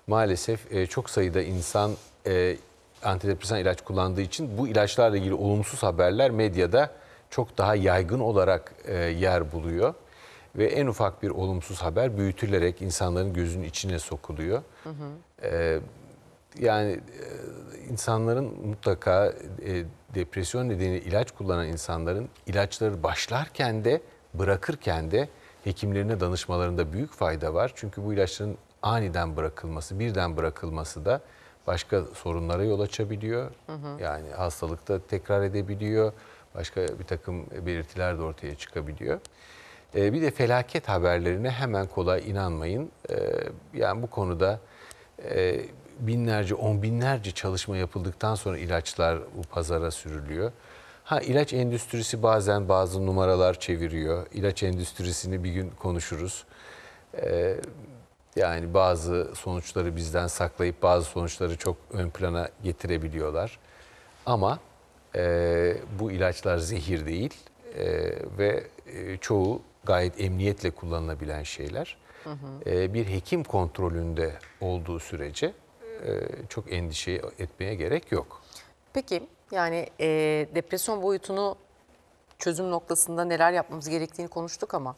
Maalesef e, çok sayıda insan e, antidepresan ilaç kullandığı için bu ilaçlarla ilgili olumsuz haberler medyada çok daha yaygın olarak e, yer buluyor. Ve en ufak bir olumsuz haber büyütülerek insanların gözünün içine sokuluyor. Hı hı. E, yani e, insanların mutlaka e, depresyon nedeniyle ilaç kullanan insanların ilaçları başlarken de bırakırken de hekimlerine danışmalarında büyük fayda var. Çünkü bu ilaçların aniden bırakılması, birden bırakılması da başka sorunlara yol açabiliyor. Hı hı. Yani hastalıkta tekrar edebiliyor. Başka bir takım belirtiler de ortaya çıkabiliyor. Ee, bir de felaket haberlerine hemen kolay inanmayın. Ee, yani bu konuda e, binlerce, on binlerce çalışma yapıldıktan sonra ilaçlar bu pazara sürülüyor. Ha ilaç endüstrisi bazen bazı numaralar çeviriyor. İlaç endüstrisini bir gün konuşuruz. Ee, yani bazı sonuçları bizden saklayıp bazı sonuçları çok ön plana getirebiliyorlar. Ama e, bu ilaçlar zehir değil e, ve e, çoğu gayet emniyetle kullanılabilen şeyler. Hı hı. E, bir hekim kontrolünde olduğu sürece e, çok endişe etmeye gerek yok. Peki yani e, depresyon boyutunu çözüm noktasında neler yapmamız gerektiğini konuştuk ama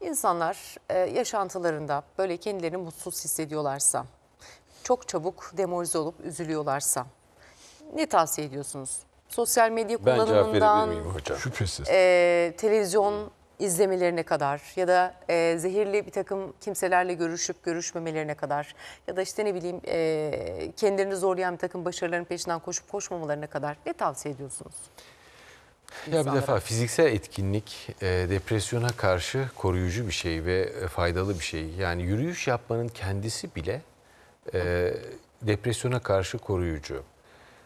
insanlar e, yaşantılarında böyle kendilerini mutsuz hissediyorlarsa, çok çabuk demorize olup üzülüyorlarsa ne tavsiye ediyorsunuz? Sosyal medya ben kullanımından, ben hocam? Şüphesiz. E, televizyon izlemelerine kadar ya da e, zehirli bir takım kimselerle görüşüp görüşmemelerine kadar ya da işte ne bileyim e, kendilerini zorlayan bir takım başarıların peşinden koşup koşmamalarına kadar ne tavsiye ediyorsunuz? Ya bir defa fiziksel etkinlik e, depresyona karşı koruyucu bir şey ve e, faydalı bir şey. Yani yürüyüş yapmanın kendisi bile e, depresyona karşı koruyucu.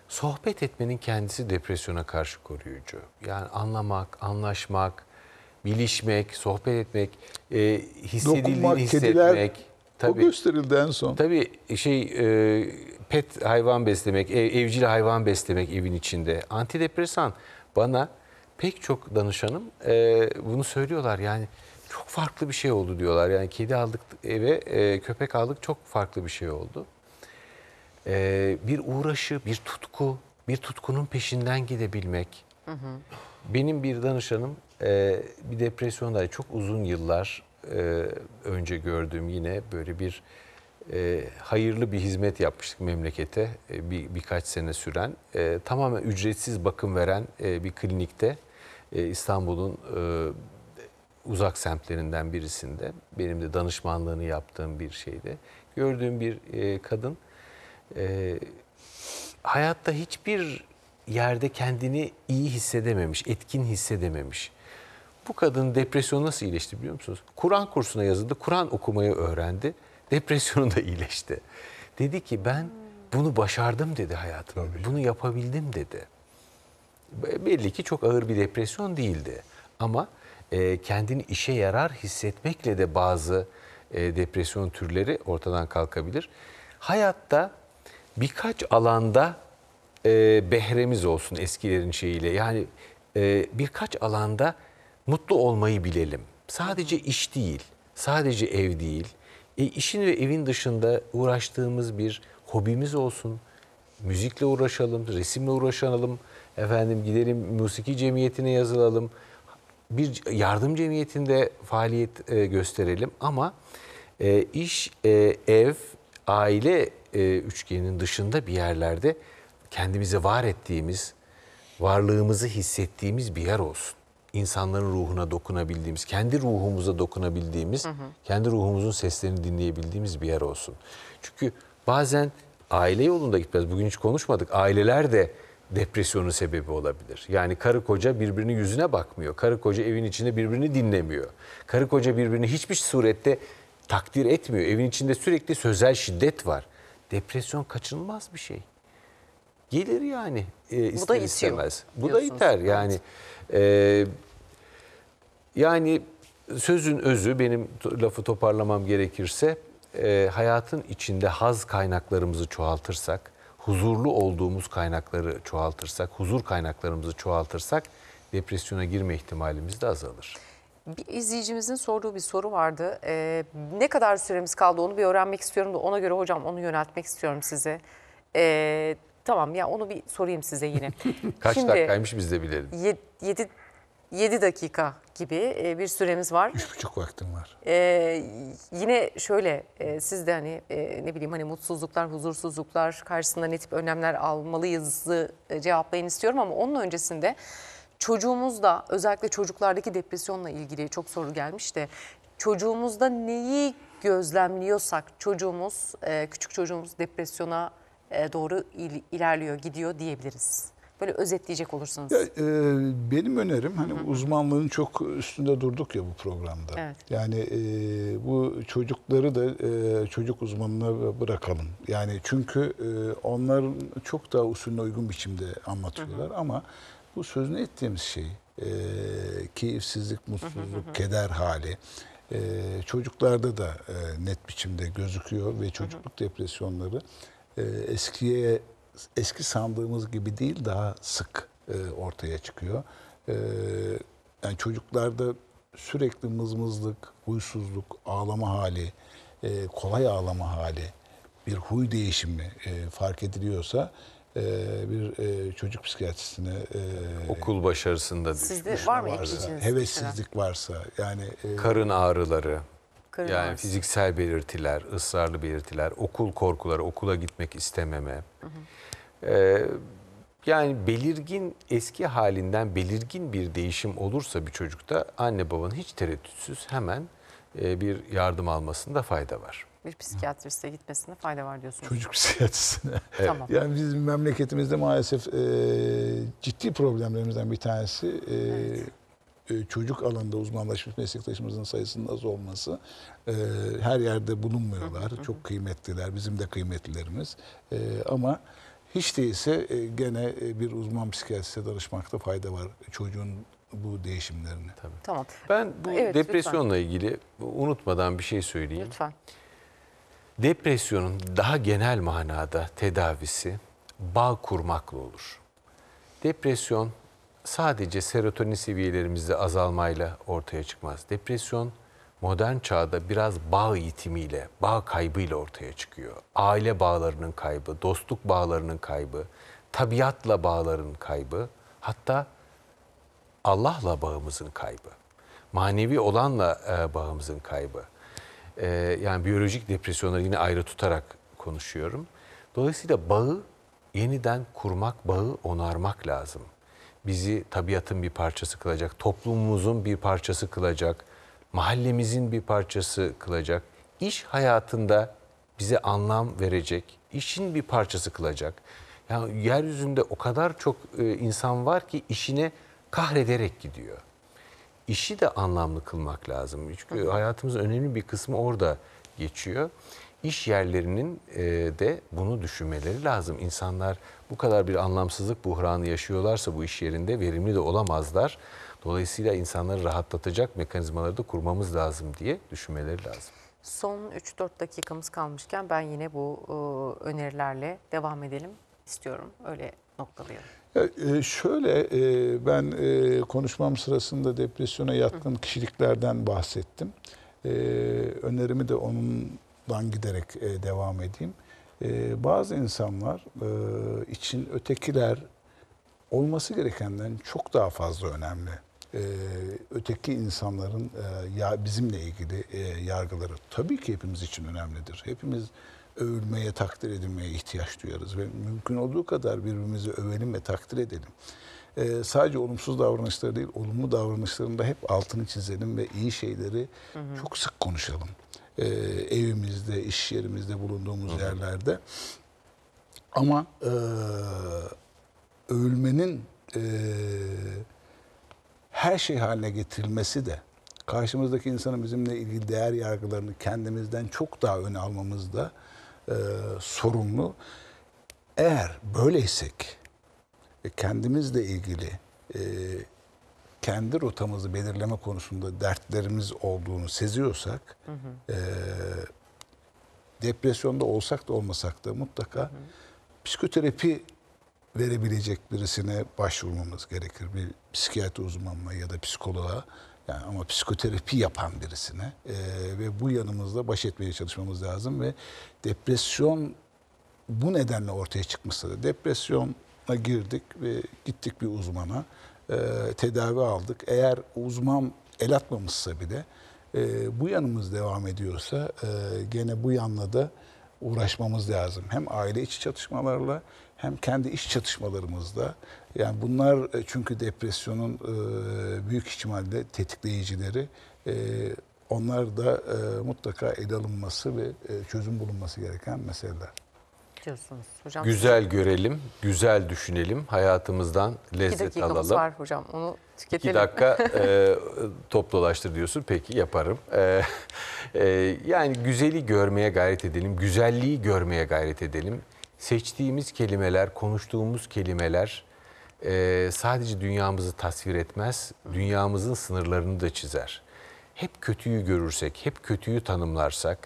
Sohbet etmenin kendisi depresyona karşı koruyucu. Yani anlamak, anlaşmak, bilişmek, sohbet etmek, e, hissedildiğini Dokunmak, hissetmek. Kediler, tabii, o gösterildi en son. Tabii şey e, pet hayvan beslemek, ev, evcil hayvan beslemek evin içinde. Antidepresan bana pek çok danışanım e, bunu söylüyorlar yani çok farklı bir şey oldu diyorlar. Yani kedi aldık eve, e, köpek aldık çok farklı bir şey oldu. E, bir uğraşı, bir tutku, bir tutkunun peşinden gidebilmek. Hı hı. Benim bir danışanım e, bir depresyonda çok uzun yıllar e, önce gördüğüm yine böyle bir e, hayırlı bir hizmet yapmıştık memlekete e, bir, birkaç sene süren. E, tamamen ücretsiz bakım veren e, bir klinikte e, İstanbul'un e, uzak semtlerinden birisinde benim de danışmanlığını yaptığım bir şeyde gördüğüm bir e, kadın e, hayatta hiçbir yerde kendini iyi hissedememiş, etkin hissedememiş. Bu kadının depresyonu nasıl iyileşti biliyor musunuz? Kur'an kursuna yazıldı, Kur'an okumayı öğrendi. Depresyonu da iyileşti. Dedi ki ben bunu başardım dedi hayatım, Tabii. bunu yapabildim dedi. Belli ki çok ağır bir depresyon değildi. Ama e, kendini işe yarar hissetmekle de bazı e, depresyon türleri ortadan kalkabilir. Hayatta birkaç alanda e, behremiz olsun eskilerin şeyiyle. Yani e, birkaç alanda mutlu olmayı bilelim. Sadece iş değil, sadece ev değil. E, işin ve evin dışında uğraştığımız bir hobimiz olsun. Müzikle uğraşalım, resimle uğraşalım. Efendim gidelim musiki cemiyetine yazılalım. Bir yardım cemiyetinde faaliyet e, gösterelim ama e, iş, e, ev, aile e, üçgeninin dışında bir yerlerde kendimizi var ettiğimiz, varlığımızı hissettiğimiz bir yer olsun insanların ruhuna dokunabildiğimiz, kendi ruhumuza dokunabildiğimiz, hı hı. kendi ruhumuzun seslerini dinleyebildiğimiz bir yer olsun. Çünkü bazen aile yolunda gitmez. Bugün hiç konuşmadık. Aileler de depresyonun sebebi olabilir. Yani karı koca birbirinin yüzüne bakmıyor. Karı koca evin içinde birbirini dinlemiyor. Karı koca birbirini hiçbir surette takdir etmiyor. Evin içinde sürekli sözel şiddet var. Depresyon kaçınılmaz bir şey. Gelir yani e, ister Bu da itiyor, istemez. Bu da iter yani. Evet. Ee, yani sözün özü benim lafı toparlamam gerekirse e, hayatın içinde haz kaynaklarımızı çoğaltırsak, huzurlu olduğumuz kaynakları çoğaltırsak, huzur kaynaklarımızı çoğaltırsak depresyona girme ihtimalimiz de azalır. Bir izleyicimizin sorduğu bir soru vardı. Ee, ne kadar süremiz kaldı onu bir öğrenmek istiyorum da ona göre hocam onu yöneltmek istiyorum size. Ee, Tamam ya onu bir sorayım size yine. Kaç Şimdi, dakikaymış biz de bilelim. 7 7 dakika gibi e, bir süremiz var. Üç buçuk vaktim var. Ee, yine şöyle e, siz de hani e, ne bileyim hani mutsuzluklar, huzursuzluklar karşısında ne tip önlemler almalıyız e, cevaplayın istiyorum ama onun öncesinde çocuğumuzda özellikle çocuklardaki depresyonla ilgili çok soru gelmiş de çocuğumuzda neyi gözlemliyorsak çocuğumuz e, küçük çocuğumuz depresyona e, doğru ilerliyor, gidiyor diyebiliriz? Böyle özetleyecek olursanız. Ya, e, benim önerim hani Hı-hı. uzmanlığın çok üstünde durduk ya bu programda. Evet. Yani e, bu çocukları da e, çocuk uzmanına bırakalım. Yani çünkü e, onların çok daha usulüne uygun biçimde anlatıyorlar Hı-hı. ama bu sözünü ettiğimiz şey e, keyifsizlik, mutsuzluk, Hı-hı. keder hali e, çocuklarda da e, net biçimde gözüküyor ve çocukluk Hı-hı. depresyonları ee, eskiye eski sandığımız gibi değil daha sık e, ortaya çıkıyor. E, yani çocuklarda sürekli mızmızlık, huysuzluk, ağlama hali, e, kolay ağlama hali, bir huy değişimi e, fark ediliyorsa bir çocuk psikiyatrisine okul başarısında Sizde var mı varsa, hevessizlik varsa yani karın ağrıları kırılmaz. Yani fiziksel belirtiler, ısrarlı belirtiler, okul korkuları, okula gitmek istememe. Hı hı. Ee, yani belirgin eski halinden belirgin bir değişim olursa bir çocukta anne babanın hiç tereddütsüz hemen e, bir yardım almasında fayda var. Bir psikiyatriste gitmesine fayda var diyorsunuz. Çocuk psikiyatrisine. evet. Tamam. Yani bizim memleketimizde maalesef e, ciddi problemlerimizden bir tanesi e, evet. E, çocuk alanda uzmanlaşmış meslektaşımızın sayısının az olması e, her yerde bulunmuyorlar. Çok kıymetliler. Bizim de kıymetlilerimiz. E, ama hiç değilse gene bir uzman psikiyatriste danışmakta fayda var çocuğun bu değişimlerine. Tabii. Tamam. Ben bu evet, depresyonla lütfen. ilgili unutmadan bir şey söyleyeyim. Lütfen. Depresyonun daha genel manada tedavisi bağ kurmakla olur. Depresyon sadece serotonin seviyelerimizde azalmayla ortaya çıkmaz. Depresyon modern çağda biraz bağ yitimiyle, bağ kaybıyla ortaya çıkıyor. Aile bağlarının kaybı, dostluk bağlarının kaybı, tabiatla bağların kaybı, hatta Allah'la bağımızın kaybı, manevi olanla e, bağımızın kaybı. E, yani biyolojik depresyonları yine ayrı tutarak konuşuyorum. Dolayısıyla bağı yeniden kurmak, bağı onarmak lazım bizi tabiatın bir parçası kılacak, toplumumuzun bir parçası kılacak, mahallemizin bir parçası kılacak, iş hayatında bize anlam verecek, işin bir parçası kılacak. Yani yeryüzünde o kadar çok e, insan var ki işine kahrederek gidiyor. İşi de anlamlı kılmak lazım. Çünkü hayatımızın önemli bir kısmı orada geçiyor iş yerlerinin e, de bunu düşünmeleri lazım. İnsanlar bu kadar bir anlamsızlık buhranı yaşıyorlarsa bu iş yerinde verimli de olamazlar. Dolayısıyla insanları rahatlatacak mekanizmaları da kurmamız lazım diye düşünmeleri lazım. Son 3-4 dakikamız kalmışken ben yine bu e, önerilerle devam edelim istiyorum. Öyle noktalayalım. E, şöyle e, ben konuşmam sırasında depresyona yatkın kişiliklerden bahsettim. önerimi de onun dan giderek e, devam edeyim. E, bazı insanlar e, için ötekiler olması gerekenden çok daha fazla önemli. E, öteki insanların e, ya bizimle ilgili e, yargıları tabii ki hepimiz için önemlidir. Hepimiz övülmeye, takdir edilmeye ihtiyaç duyarız ve mümkün olduğu kadar birbirimizi övelim ve takdir edelim. Ee, sadece olumsuz davranışları değil, olumlu davranışlarında hep altını çizelim ve iyi şeyleri hı hı. çok sık konuşalım e, evimizde, iş yerimizde, bulunduğumuz Hı. yerlerde. Ama e, övülmenin e, her şey haline getirilmesi de karşımızdaki insanın bizimle ilgili değer yargılarını kendimizden çok daha öne almamız da e, sorumlu. Eğer böyleysek e, kendimizle ilgili e, kendi rotamızı belirleme konusunda dertlerimiz olduğunu seziyorsak hı hı. E, depresyonda olsak da olmasak da mutlaka hı hı. psikoterapi verebilecek birisine başvurmamız gerekir. Bir psikiyatri uzmanına ya da psikoloğa yani ama psikoterapi yapan birisine e, ve bu yanımızda baş etmeye çalışmamız lazım ve depresyon bu nedenle ortaya çıkmışsa da depresyona girdik ve gittik bir uzmana e, tedavi aldık. Eğer uzman el atmamışsa bile e, bu yanımız devam ediyorsa e, gene bu yanla da uğraşmamız lazım. Hem aile içi çatışmalarla hem kendi iş çatışmalarımızda. Yani bunlar e, çünkü depresyonun e, büyük ihtimalle tetikleyicileri. E, onlar da e, mutlaka ele alınması ve e, çözüm bulunması gereken meseleler diyorsunuz hocam. Güzel görelim, güzel düşünelim, hayatımızdan lezzet alalım. İki dakikamız var hocam, onu tüketelim. İki dakika e, toplulaştır diyorsun, peki yaparım. E, e, yani güzeli görmeye gayret edelim, güzelliği görmeye gayret edelim. Seçtiğimiz kelimeler, konuştuğumuz kelimeler e, sadece dünyamızı tasvir etmez, dünyamızın sınırlarını da çizer. Hep kötüyü görürsek, hep kötüyü tanımlarsak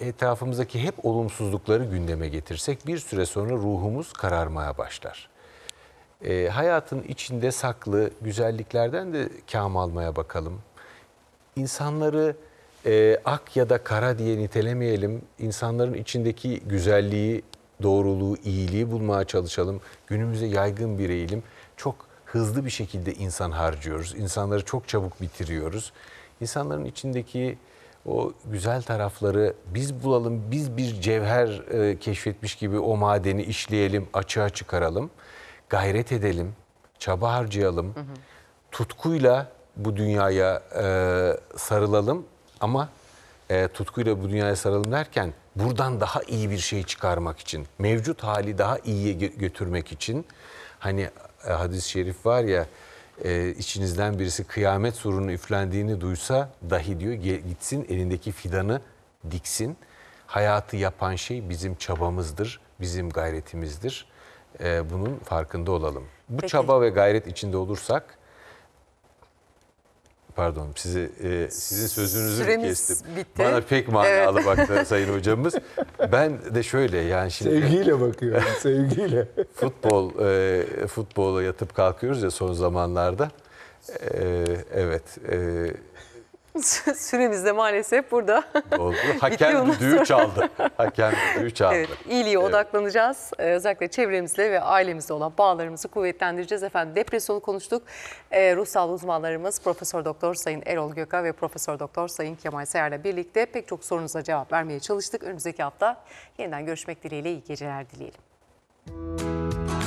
etrafımızdaki hep olumsuzlukları gündeme getirsek bir süre sonra ruhumuz kararmaya başlar. E, hayatın içinde saklı güzelliklerden de kam almaya bakalım. İnsanları e, ak ya da kara diye nitelemeyelim. İnsanların içindeki güzelliği, doğruluğu, iyiliği bulmaya çalışalım. Günümüzde yaygın bir eğilim. Çok hızlı bir şekilde insan harcıyoruz. İnsanları çok çabuk bitiriyoruz. İnsanların içindeki o güzel tarafları biz bulalım, biz bir cevher e, keşfetmiş gibi o madeni işleyelim, açığa çıkaralım, gayret edelim, çaba harcayalım, hı hı. tutkuyla bu dünyaya e, sarılalım ama e, tutkuyla bu dünyaya sarılalım derken buradan daha iyi bir şey çıkarmak için, mevcut hali daha iyiye götürmek için hani e, hadis-i şerif var ya e, içinizden birisi kıyamet surunun üflendiğini duysa dahi diyor gitsin elindeki fidanı diksin. Hayatı yapan şey bizim çabamızdır, bizim gayretimizdir. E, bunun farkında olalım. Bu Peki. çaba ve gayret içinde olursak Pardon sizi e, sizin sözünüzü Süremiz kestim. Bitti. Bana pek manalı evet. baktı sayın hocamız. Ben de şöyle yani şimdi sevgiyle bakıyorum sevgiyle. futbol e, futbola yatıp kalkıyoruz ya son zamanlarda. E, evet. E, Süremiz de maalesef burada. Oldu. Hakem düdüğü çaldı. Hakem düdüğü çaldı. Evet, iyiliğe evet. odaklanacağız. Ee, özellikle çevremizle ve ailemizle olan bağlarımızı kuvvetlendireceğiz. Efendim depresyonu konuştuk. Ee, ruhsal uzmanlarımız Profesör Doktor Sayın Erol Göka ve Profesör Doktor Sayın Kemal Sayar'la birlikte pek çok sorunuza cevap vermeye çalıştık. Önümüzdeki hafta yeniden görüşmek dileğiyle iyi geceler dileyelim. Müzik